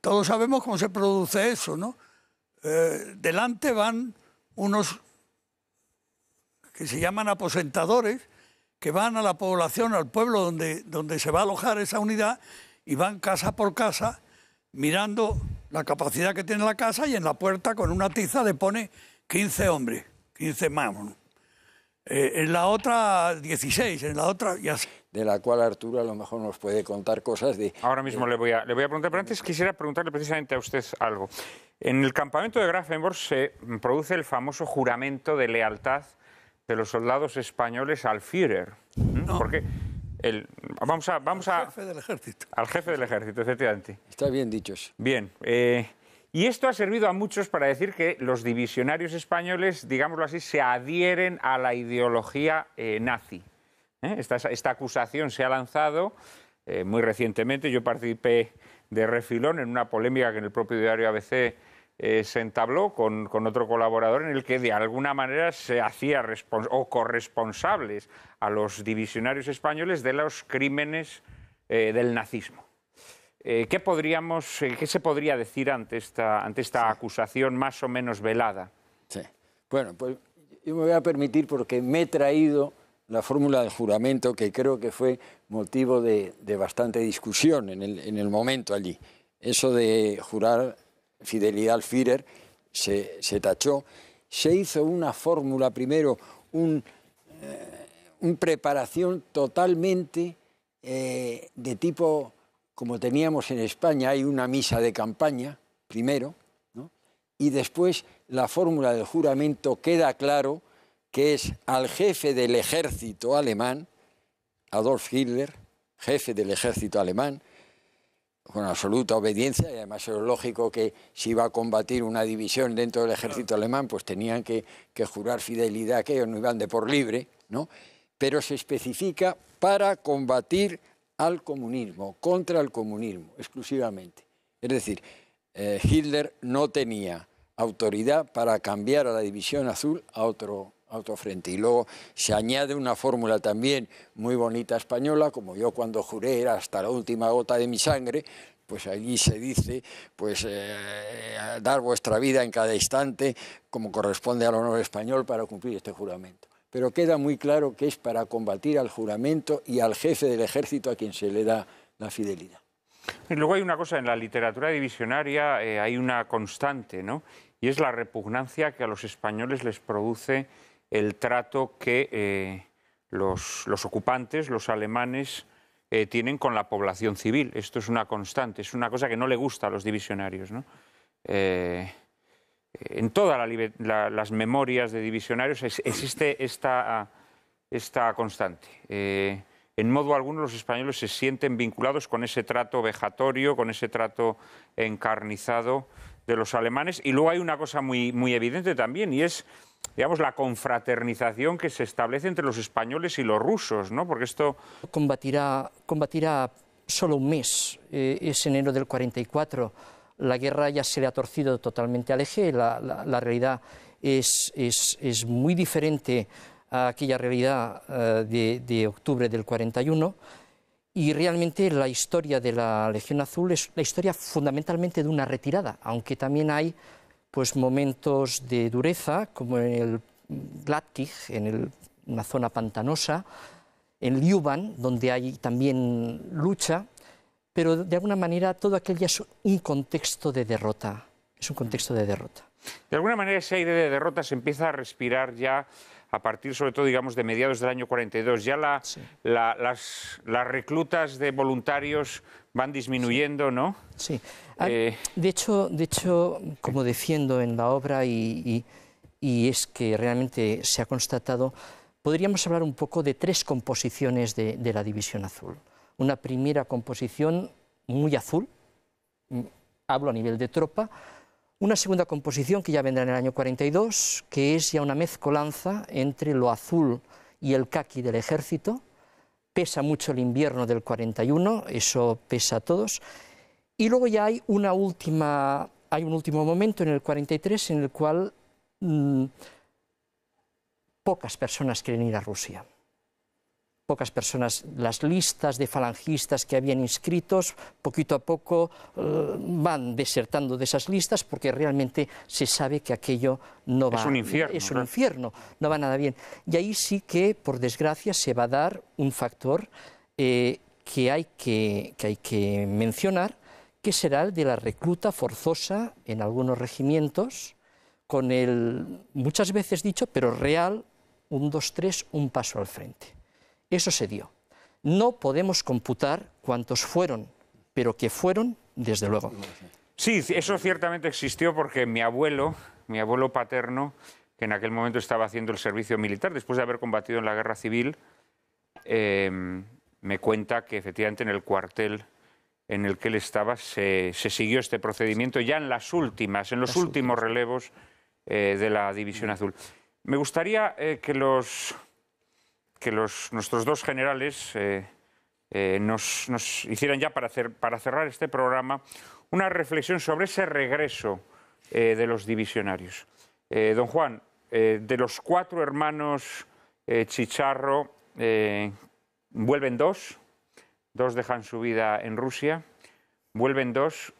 Todos sabemos cómo se produce eso, ¿no? Eh, delante van unos que se llaman aposentadores, que van a la población, al pueblo donde, donde se va a alojar esa unidad, y van casa por casa mirando la capacidad que tiene la casa y en la puerta con una tiza le pone 15 hombres, 15 más. Eh, en la otra 16, en la otra y así de la cual Arturo a lo mejor nos puede contar cosas de... Ahora mismo eh, Le, voy a, le voy a preguntar, pero antes quisiera preguntarle precisamente a usted algo. En el campamento de Grafenborg se produce el famoso juramento de lealtad de los soldados españoles al Führer. No. Porque el, vamos a, vamos al jefe del ejército. Al jefe del ejército, efectivamente. Está bien dicho eso. Bien. Eh, y esto ha servido a muchos para decir que los divisionarios españoles, digámoslo así, se adhieren a la ideología eh, nazi. ¿eh? Esta, acusación se ha lanzado eh, muy recientemente. Yo participé de refilón en una polémica que en el propio diario ABC eh, se entabló con, otro colaborador en el que de alguna manera se hacía o corresponsables a los divisionarios españoles de los crímenes del nazismo. ¿qué, podríamos, ¿Qué se podría decir ante esta, ante esta acusación más o menos velada? Sí. Bueno, pues yo me voy a permitir, porque me he traído la fórmula del juramento, que creo que fue motivo de, bastante discusión en el, momento allí. Eso de jurar fidelidad al Führer se, tachó. Se hizo una fórmula, primero, una eh, preparación totalmente eh, de tipo como teníamos en España, hay una misa de campaña, primero, y después la fórmula del juramento queda claro que es al jefe del ejército alemán, Adolf Hitler, jefe del ejército alemán, con absoluta obediencia, y además es lógico que si iba a combatir una división dentro del ejército alemán, pues tenían que, jurar fidelidad a que no iban de por libre, ¿no? Pero se especifica para combatir al comunismo, contra el comunismo, exclusivamente. Es decir, eh, Hitler no tenía autoridad para cambiar a la división azul a otro y luego se añade una fórmula también muy bonita española, como yo cuando juré era hasta la última gota de mi sangre, pues allí se dice, pues eh, dar vuestra vida en cada instante como corresponde al honor español para cumplir este juramento. Pero queda muy claro que es para combatir al juramento y al jefe del ejército a quien se le da la fidelidad. Y luego hay una cosa, en la literatura divisionaria eh, hay una constante, ¿no? Y es la repugnancia que a los españoles les produce el trato que eh, los, ocupantes, los alemanes, eh, tienen con la población civil. Esto es una constante, es una cosa que no le gusta a los divisionarios. Eh, en todas las memorias de divisionarios existe esta, constante. en modo alguno los españoles se sienten vinculados con ese trato vejatorio, con ese trato encarnizado de los alemanes. Y luego hay una cosa muy evidente también, y es digamos, la confraternización que se establece entre los españoles y los rusos, ¿no? Porque esto... Combatirá, combatirá solo un mes, eh, es enero del 44. La guerra ya se le ha torcido totalmente al eje, la, la, realidad es, es, es, muy diferente a aquella realidad eh, de, de, octubre del 41. Y realmente la historia de la Legión Azul es la historia fundamentalmente de una retirada, aunque también hay pues, momentos de dureza, como en el Glattig, en el, una zona pantanosa, en Liuban, donde hay también lucha, pero de alguna manera todo aquello es un contexto de derrota, es un contexto de derrota. De alguna manera ese aire de derrota se empieza a respirar ya a partir sobre todo, digamos, de mediados del año 42. Ya las, reclutas de voluntarios van disminuyendo, ¿no? Sí. Eh, de, hecho, de hecho, como defiendo en la obra y, es que realmente se ha constatado, podríamos hablar un poco de tres composiciones de la División Azul. Una primera composición muy azul, mm, hablo a nivel de tropa, una segunda composición que ya vendrá en el año 42, que es ya una mezcolanza entre lo azul y el caqui del ejército. Pesa mucho el invierno del 41, eso pesa a todos. Y luego ya hay, una un último momento en el 43 en el cual mm, pocas personas quieren ir a Rusia pocas personas. Las listas de falangistas que habían inscritos, poquito a poco eh, van desertando de esas listas porque realmente se sabe que aquello no va. Es un infierno. Es un infierno, no va nada bien. Y ahí sí que, por desgracia, se va a dar un factor eh, que, hay que, que hay que mencionar, que será el de la recluta forzosa en algunos regimientos, con el, muchas veces dicho, pero real, un, dos, tres, un paso al frente. Eso se dio. No podemos computar cuántos fueron, pero que fueron, desde luego. Sí, eso ciertamente existió porque mi abuelo, mi abuelo paterno, que en aquel momento estaba haciendo el servicio militar, después de haber combatido en la guerra civil, em, me cuenta que efectivamente en el cuartel en el que él estaba se, siguió este procedimiento ya en las últimas, en los últimos relevos eh, de la División Azul. Me gustaría eh, que los que nuestros dos generales eh, eh, nos, hicieran ya para, cerrar este programa una reflexión sobre ese regreso eh, de los divisionarios. don Juan, de los cuatro hermanos Chicharro, vuelven dos, dos dejan su vida en Rusia, vuelven dos,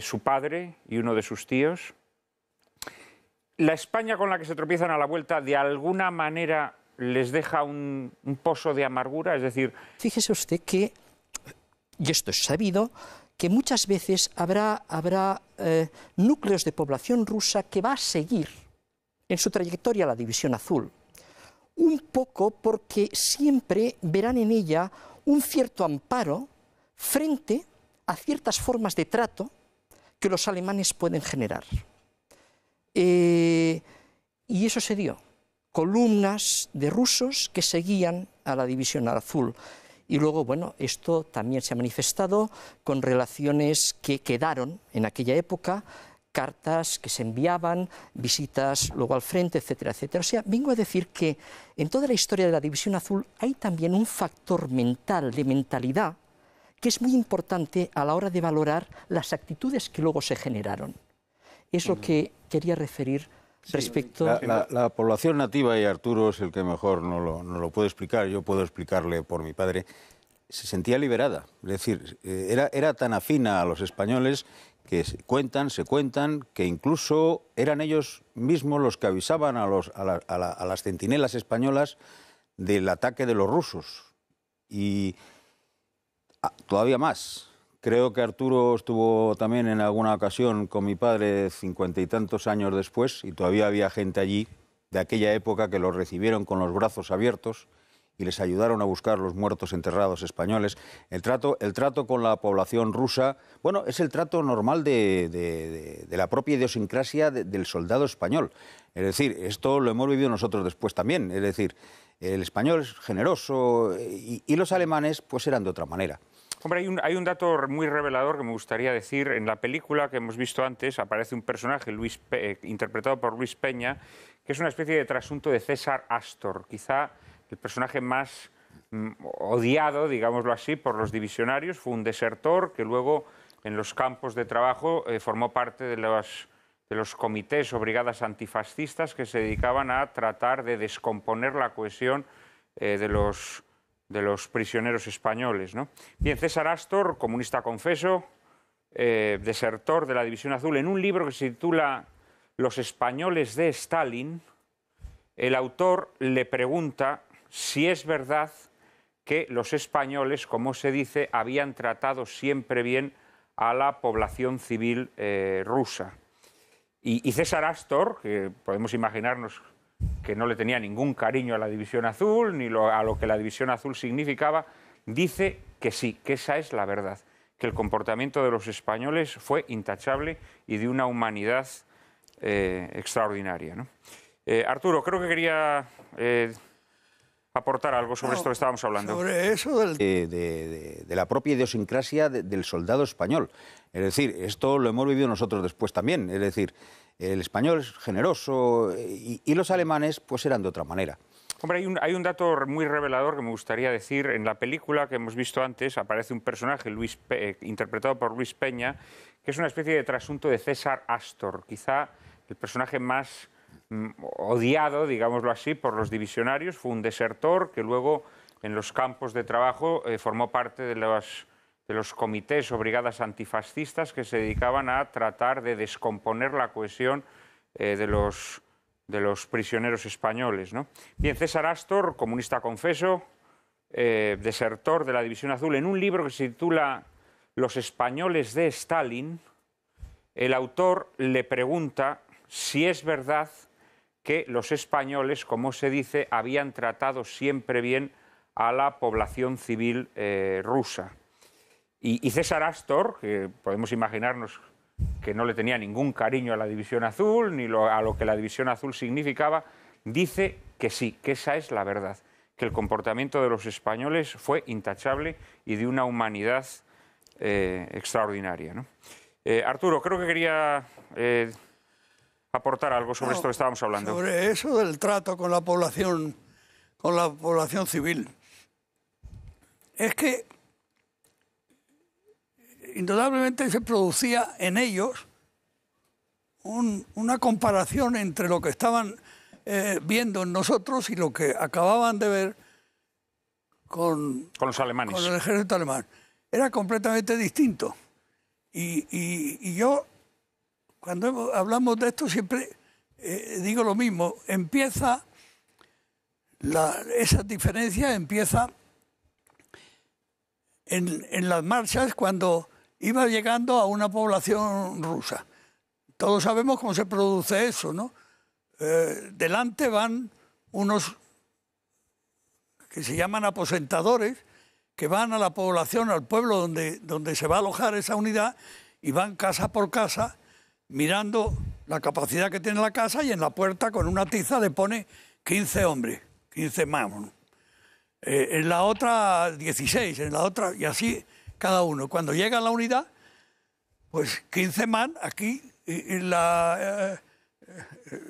su padre y uno de sus tíos. La España con la que se tropiezan a la vuelta, de alguna manera les deja un, pozo de amargura, es decir... Fíjese usted que, y esto es sabido, que muchas veces habrá, habrá eh, núcleos de población rusa que va a seguir en su trayectoria la División Azul, un poco porque siempre verán en ella un cierto amparo frente a ciertas formas de trato que los alemanes pueden generar. Eh, y eso se dio columnas de rusos que seguían a la División Azul. Y luego, bueno, esto también se ha manifestado con relaciones que quedaron en aquella época, cartas que se enviaban, visitas luego al frente, etcétera, etcétera. O sea, vengo a decir que en toda la historia de la División Azul hay también un factor mental, de mentalidad, que es muy importante a la hora de valorar las actitudes que luego se generaron. Es lo que quería referir respecto... La, la, población nativa, y Arturo es el que mejor no lo, puede explicar, yo puedo explicarle por mi padre, se sentía liberada. Es decir, eh, era, era tan afina a los españoles que se cuentan, se cuentan, que incluso eran ellos mismos los que avisaban a, los, a, las centinelas españolas del ataque de los rusos. Y ah, todavía más, Creo que Arturo estuvo también en alguna ocasión con mi padre cincuenta y tantos años después y todavía había gente allí de aquella época que los recibieron con los brazos abiertos y les ayudaron a buscar los muertos enterrados españoles. El trato, el trato con la población rusa, bueno, es el trato normal de, de, la propia idiosincrasia del soldado español. Es decir, esto lo hemos vivido nosotros después también. Es decir, el español es generoso y, y los alemanes pues eran de otra manera. Hombre, hay un, dato muy revelador que me gustaría decir. En la película que hemos visto antes aparece un personaje, eh, interpretado por Luis Peña, que es una especie de trasunto de César Astor, quizá el personaje más mm, odiado, digámoslo así, por los divisionarios. Fue un desertor que luego en los campos de trabajo eh, formó parte de los, comités o brigadas antifascistas que se dedicaban a tratar de descomponer la cohesión eh, de los de los prisioneros españoles. ¿no? Bien, César Astor, comunista confeso, eh, desertor de la División Azul, en un libro que se titula Los españoles de Stalin, el autor le pregunta si es verdad que los españoles, como se dice, habían tratado siempre bien a la población civil eh, rusa. y César Astor, que podemos imaginarnos que no le tenía ningún cariño a la División Azul ni a lo que la División Azul significaba, dice que sí, que esa es la verdad, que el comportamiento de los españoles fue intachable y de una humanidad eh, extraordinaria. Eh, Arturo, creo que quería eh, aportar algo sobre esto que estábamos hablando. Sobre eso de, la propia idiosincrasia del soldado español. Es decir, esto lo hemos vivido nosotros después también. Es decir, el español es generoso eh, y, los alemanes pues eran de otra manera. Hombre, hay un, dato muy revelador que me gustaría decir. En la película que hemos visto antes aparece un personaje, Luis eh, interpretado por Luis Peña, que es una especie de trasunto de César Astor, quizá el personaje más mm, odiado, digámoslo así, por los divisionarios. Fue un desertor que luego en los campos de trabajo eh, formó parte de los de los comités o brigadas antifascistas que se dedicaban a tratar de descomponer la cohesión eh, de, los, prisioneros españoles. Bien, César Astor, comunista confeso, eh, desertor de la División Azul, en un libro que se titula Los españoles de Stalin, el autor le pregunta si es verdad que los españoles, como se dice, habían tratado siempre bien a la población civil eh, rusa. Y, César Astor, que podemos imaginarnos que no le tenía ningún cariño a la División Azul, ni a lo que la División Azul significaba, dice que sí, que esa es la verdad, que el comportamiento de los españoles fue intachable y de una humanidad eh, extraordinaria. Eh, Arturo, creo que quería eh, aportar algo sobre esto que estábamos hablando. Sobre eso del trato con la población, con la población civil. Es que indudablemente se producía en ellos una comparación entre lo que estaban eh, viendo en nosotros y lo que acababan de ver con, los alemanes. Con el ejército alemán. Era completamente distinto. Y, yo, cuando hablamos de esto, siempre eh, digo lo mismo. Empieza, esa diferencia empieza en, en las marchas cuando iba llegando a una población rusa. Todos sabemos cómo se produce eso, ¿no? Eh, delante van unos que se llaman aposentadores, que van a la población, al pueblo donde, donde se va a alojar esa unidad, y van casa por casa mirando la capacidad que tiene la casa y en la puerta con una tiza le pone 15 hombres, 15 más. Eh, en la otra 16, en la otra, y así cada uno. Cuando llega a la unidad, pues 15 man aquí y, la... Eh, eh,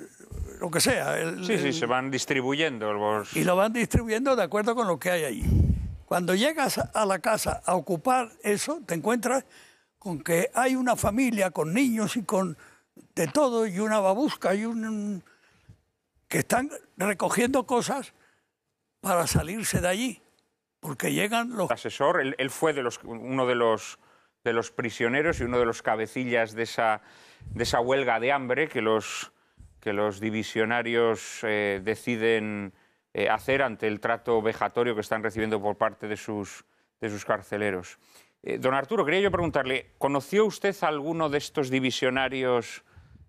lo que sea. sí, sí, se van distribuyendo los... Y lo van distribuyendo de acuerdo con lo que hay allí. Cuando llegas a la casa a ocupar eso, te encuentras con que hay una familia con niños y con de todo y una babusca y un que están recogiendo cosas para salirse de allí. Porque llegan los... Asesor, él, fue uno de los, de los prisioneros y uno de los cabecillas de esa, huelga de hambre que los, divisionarios eh, deciden eh, hacer ante el trato vejatorio que están recibiendo por parte de sus, carceleros. Eh, don Arturo, quería yo preguntarle, ¿conoció usted a alguno de estos divisionarios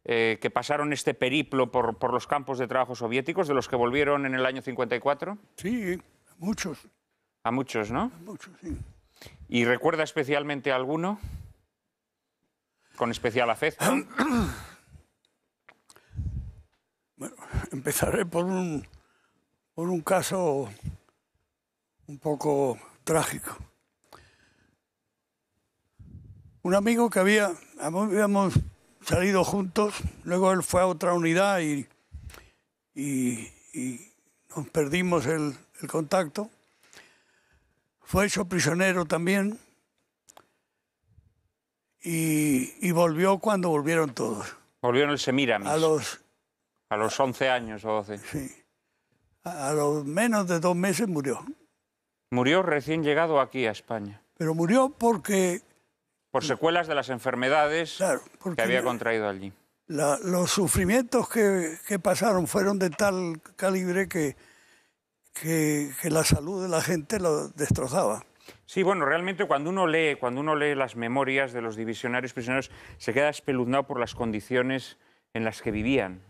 que pasaron este periplo por, por, los campos de trabajo soviéticos, de los que volvieron en el año 54? Sí, muchos. A muchos, ¿no? muchos, sí. ¿Y recuerda especialmente a alguno? Con especial afecto. bueno, empezaré por un, por un caso un poco trágico. Un amigo que había, habíamos salido juntos, luego él fue a otra unidad y, y, nos perdimos el contacto fue hecho prisionero también y, volvió cuando volvieron todos. Volvió en el Semiramis. A los, a los 11 años o 12. Sí. A, los menos de dos meses murió. Murió recién llegado aquí a España. Pero murió porque... Por secuelas de las enfermedades que había contraído allí. los sufrimientos que, que pasaron fueron de tal calibre que que, la salud de la gente lo destrozaba. Sí, bueno, realmente cuando uno lee, cuando uno lee las memorias de los divisionarios prisioneros, se queda espeluznado por las condiciones en las que vivían,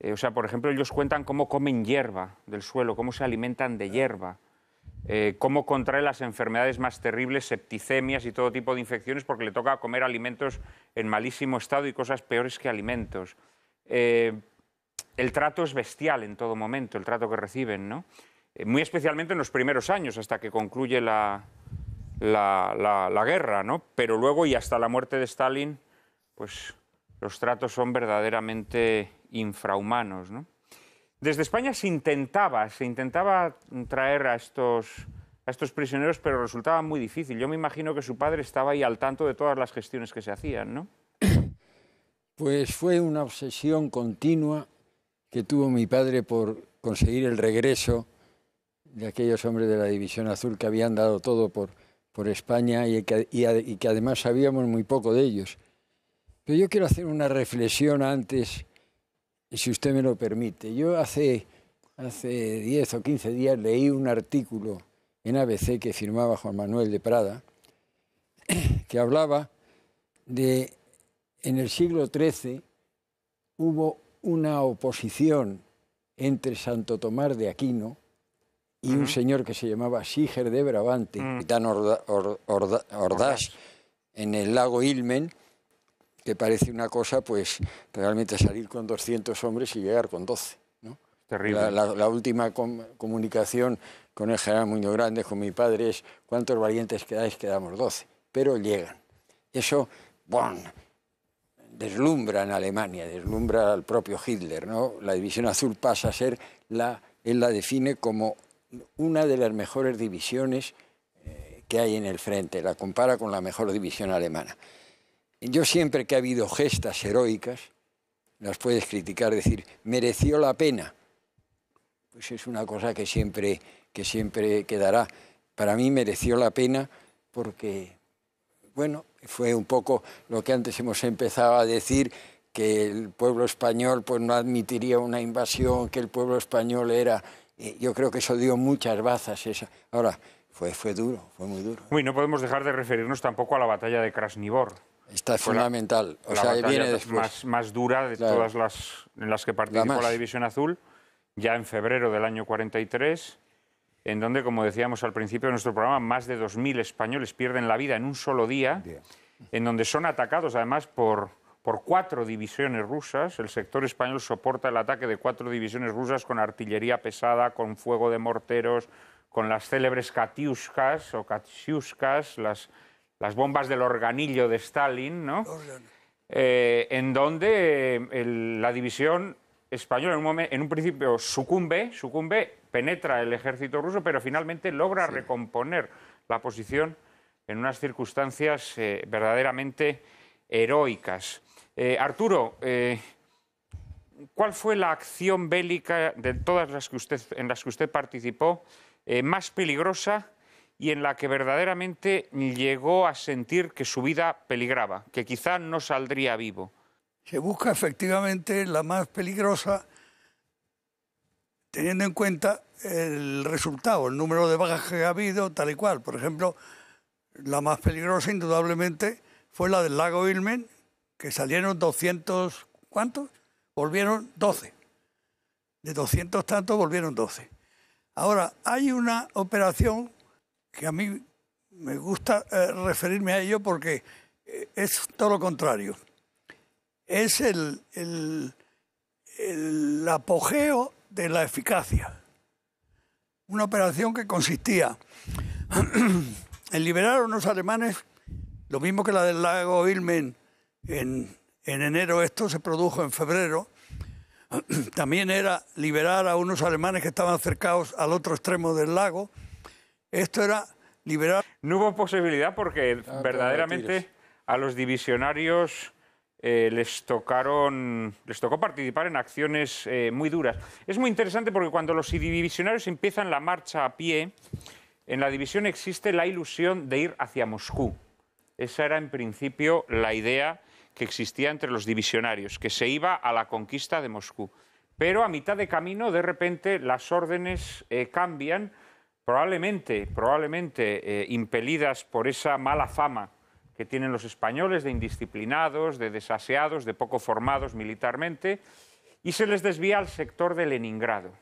eh, o sea, por ejemplo, ellos cuentan cómo comen hierba del suelo, cómo se alimentan de hierba, eh, cómo contrae las enfermedades más terribles, septicemias y todo tipo de infecciones, porque le toca comer alimentos en malísimo estado y cosas peores que alimentos. Eh, el trato es bestial en todo momento, el trato que reciben, ¿no? Eh, muy especialmente en los primeros años, hasta que concluye la, la, guerra, ¿no? Pero luego y hasta la muerte de Stalin, pues los tratos son verdaderamente infrahumanos, ¿no? Desde España se intentaba, se intentaba traer a estos, a estos prisioneros, pero resultaba muy difícil. Yo me imagino que su padre estaba ahí al tanto de todas las gestiones que se hacían, ¿no? Pues fue una obsesión continua que tuvo mi padre por conseguir el regreso de aquellos hombres de la División Azul que habían dado todo por, por España y que, y, que además sabíamos muy poco de ellos. Pero yo quiero hacer una reflexión antes, si usted me lo permite. Yo hace, hace 10 o 15 días leí un artículo en ABC que firmaba Juan Manuel de Prada, que hablaba de en el siglo XIII hubo una oposición entre Santo Tomás de Aquino y un señor que se llamaba Siger de Brabante, capitán mm. en el lago Ilmen, que parece una cosa, pues realmente salir con 200 hombres y llegar con 12. ¿no? Terrible. La, última comunicación con el general Muñoz Grande, con mi padre, es cuántos valientes quedáis, quedamos 12, pero llegan. Eso, bueno, deslumbra en Alemania, deslumbra al propio Hitler. ¿no? La División Azul pasa a ser, la, él la define como una de las mejores divisiones eh, que hay en el frente, la compara con la mejor división alemana. Yo siempre que ha habido gestas heroicas, las puedes criticar, decir, mereció la pena. Pues es una cosa que siempre, que siempre quedará. Para mí mereció la pena porque bueno, fue un poco lo que antes hemos empezado a decir, que el pueblo español pues, no admitiría una invasión, que el pueblo español era... Eh, yo creo que eso dio muchas bazas. Esa. Ahora, fue, fue duro, fue muy duro. Uy, no podemos dejar de referirnos tampoco a la batalla de Krasnivor. Está es fundamental. La, Más, dura de todas las en las que participó la División Azul, ya en febrero del año 43 en donde, como decíamos al principio de nuestro programa, más de 2.000 españoles pierden la vida en un solo día, en donde son atacados además por, por cuatro divisiones rusas. El sector español soporta el ataque de cuatro divisiones rusas con artillería pesada, con fuego de morteros, con las célebres Katiushkas o Katyushkas, las, las bombas del organillo de Stalin, ¿no? Eh, en donde eh, la división Español en un, principio sucumbe, sucumbe, penetra el ejército ruso, pero finalmente logra recomponer la posición en unas circunstancias eh, verdaderamente heroicas. Eh, Arturo, eh, ¿cuál fue la acción bélica de todas las que usted, en las que usted participó más peligrosa y en la que verdaderamente llegó a sentir que su vida peligraba, que quizá no saldría vivo? se busca efectivamente la más peligrosa, teniendo en cuenta el resultado, el número de bajas que ha habido, tal y cual. Por ejemplo, la más peligrosa indudablemente fue la del lago Ilmen, que salieron 200, ¿cuántos? Volvieron 12. De 200 tantos volvieron 12. Ahora, hay una operación que a mí me gusta eh, referirme a ello porque eh, es todo lo contrario es el, el, apogeo de la eficacia. Una operación que consistía en liberar a unos alemanes, lo mismo que la del lago Ilmen en, enero, esto se produjo en febrero, también era liberar a unos alemanes que estaban cercados al otro extremo del lago. Esto era liberar... No hubo posibilidad porque ah, verdaderamente a los divisionarios eh, les, tocaron, les tocó participar en acciones eh, muy duras. Es muy interesante porque cuando los divisionarios empiezan la marcha a pie, en la división existe la ilusión de ir hacia Moscú. Esa era en principio la idea que existía entre los divisionarios, que se iba a la conquista de Moscú. Pero a mitad de camino, de repente, las órdenes eh, cambian, probablemente, probablemente impelidas por esa mala fama que tienen los españoles de indisciplinados, de desaseados, de poco formados militarmente, y se les desvía al sector de Leningrado,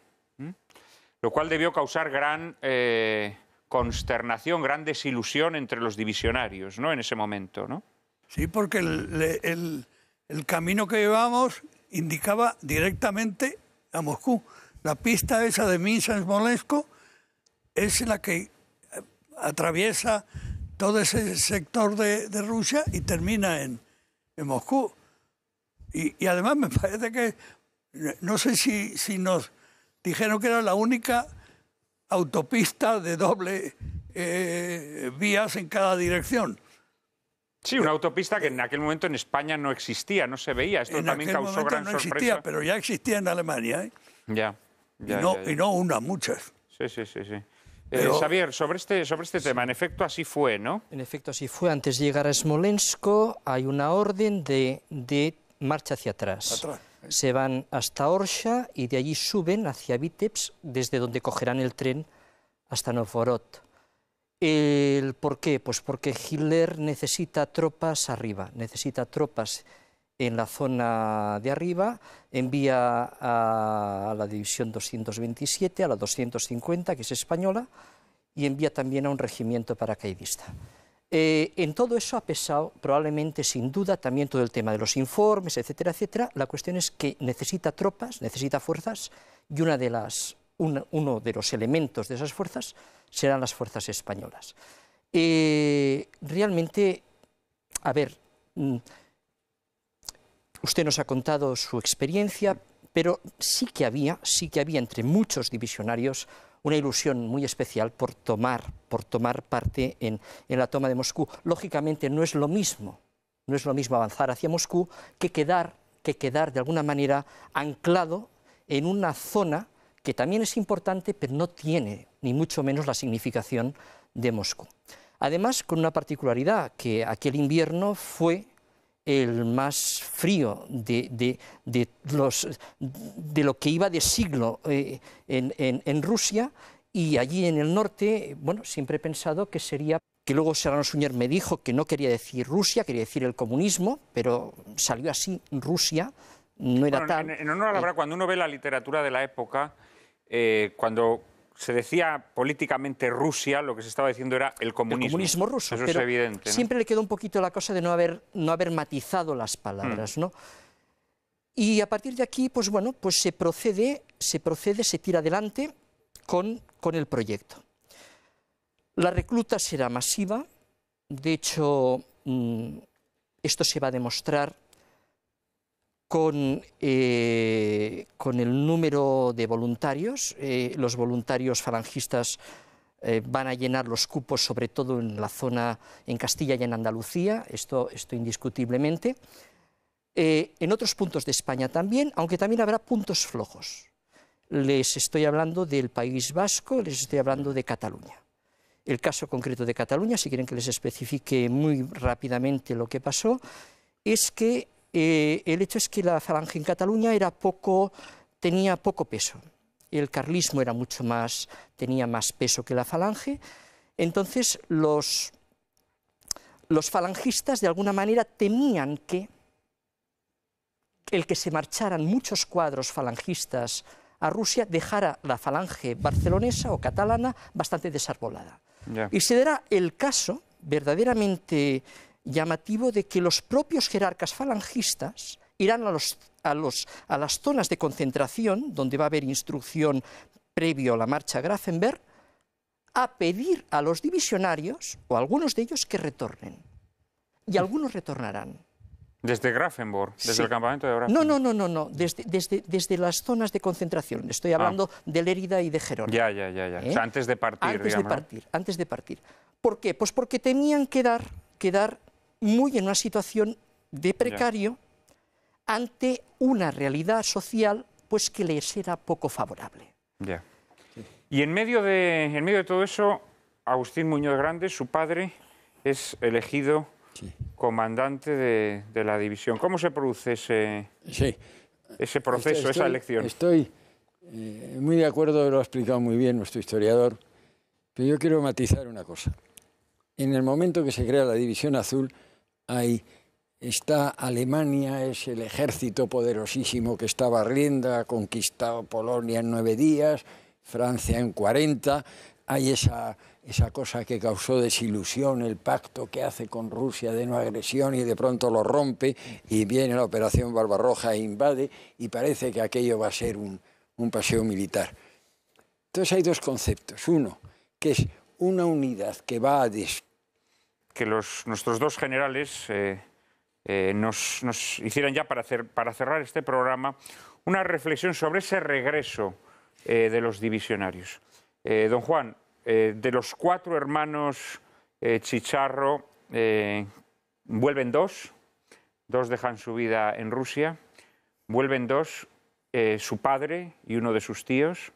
lo cual debió causar gran eh, consternación, gran desilusión entre los divisionarios ¿no? en ese momento. Sí, porque el, camino que llevamos indicaba directamente a Moscú. La pista esa de Minsk-Smolensk es la que eh, atraviesa todo ese sector de, Rusia y termina en, Moscú. Y, además me parece que, no sé si, si nos dijeron que era la única autopista de doble eh, vías en cada dirección. Sí, una autopista que en aquel momento en España no existía, no se veía. Esto en también aquel causó momento gran no existía, pero ya existía en Alemania. ¿eh? Ya, y no, Y no una, muchas. Sí, sí, sí, sí. Javier eh, sobre este, sobre este tema, en efecto así fue, ¿no? En efecto así fue. Antes de llegar a Smolensk hay una orden de, marcha hacia atrás. Se van hasta Orsha y de allí suben hacia Vitebsk, desde donde cogerán el tren hasta Novorod. El, ¿Por qué? Pues porque Hitler necesita tropas arriba, necesita tropas en la zona de arriba, envía a la división 227, a la 250, que es española, y envía también a un regimiento paracaidista. Eh, en todo eso ha pesado probablemente, sin duda, también todo el tema de los informes, etcétera, etcétera. La cuestión es que necesita tropas, necesita fuerzas, y una de las, uno de los elementos de esas fuerzas serán las fuerzas españolas. Eh, realmente, a ver, mm, Usted nos ha contado su experiencia, pero sí que había, sí que había entre muchos divisionarios una ilusión muy especial por tomar, por tomar parte en, la toma de Moscú. Lógicamente no es lo mismo, no es lo mismo avanzar hacia Moscú que quedar, que quedar de alguna manera anclado en una zona que también es importante, pero no tiene ni mucho menos la significación de Moscú. Además, con una particularidad, que aquel invierno fue el más frío de, los, de lo que iba de siglo eh, en, Rusia y allí en el norte, bueno, siempre he pensado que sería que luego Serrano Suñer me dijo que no quería decir Rusia, quería decir el comunismo, pero salió así Rusia, no era tal. En, honor a la eh, verdad, cuando uno ve la literatura de la época, eh, cuando se decía políticamente Rusia, lo que se estaba diciendo era el comunismo. El comunismo ruso. Eso es evidente. Siempre le quedó un poquito la cosa de no haber, no haber matizado las palabras, mm. Y a partir de aquí, pues bueno, pues se procede, se procede, se tira adelante con, con el proyecto. La recluta será masiva, de hecho, mm, esto se va a demostrar eh, con, el número de voluntarios. Eh, los voluntarios falangistas eh, van a llenar los cupos, sobre todo en la zona, en Castilla y en Andalucía, esto, esto indiscutiblemente. en otros puntos de España también, aunque también habrá puntos flojos. Les estoy hablando del País Vasco, les estoy hablando de Cataluña. El caso concreto de Cataluña, si quieren que les especifique muy rápidamente lo que pasó, es que eh, el hecho es que la falange en Cataluña tenía poco peso. El carlismo mucho más, tenía más peso que la falange. Entonces los, falangistas de alguna manera temían que el que se marcharan muchos cuadros falangistas a Rusia dejara la falange barcelonesa o catalana bastante desarbolada. Y se dará el caso verdaderamente llamativo de que los propios jerarcas falangistas irán a, los, a, los, a las zonas de concentración, donde va a haber instrucción previo a la marcha Grafenberg, a pedir a los divisionarios, o algunos de ellos, que retornen. Y algunos retornarán. Desde Grafenburg, desde el campamento de Grafenburg. No, no, no, no, no. Desde, desde, desde las zonas de concentración. Estoy ah. hablando de Lérida y de Gerona. Ya, ya, ya, ya. ¿Eh? antes de partir, Antes de partir, antes de partir. ¿Por qué? Pues porque tenían que dar muy en una situación de precario ante una realidad social pues que les era poco favorable. Y en medio, de, en medio de todo eso, Agustín Muñoz Grande, su padre, es elegido comandante de, la división. ¿Cómo se produce ese, ese proceso, esa elección? Estoy eh, muy de acuerdo, lo ha explicado muy bien nuestro historiador, pero yo quiero matizar una cosa. En el momento que se crea la división azul, hay está Alemania, es el ejército poderosísimo que estaba riendo, ha conquistado Polonia en nueve días, Francia en cuarenta, hay esa, esa cosa que causó desilusión, el pacto que hace con Rusia de no agresión y de pronto lo rompe y viene la operación Barbarroja e invade y parece que aquello va a ser un, un paseo militar. Entonces hay dos conceptos. Uno, que es una unidad que va a que nuestros dos generales eh, eh, nos, hicieran ya para, cerrar este programa una reflexión sobre ese regreso eh, de los divisionarios. don Juan, de los cuatro hermanos Chicharro, vuelven dos, dos dejan su vida en Rusia, vuelven dos, su padre y uno de sus tíos.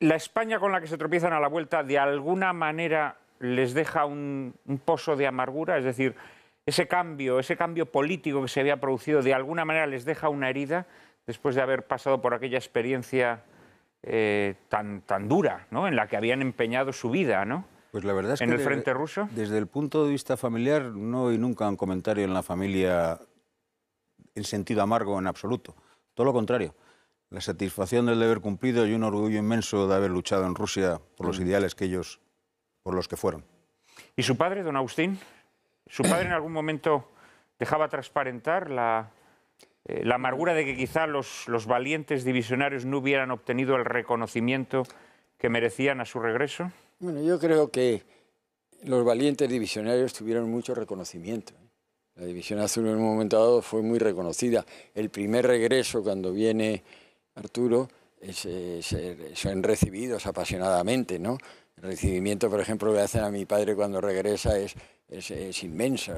La España con la que se tropiezan a la vuelta, de alguna manera les deja un, pozo de amargura, es decir, ese cambio, ese cambio político que se había producido, de alguna manera les deja una herida después de haber pasado por aquella experiencia eh, tan, tan dura, ¿no? en la que habían empeñado su vida, ¿no? Pues la verdad ¿En el frente ruso? Desde el punto de vista familiar no hay nunca un comentario en la familia en sentido amargo en absoluto. Todo lo contrario. La satisfacción del deber cumplido y un orgullo inmenso de haber luchado en Rusia por los mm. ideales que ellos por los que fueron. ¿Y su padre, don Agustín? ¿Su padre en algún momento dejaba transparentar la, eh, amargura de que quizá los, valientes divisionarios no hubieran obtenido el reconocimiento que merecían a su regreso? Bueno, yo creo que los valientes divisionarios tuvieron mucho reconocimiento. La División Azul en un momento dado fue muy reconocida. El primer regreso, cuando viene Arturo, eh, son recibidos apasionadamente, ¿no? El recibimiento, por ejemplo, que hacen a mi padre cuando regresa es, es, inmenso.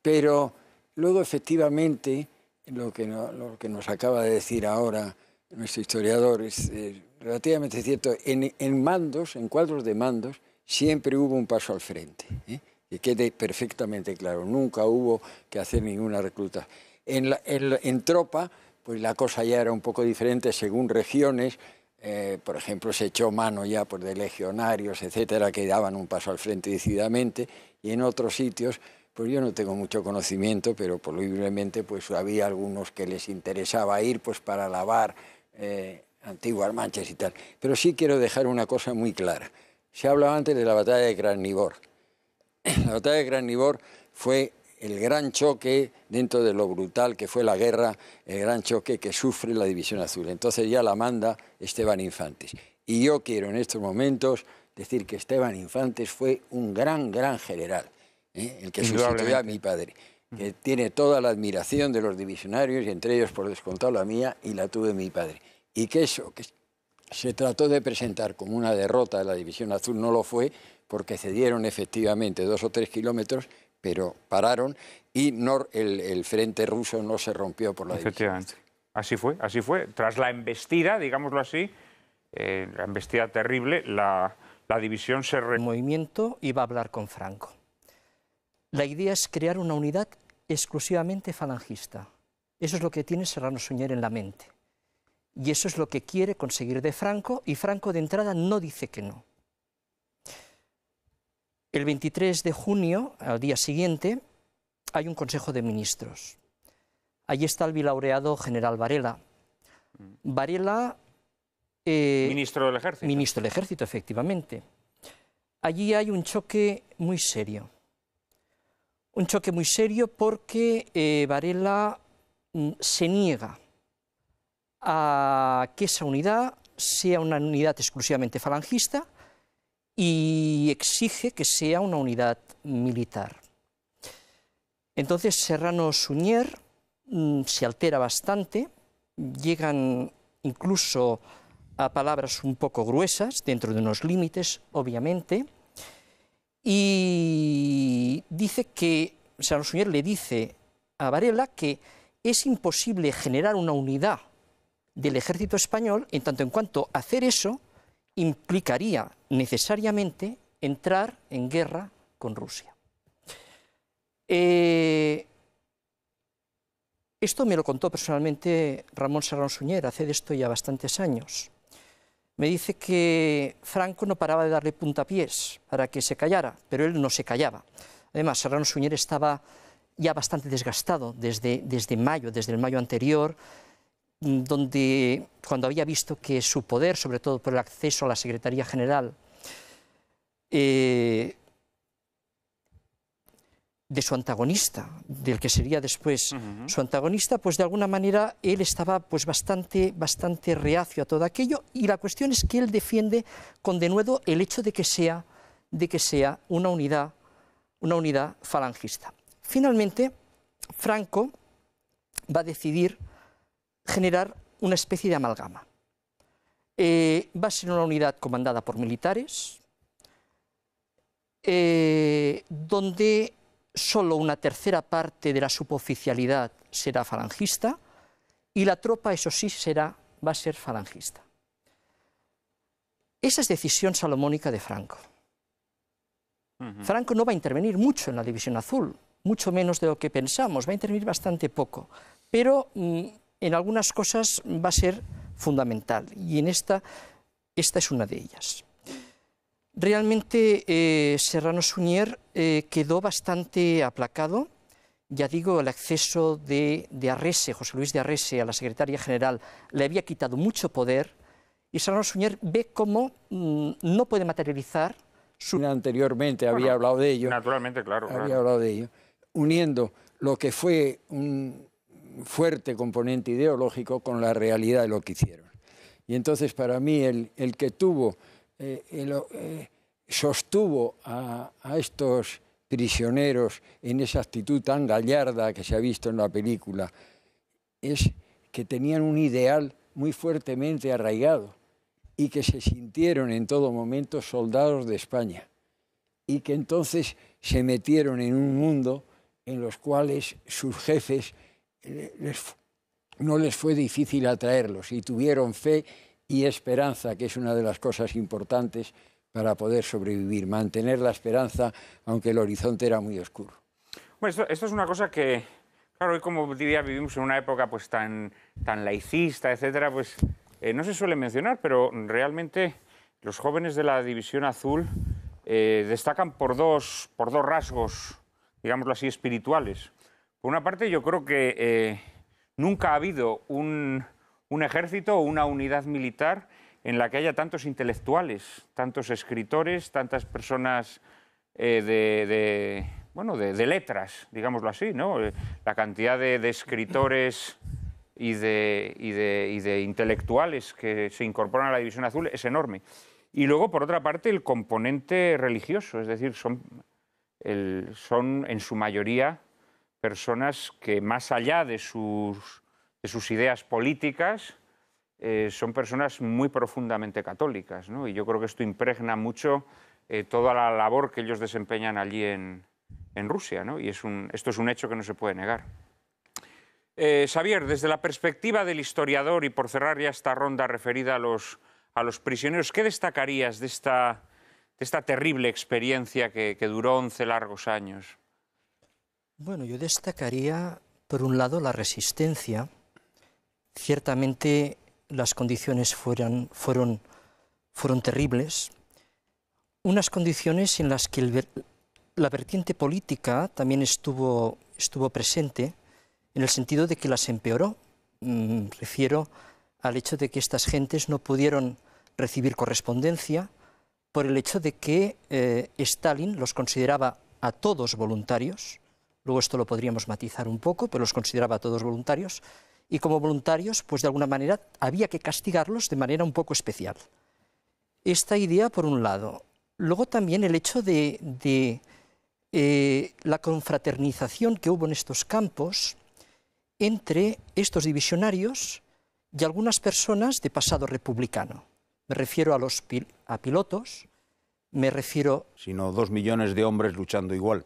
Pero luego, efectivamente, lo que, nos acaba de decir ahora nuestro historiador es, relativamente cierto. En, mandos, en cuadros de mandos, siempre hubo un paso al frente. ¿eh? Que quede perfectamente claro. Nunca hubo que hacer ninguna recluta. en tropa, pues la cosa ya era un poco diferente según regiones eh, por ejemplo, se echó mano ya por pues, de legionarios, etcétera, que daban un paso al frente decididamente, y en otros sitios, pues yo no tengo mucho conocimiento, pero probablemente pues, había algunos que les interesaba ir pues, para lavar eh, antiguas manchas y tal. Pero sí quiero dejar una cosa muy clara. Se hablaba antes de la batalla de nibor La batalla de nibor fue el gran choque, dentro de lo brutal que fue la guerra, el gran choque que sufre la División Azul. Entonces ya la manda Esteban Infantes. Y yo quiero en estos momentos decir que Esteban Infantes fue un gran, gran general, ¿eh? el que sustituyó a mi padre, mm. que tiene toda la admiración de los divisionarios, y entre ellos, por descontado, la mía, y la tuve mi padre. Y que eso, que se trató de presentar como una derrota de la División Azul, no lo fue, porque cedieron efectivamente dos o tres kilómetros pero pararon y el, frente ruso no se rompió por la Efectivamente. Así fue, así fue. Tras la embestida, digámoslo así, eh, la embestida terrible, la, división se... Re... El movimiento iba a hablar con Franco. La idea es crear una unidad exclusivamente falangista. Eso es lo que tiene Serrano Suñer en la mente. Y eso es lo que quiere conseguir de Franco, y Franco de entrada no dice que no. El 23 de junio, al día siguiente, hay un Consejo de Ministros. Allí está el bilaureado general Varela. Mm. Varela... Eh, ministro del Ejército. Ministro del Ejército, efectivamente. Allí hay un choque muy serio. Un choque muy serio porque eh, Varela mm, se niega a que esa unidad sea una unidad exclusivamente falangista y exige que sea una unidad militar. Entonces Serrano Suñer mm, se altera bastante, llegan incluso a palabras un poco gruesas, dentro de unos límites, obviamente, y dice que, Serrano Suñer le dice a Varela que es imposible generar una unidad del ejército español en tanto en cuanto hacer eso implicaría necesariamente entrar en guerra con Rusia. Eh, esto me lo contó personalmente Ramón Serrano Suñer, hace de esto ya bastantes años. Me dice que Franco no paraba de darle puntapiés para que se callara, pero él no se callaba. Además, Serrano Suñer estaba ya bastante desgastado desde, desde mayo, desde el mayo anterior, donde cuando había visto que su poder, sobre todo por el acceso a la Secretaría General, eh, de su antagonista, del que sería después su antagonista, pues de alguna manera él estaba pues bastante, bastante reacio a todo aquello y la cuestión es que él defiende con denuedo el hecho de que sea, de que sea una, unidad, una unidad falangista. Finalmente, Franco va a decidir generar una especie de amalgama. Eh, va a ser una unidad comandada por militares, eh, donde solo una tercera parte de la suboficialidad será falangista y la tropa, eso sí, será, va a ser falangista. Esa es decisión salomónica de Franco. Franco no va a intervenir mucho en la División Azul, mucho menos de lo que pensamos, va a intervenir bastante poco, pero mm, en algunas cosas va a ser fundamental y en esta, esta es una de ellas. Realmente eh, Serrano Suñer eh, quedó bastante aplacado, ya digo, el acceso de, Arrese, José Luis de Arrese, a la secretaria general le había quitado mucho poder y Serrano Suñer ve cómo mm, no puede materializar su... Anteriormente había hablado de ello. Naturalmente, claro. Había hablado de ello. Uniendo lo que fue un, fuerte componente ideológico con la realidad de lo que hicieron. Y entonces para mí el, que tuvo, eh, eh, sostuvo a, estos prisioneros en esa actitud tan gallarda que se ha visto en la película, es que tenían un ideal muy fuertemente arraigado y que se sintieron en todo momento soldados de España y que entonces se metieron en un mundo en los cuales sus jefes no les fue difícil atraerlos y tuvieron fe y esperanza, que es una de las cosas importantes para poder sobrevivir, mantener la esperanza aunque el horizonte era muy oscuro. Bueno, esto, es una cosa que, claro, hoy como diría vivimos en una época pues tan, tan laicista, etcétera, pues eh, no se suele mencionar, pero realmente los jóvenes de la División Azul eh, destacan por dos, por dos rasgos, digámoslo así, espirituales. Por una parte, yo creo que eh, nunca ha habido un, ejército o una unidad militar en la que haya tantos intelectuales, tantos escritores, tantas personas eh, de, bueno, de, letras, digámoslo así, ¿no? Eh, la cantidad de, escritores y, de, intelectuales que se incorporan a la División Azul es enorme. Y luego, por otra parte, el componente religioso, es decir, son en su mayoría personas que más allá de sus, ideas políticas, eh, son personas muy profundamente católicas. Y yo creo que esto impregna mucho eh, toda la labor que ellos desempeñan allí en, Rusia. Y esto es un hecho que no se puede negar. Eh, Xavier, desde la perspectiva del historiador, y por cerrar ya esta ronda referida a los, a los prisioneros, ¿qué destacarías de esta, terrible experiencia que, que duró 11 largos años? Bueno, yo destacaría, por un lado, la resistencia. Ciertamente las condiciones fueron, fueron, terribles. Unas condiciones en las que la vertiente política también estuvo, estuvo presente, en el sentido de que las empeoró. Mm, refiero al hecho de que estas gentes no pudieron recibir correspondencia por el hecho de que eh, Stalin los consideraba a todos voluntarios Luego esto lo podríamos matizar un poco, pero los consideraba todos voluntarios. Y como voluntarios, pues de alguna manera había que castigarlos de manera un poco especial. Esta idea, por un lado. Luego también el hecho de, eh, la confraternización que hubo en estos campos entre estos divisionarios y algunas personas de pasado republicano. Me refiero a los a pilotos, me refiero... Sino dos millones de hombres luchando igual.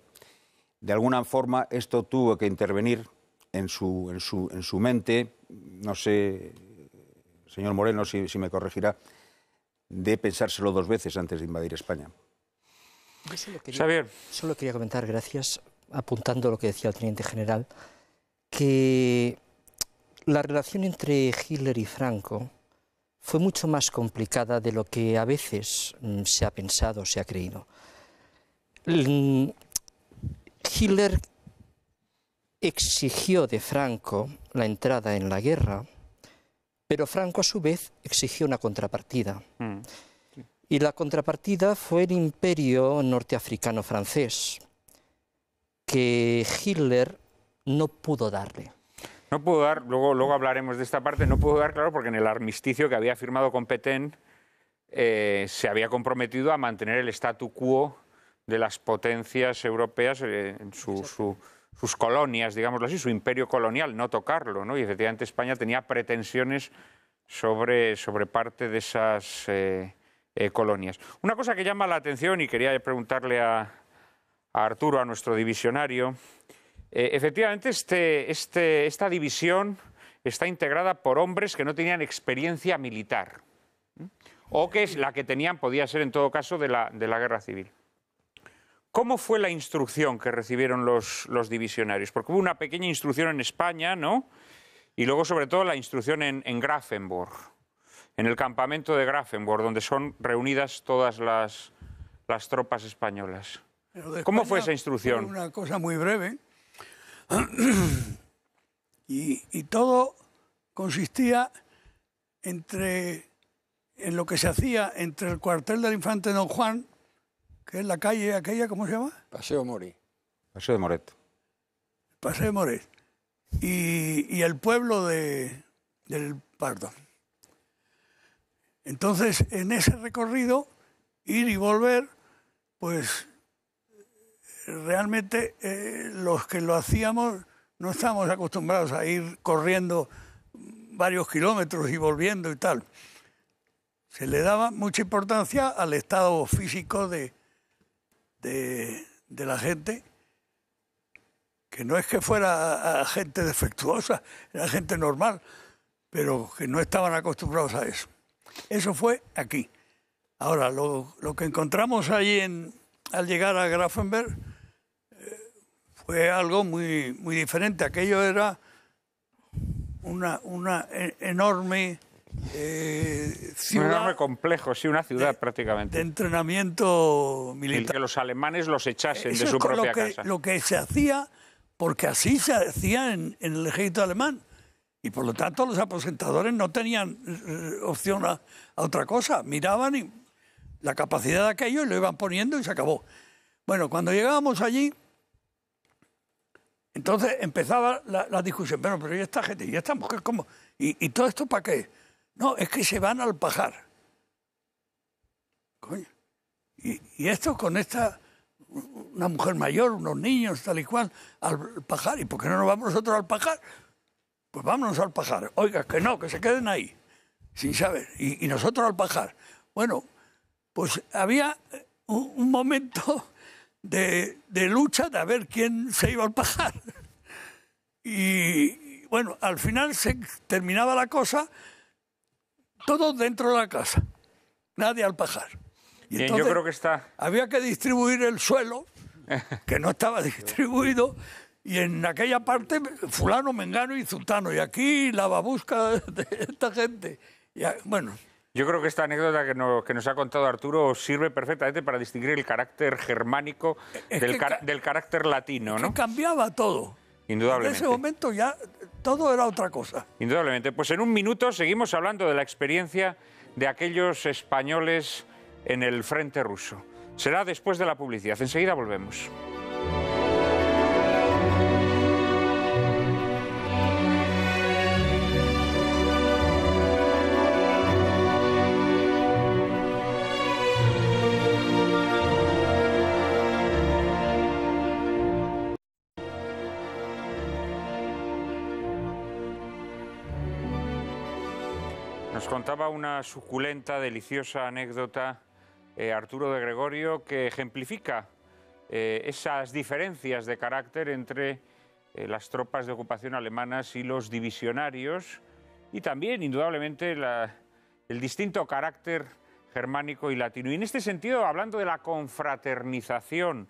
De alguna forma esto tuvo que intervenir en su, su, en su mente, no sé, señor Moreno, si, me corregirá, de pensárselo dos veces antes de invadir España. Yo solo quería, Solo quería comentar, gracias, apuntando lo que decía el teniente general, que la relación entre Hitler y Franco fue mucho más complicada de lo que a veces mm, se ha pensado, se ha creído. Hitler exigió de Franco la entrada en la guerra, pero Franco a su vez exigió una contrapartida. Mm. Y la contrapartida fue el imperio norteafricano francés, que Hitler no pudo darle. No pudo dar, luego, hablaremos de esta parte, no pudo dar, claro, porque en el armisticio que había firmado con Petén eh, se había comprometido a mantener el statu quo de las potencias europeas eh, en sus colonias, digámoslo así, su imperio colonial, no tocarlo. Y efectivamente España tenía pretensiones sobre, sobre parte de esas eh, eh, colonias. Una cosa que llama la atención y quería preguntarle a, Arturo, a nuestro divisionario, efectivamente este, este, esta división está integrada por hombres que no tenían experiencia militar o que es la que tenían podía ser en todo caso de la, de la guerra civil. ¿Cómo fue la instrucción que recibieron los, divisionarios? Porque hubo una pequeña instrucción en España, ¿no? Y luego, sobre todo, la instrucción en, en en el campamento de Grafenburg, donde son reunidas todas las, tropas españolas. ¿Cómo fue esa instrucción? una cosa muy breve. ¿eh? Y, todo consistía entre, en lo que se hacía entre el cuartel del infante Don Juan que es la calle aquella, ¿cómo se llama? Paseo Mori. Paseo de Moret. Paseo de Moret. Y, el pueblo de, del Pardo. Entonces, en ese recorrido, ir y volver, pues realmente eh, los que lo hacíamos no estábamos acostumbrados a ir corriendo varios kilómetros y volviendo y tal. Se le daba mucha importancia al estado físico de, de, la gente, que no es que fuera gente defectuosa, era gente normal, pero que no estaban acostumbrados a eso. Eso fue aquí. Ahora, lo, que encontramos allí al llegar a Grafenberg eh, fue algo muy, muy diferente. Aquello era una e-, enorme eh, un enorme complejo, sí, una ciudad prácticamente. De entrenamiento militar. que los alemanes los echasen de su propia lo que, Lo que se hacía, porque así se hacía en, el ejército alemán. Y por lo tanto los aposentadores no tenían eh, opción a, otra cosa. Miraban y, la capacidad de aquello y lo iban poniendo y se acabó. Bueno, cuando llegábamos allí, entonces empezaba la, discusión. Bueno, pero ya esta gente? ¿Y estamos, mujer y todo esto para qué? No, es que se van al pajar. Coño. Y, esto con esta, una mujer mayor, unos niños, tal y cual, al pajar. ¿Y por qué no nos vamos nosotros al pajar? Pues vámonos al pajar. Oiga, que no, que se queden ahí, sin saber. Y, nosotros al pajar. Bueno, pues había eh, un, momento de, de, lucha de a ver quién se iba al pajar. Y bueno, al final se terminaba la cosa todos dentro de la casa, nadie al pajar. Y entonces, yo creo que está. Había que distribuir el suelo, que no estaba distribuido, y en aquella parte fulano, mengano y zutano, y aquí la babusca de esta gente. Y, bueno. Yo creo que esta anécdota que nos, que nos, ha contado Arturo sirve perfectamente para distinguir el carácter germánico del, carácter latino, ¿no? Que cambiaba todo. Indudablemente. En ese momento ya todo era otra cosa. Indudablemente. Pues en un minuto seguimos hablando de la experiencia de aquellos españoles en el frente ruso. Será después de la publicidad. Enseguida volvemos. contaba una suculenta, deliciosa anécdota eh, Arturo de Gregorio que ejemplifica eh, esas diferencias de carácter entre eh, las tropas de ocupación alemanas y los divisionarios y también, indudablemente, el distinto carácter germánico y latino. Y en este sentido, hablando de la confraternización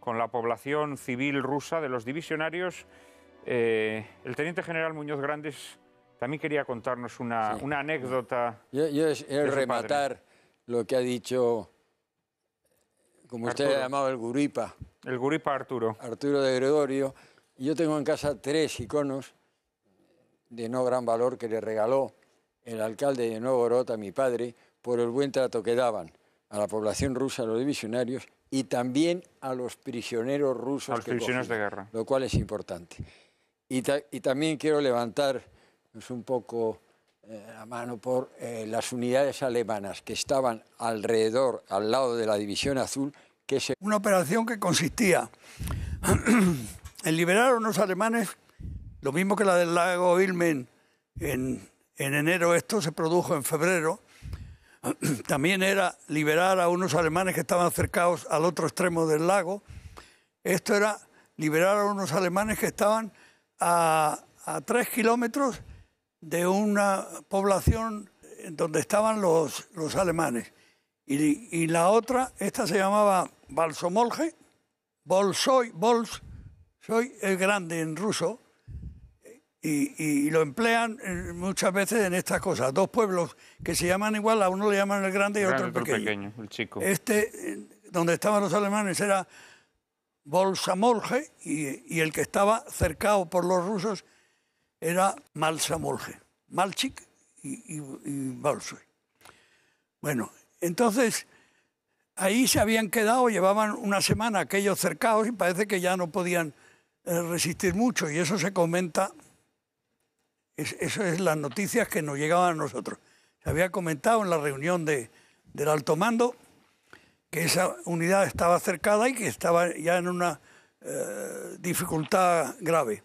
con la población civil rusa de los divisionarios, el teniente general Muñoz Grandes también quería contarnos una, anécdota. Yo, es, rematar lo que ha dicho, como usted ha llamado el guripa. El guripa Arturo. Arturo de Gregorio. Yo tengo en casa tres iconos de no gran valor que le regaló el alcalde de Nuevo a mi padre, por el buen trato que daban a la población rusa, a los divisionarios y también a los prisioneros rusos. A los prisioneros de guerra. Lo cual es importante. y también quiero levantar un poco eh, a mano por eh, las unidades alemanas que estaban alrededor, al lado de la División Azul. Que Una operación que consistía en liberar a unos alemanes, lo mismo que la del lago Ilmen en, enero, esto se produjo en febrero, también era liberar a unos alemanes que estaban cercados al otro extremo del lago. Esto era liberar a unos alemanes que estaban a tres kilómetros de una población donde estaban los, alemanes. Y, la otra, esta se llamaba Balsomolje, Bolsoy, Bols, soy el grande en ruso, y, lo emplean eh, muchas veces en estas cosas. Dos pueblos que se llaman igual, a uno le llaman el grande y otro el pequeño. chico. Este, eh, donde estaban los alemanes, era Bolsamolje, y el que estaba cercado por los rusos era Malsamolge, Malchik y, y, Bueno, entonces ahí se habían quedado, llevaban una semana aquellos cercados y parece que ya no podían eh, resistir mucho y eso se comenta, eso es las noticias que nos llegaban a nosotros. Se había comentado en la reunión de, del alto mando que esa unidad estaba cercada y que estaba ya en una eh, dificultad grave.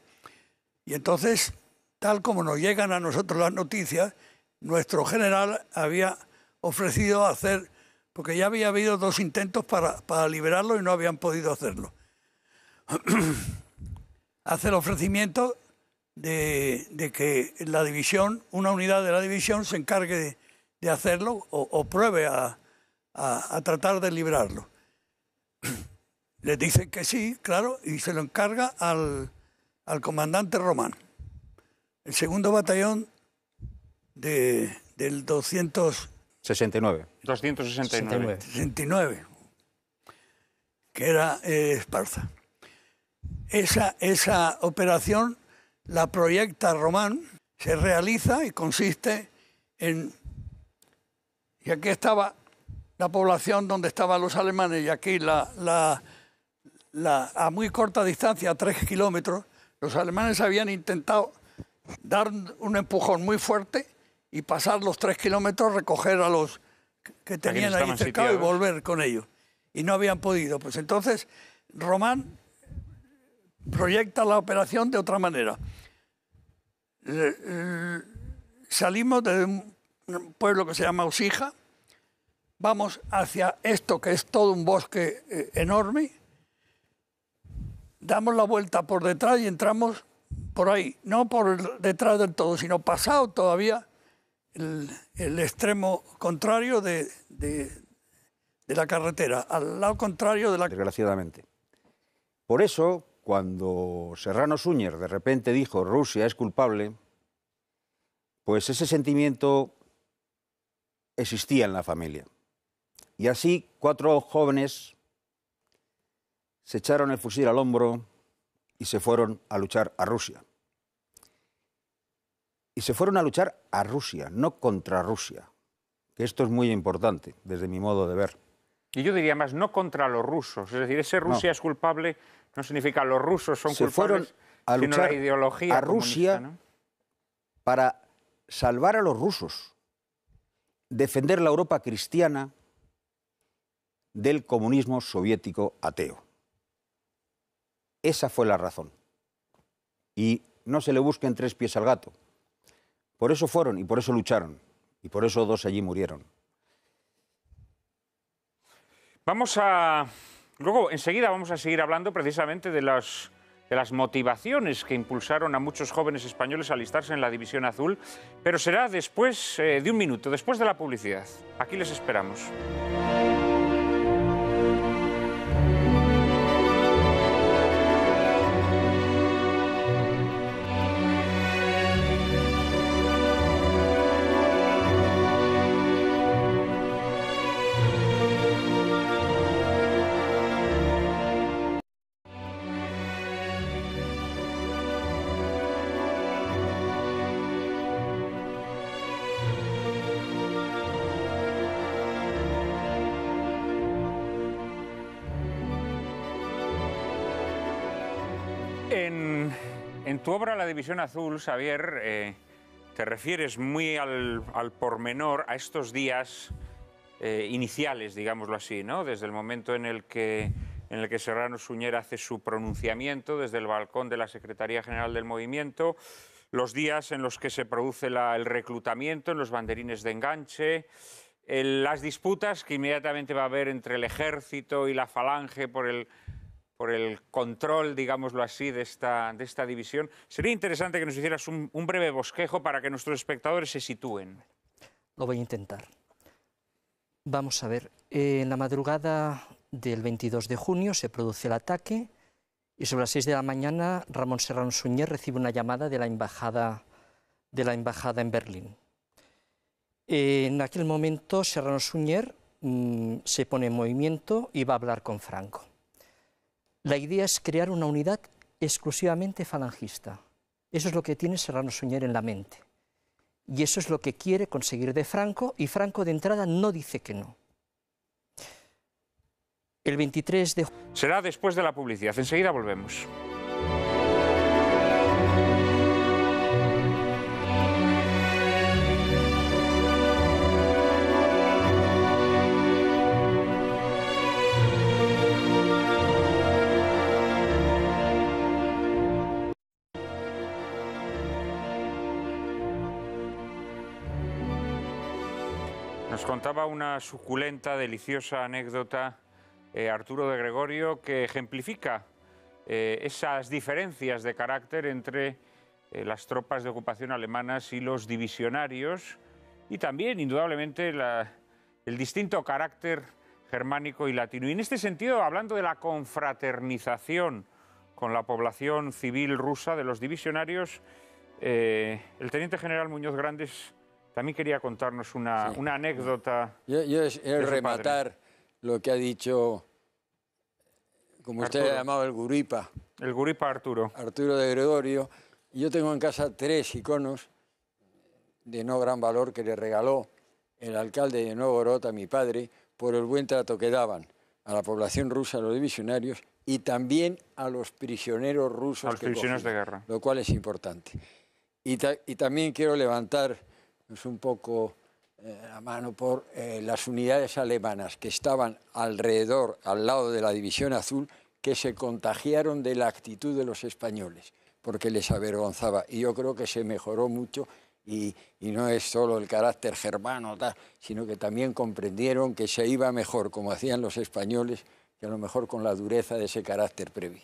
Y entonces Tal como nos llegan a nosotros las noticias, nuestro general había ofrecido hacer, porque ya había habido dos intentos para, liberarlo y no habían podido hacerlo, hace el ofrecimiento de, que la división, una unidad de la división, se encargue de, hacerlo o, pruebe a, tratar de liberarlo. Le dicen que sí, claro, y se lo encarga al, al comandante Román. El segundo batallón de, del 269. que era eh, Esparza. Esa, esa operación la proyecta Román, se realiza y consiste en... Y aquí estaba la población donde estaban los alemanes y aquí la, la, a muy corta distancia, a tres kilómetros, los alemanes habían intentado dar un empujón muy fuerte y pasar los tres kilómetros, recoger a los que tenían ahí cercado y volver con ellos. Y no habían podido. Pues entonces Román proyecta la operación de otra manera. Eh, salimos de un pueblo que se llama Usija, vamos hacia esto que es todo un bosque eh, enorme, damos la vuelta por detrás y entramos por ahí, no por detrás del todo, sino pasado todavía el, extremo contrario de, de, la carretera, al lado contrario de la... Desgraciadamente. Por eso, cuando Serrano Súñer de repente dijo Rusia es culpable, pues ese sentimiento existía en la familia. Y así cuatro jóvenes se echaron el fusil al hombro y se fueron a luchar a Rusia. Y se fueron a luchar a Rusia, no contra Rusia, que esto es muy importante desde mi modo de ver. Y yo diría más, no contra los rusos, es decir, ese Rusia es culpable no significa los rusos son se culpables, fueron a luchar a Rusia para salvar a los rusos, defender la Europa cristiana del comunismo soviético ateo. Esa fue la razón. Y no se le busquen tres pies al gato. Por eso fueron y por eso lucharon. Y por eso dos allí murieron. Vamos a... Luego, enseguida vamos a seguir hablando precisamente de las, de las motivaciones que impulsaron a muchos jóvenes españoles a alistarse en la División Azul, pero será después eh, de un minuto, después de la publicidad. Aquí les esperamos. tu obra La División Azul, Xavier, eh, te refieres muy al, al, pormenor a estos días eh, iniciales, digámoslo así, ¿no? Desde el momento en el que en el que Serrano Suñera hace su pronunciamiento desde el balcón de la Secretaría General del Movimiento, los días en los que se produce el reclutamiento en los banderines de enganche, las disputas que inmediatamente va a haber entre el ejército y la falange por el por el control, digámoslo así, de esta, división. Sería interesante que nos hicieras un, breve bosquejo para que nuestros espectadores se sitúen. Lo voy a intentar. Vamos a ver, eh, en la madrugada del 22 de junio se produce el ataque y sobre las 6 de la mañana Ramón Serrano Suñer recibe una llamada de la embajada, de la embajada en Berlín. en aquel momento Serrano Suñer mm, se pone en movimiento y va a hablar con Franco. La idea es crear una unidad exclusivamente falangista. Eso es lo que tiene Serrano Suñer en la mente. Y eso es lo que quiere conseguir de Franco, y Franco de entrada no dice que no. El 23 de... Será después de la publicidad. Enseguida volvemos. contaba una suculenta, deliciosa anécdota eh, Arturo de Gregorio que ejemplifica eh, esas diferencias de carácter entre eh, las tropas de ocupación alemanas y los divisionarios y también, indudablemente, el distinto carácter germánico y latino. Y en este sentido, hablando de la confraternización con la población civil rusa de los divisionarios, el teniente general Muñoz Grandes también quería contarnos una, anécdota. Yo, es, rematar lo que ha dicho, como usted le llamado el guripa. El guripa Arturo. Arturo de Gregorio. Yo tengo en casa tres iconos de no gran valor que le regaló el alcalde de Nuevo a mi padre, por el buen trato que daban a la población rusa, a los divisionarios y también a los prisioneros rusos. A los prisioneros de guerra. Lo cual es importante. Y, y también quiero levantar un poco eh, a mano por eh, las unidades alemanas que estaban alrededor, al lado de la División Azul, que se contagiaron de la actitud de los españoles, porque les avergonzaba. Y yo creo que se mejoró mucho y, no es solo el carácter germano, tal, sino que también comprendieron que se iba mejor, como hacían los españoles, que a lo mejor con la dureza de ese carácter previo.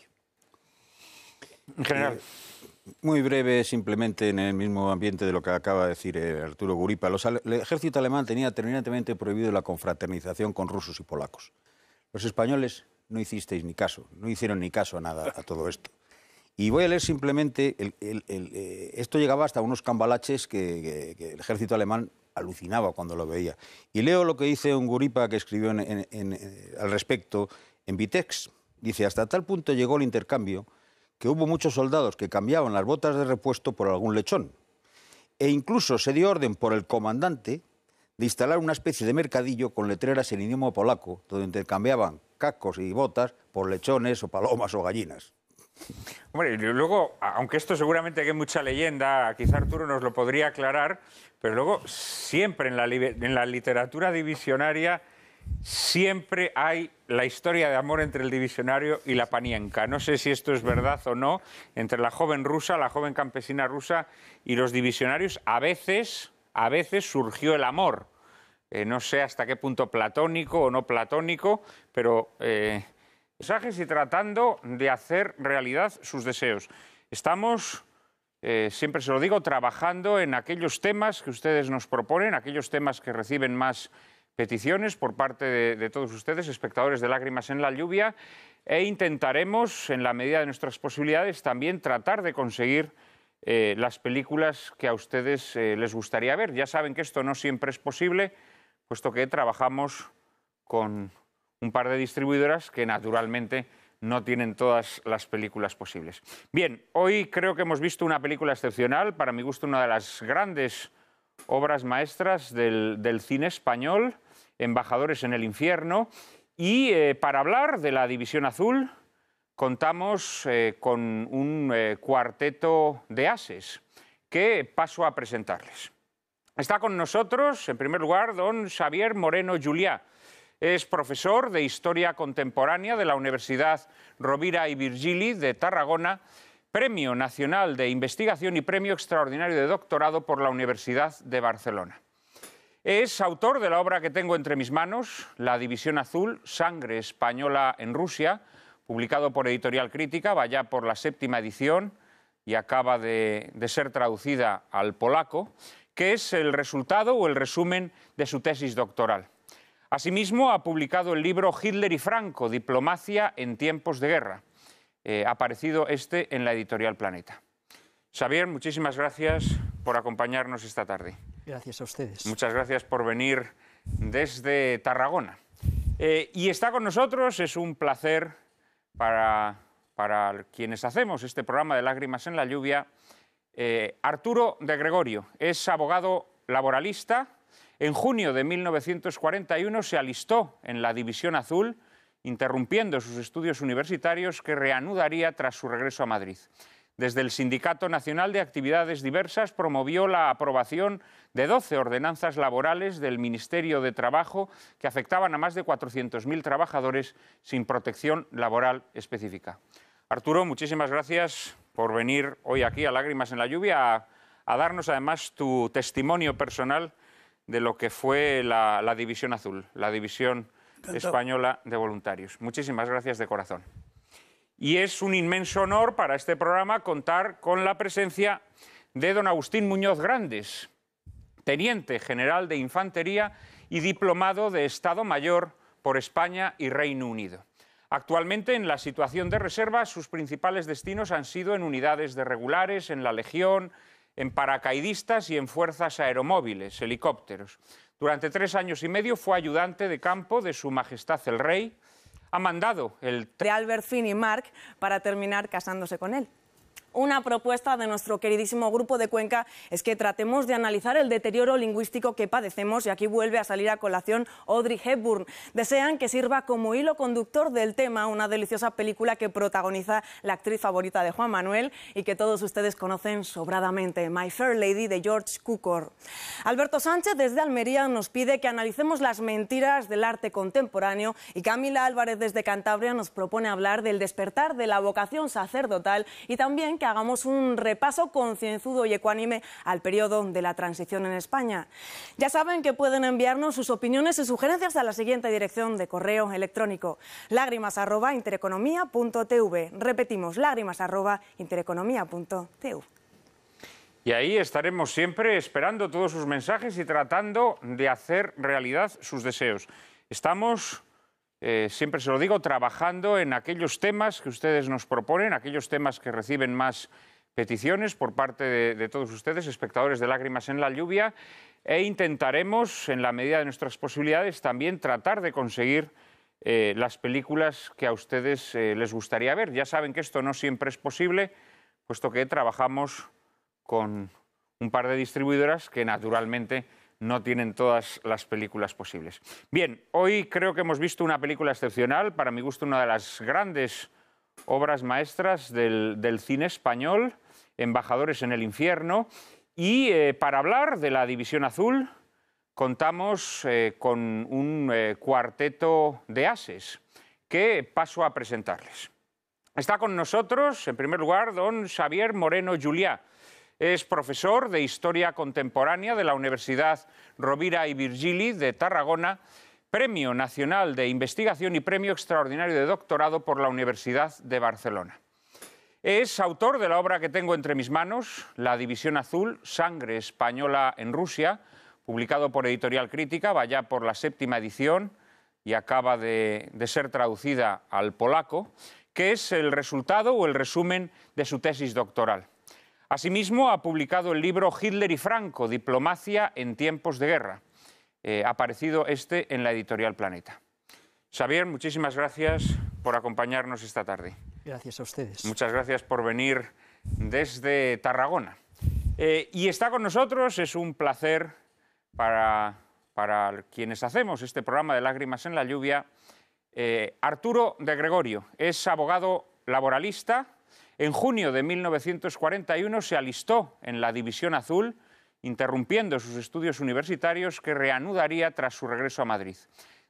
En general. Eh, muy breve, simplemente en el mismo ambiente de lo que acaba de decir eh, Arturo Guripa. el ejército alemán tenía terminantemente prohibido la confraternización con rusos y polacos. Los españoles no hicisteis ni caso, no hicieron ni caso a nada a todo esto. Y voy a leer simplemente, eh, esto llegaba hasta unos cambalaches que, el ejército alemán alucinaba cuando lo veía. Y leo lo que dice un guripa que escribió eh, al respecto en Vitex. Dice, hasta tal punto llegó el intercambio que hubo muchos soldados que cambiaban las botas de repuesto por algún lechón. E incluso se dio orden por el comandante de instalar una especie de mercadillo con letreras en idioma polaco, donde intercambiaban cacos y botas por lechones o palomas o gallinas. Hombre, y luego, aunque esto seguramente que es mucha leyenda, quizá Arturo nos lo podría aclarar, pero luego siempre en la literatura divisionaria siempre hay la historia de amor entre el divisionario y la panienca. No sé si esto es verdad o no, entre la joven rusa, la joven campesina rusa y los divisionarios, a veces, a veces surgió el amor. Eh, no sé hasta qué punto platónico o no platónico, pero eh, y tratando de hacer realidad sus deseos. Estamos eh, siempre se lo digo, trabajando en aquellos temas que ustedes nos proponen, aquellos temas que reciben más peticiones por parte de, todos ustedes, espectadores de Lágrimas en la Lluvia, e intentaremos, en la medida de nuestras posibilidades, también tratar de conseguir eh, las películas que a ustedes eh, les gustaría ver. Ya saben que esto no siempre es posible, puesto que trabajamos con un par de distribuidoras que naturalmente no tienen todas las películas posibles. Bien, hoy creo que hemos visto una película excepcional, para mi gusto una de las grandes obras maestras del, del cine español. Embajadores en el Infierno. Y eh, para hablar de la División Azul, contamos eh, con un eh, cuarteto de ases que paso a presentarles. Está con nosotros, en primer lugar, don Xavier Moreno Juliá. Es profesor de Historia Contemporánea de la Universidad Rovira y Virgili de Tarragona, Premio Nacional de Investigación y Premio Extraordinario de Doctorado por la Universidad de Barcelona. Es autor de la obra que tengo entre mis manos, La División Azul, Sangre Española en Rusia, publicado por Editorial Crítica, vaya por la séptima edición y acaba de, ser traducida al polaco, que es el resultado o el resumen de su tesis doctoral. Asimismo, ha publicado el libro Hitler y Franco, Diplomacia en tiempos de guerra, eh, aparecido este en la editorial Planeta. Xavier, muchísimas gracias por acompañarnos esta tarde. Gracias a ustedes. Muchas gracias por venir desde Tarragona. Eh, y está con nosotros, es un placer para, quienes hacemos este programa de Lágrimas en la Lluvia, eh, Arturo de Gregorio. Es abogado laboralista. En junio de 1941 se alistó en la División Azul, interrumpiendo sus estudios universitarios que reanudaría tras su regreso a Madrid. Desde el Sindicato Nacional de Actividades Diversas promovió la aprobación de 12 ordenanzas laborales del Ministerio de Trabajo que afectaban a más de 400.000 trabajadores sin protección laboral específica. Arturo, muchísimas gracias por venir hoy aquí a Lágrimas en la Lluvia a, darnos además tu testimonio personal de lo que fue la División Azul, la División Española de Voluntarios. Muchísimas gracias de corazón y es un inmenso honor para este programa contar con la presencia de don Agustín Muñoz Grandes, teniente general de Infantería y diplomado de Estado Mayor por España y Reino Unido. Actualmente, en la situación de reserva, sus principales destinos han sido en unidades de regulares, en la Legión, en paracaidistas y en fuerzas aeromóviles, helicópteros. Durante tres años y medio fue ayudante de campo de Su Majestad el Rey, ha mandado el... De Albert Finney Mark para terminar casándose con él una propuesta de nuestro queridísimo grupo de Cuenca es que tratemos de analizar el deterioro lingüístico que padecemos y aquí vuelve a salir a colación Audrey Hepburn. Desean que sirva como hilo conductor del tema una deliciosa película que protagoniza la actriz favorita de Juan Manuel y que todos ustedes conocen sobradamente, My Fair Lady de George Cukor. Alberto Sánchez desde Almería nos pide que analicemos las mentiras del arte contemporáneo y Camila Álvarez desde Cantabria nos propone hablar del despertar de la vocación sacerdotal y también que hagamos un repaso concienzudo y ecuánime al periodo de la transición en España. Ya saben que pueden enviarnos sus opiniones y sugerencias a la siguiente dirección de correo electrónico: lágrimas@intereconomia.tv. Repetimos: lágrimas@intereconomia.tv. Y ahí estaremos siempre esperando todos sus mensajes y tratando de hacer realidad sus deseos. Estamos eh, siempre se lo digo, trabajando en aquellos temas que ustedes nos proponen, aquellos temas que reciben más peticiones por parte de, todos ustedes, espectadores de Lágrimas en la Lluvia, e intentaremos, en la medida de nuestras posibilidades, también tratar de conseguir eh, las películas que a ustedes eh, les gustaría ver. Ya saben que esto no siempre es posible, puesto que trabajamos con un par de distribuidoras que naturalmente no tienen todas las películas posibles. Bien, hoy creo que hemos visto una película excepcional, para mi gusto una de las grandes obras maestras del, cine español, Embajadores en el Infierno, y eh, para hablar de la División Azul contamos eh, con un eh, cuarteto de ases que paso a presentarles. Está con nosotros, en primer lugar, don Xavier Moreno Juliá, es profesor de Historia Contemporánea de la Universidad Rovira y Virgili de Tarragona, Premio Nacional de Investigación y Premio Extraordinario de Doctorado por la Universidad de Barcelona. Es autor de la obra que tengo entre mis manos, La División Azul, Sangre Española en Rusia, publicado por Editorial Crítica, vaya por la séptima edición y acaba de, de ser traducida al polaco, que es el resultado o el resumen de su tesis doctoral. Asimismo, ha publicado el libro Hitler y Franco, Diplomacia en tiempos de guerra. Eh, ha aparecido este en la editorial Planeta. Xavier, muchísimas gracias por acompañarnos esta tarde. Gracias a ustedes. Muchas gracias por venir desde Tarragona. Eh, y está con nosotros, es un placer para, quienes hacemos este programa de Lágrimas en la Lluvia, eh, Arturo de Gregorio. Es abogado laboralista, en junio de 1941 se alistó en la División Azul, interrumpiendo sus estudios universitarios que reanudaría tras su regreso a Madrid.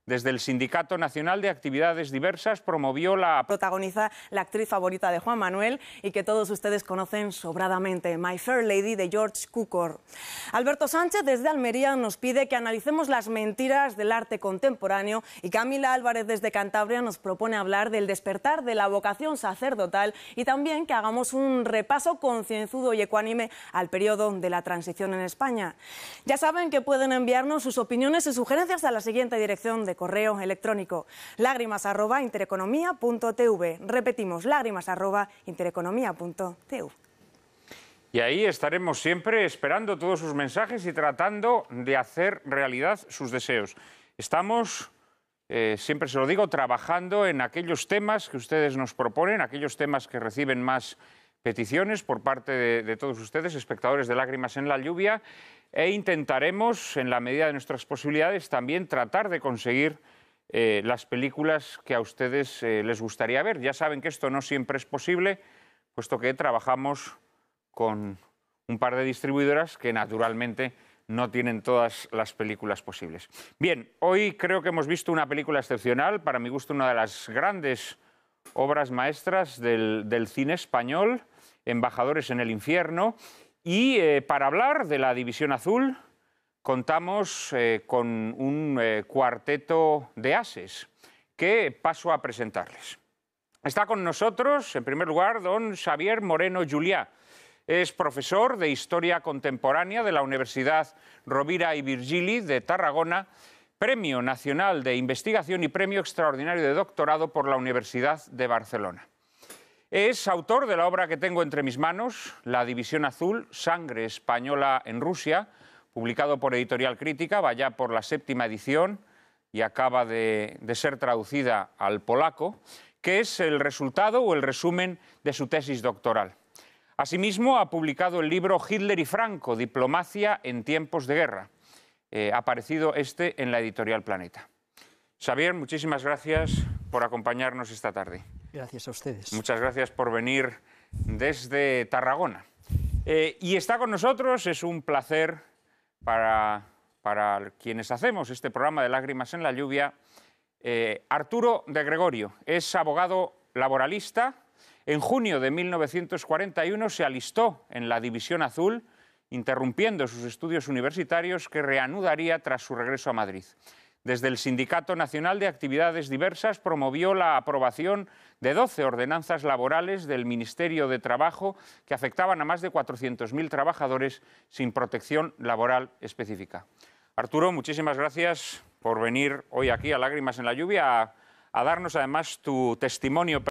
Desde el Sindicato Nacional de Actividades Diversas promovió la... Protagoniza la actriz favorita de Juan Manuel y que todos ustedes conocen sobradamente, My Fair Lady de George Cukor. Alberto Sánchez desde Almería nos pide que analicemos las mentiras del arte contemporáneo y Camila Álvarez desde Cantabria nos propone hablar del despertar de la vocación sacerdotal y también que hagamos un repaso concienzudo y ecuánime al periodo de la transición en España. Ya saben que pueden enviarnos sus opiniones y sugerencias a la siguiente dirección correo electrónico lágrimas Repetimos, lágrimas Y ahí estaremos siempre esperando todos sus mensajes y tratando de hacer realidad sus deseos. Estamos, eh, siempre se lo digo, trabajando en aquellos temas que ustedes nos proponen, aquellos temas que reciben más peticiones por parte de, todos ustedes, espectadores de Lágrimas en la Lluvia, e intentaremos, en la medida de nuestras posibilidades, también tratar de conseguir eh, las películas que a ustedes eh, les gustaría ver. Ya saben que esto no siempre es posible, puesto que trabajamos con un par de distribuidoras que naturalmente no tienen todas las películas posibles. Bien, hoy creo que hemos visto una película excepcional, para mi gusto una de las grandes obras maestras del, cine español, Embajadores en el Infierno. Y eh, para hablar de la División Azul, contamos eh, con un eh, cuarteto de ases que paso a presentarles. Está con nosotros, en primer lugar, don Xavier Moreno Juliá. Es profesor de Historia Contemporánea de la Universidad Rovira y Virgili de Tarragona Premio Nacional de Investigación y Premio Extraordinario de Doctorado por la Universidad de Barcelona. Es autor de la obra que tengo entre mis manos, La División Azul, Sangre Española en Rusia, publicado por Editorial Crítica, vaya por la séptima edición y acaba de, de ser traducida al polaco, que es el resultado o el resumen de su tesis doctoral. Asimismo, ha publicado el libro Hitler y Franco, Diplomacia en tiempos de guerra ha eh, aparecido este en la editorial Planeta. Xavier, muchísimas gracias por acompañarnos esta tarde. Gracias a ustedes. Muchas gracias por venir desde Tarragona. Eh, y está con nosotros, es un placer para, para quienes hacemos este programa de Lágrimas en la Lluvia, eh, Arturo de Gregorio. Es abogado laboralista. En junio de 1941 se alistó en la División Azul interrumpiendo sus estudios universitarios que reanudaría tras su regreso a Madrid. Desde el Sindicato Nacional de Actividades Diversas promovió la aprobación de 12 ordenanzas laborales del Ministerio de Trabajo que afectaban a más de 400.000 trabajadores sin protección laboral específica. Arturo, muchísimas gracias por venir hoy aquí a Lágrimas en la Lluvia a, darnos además tu testimonio.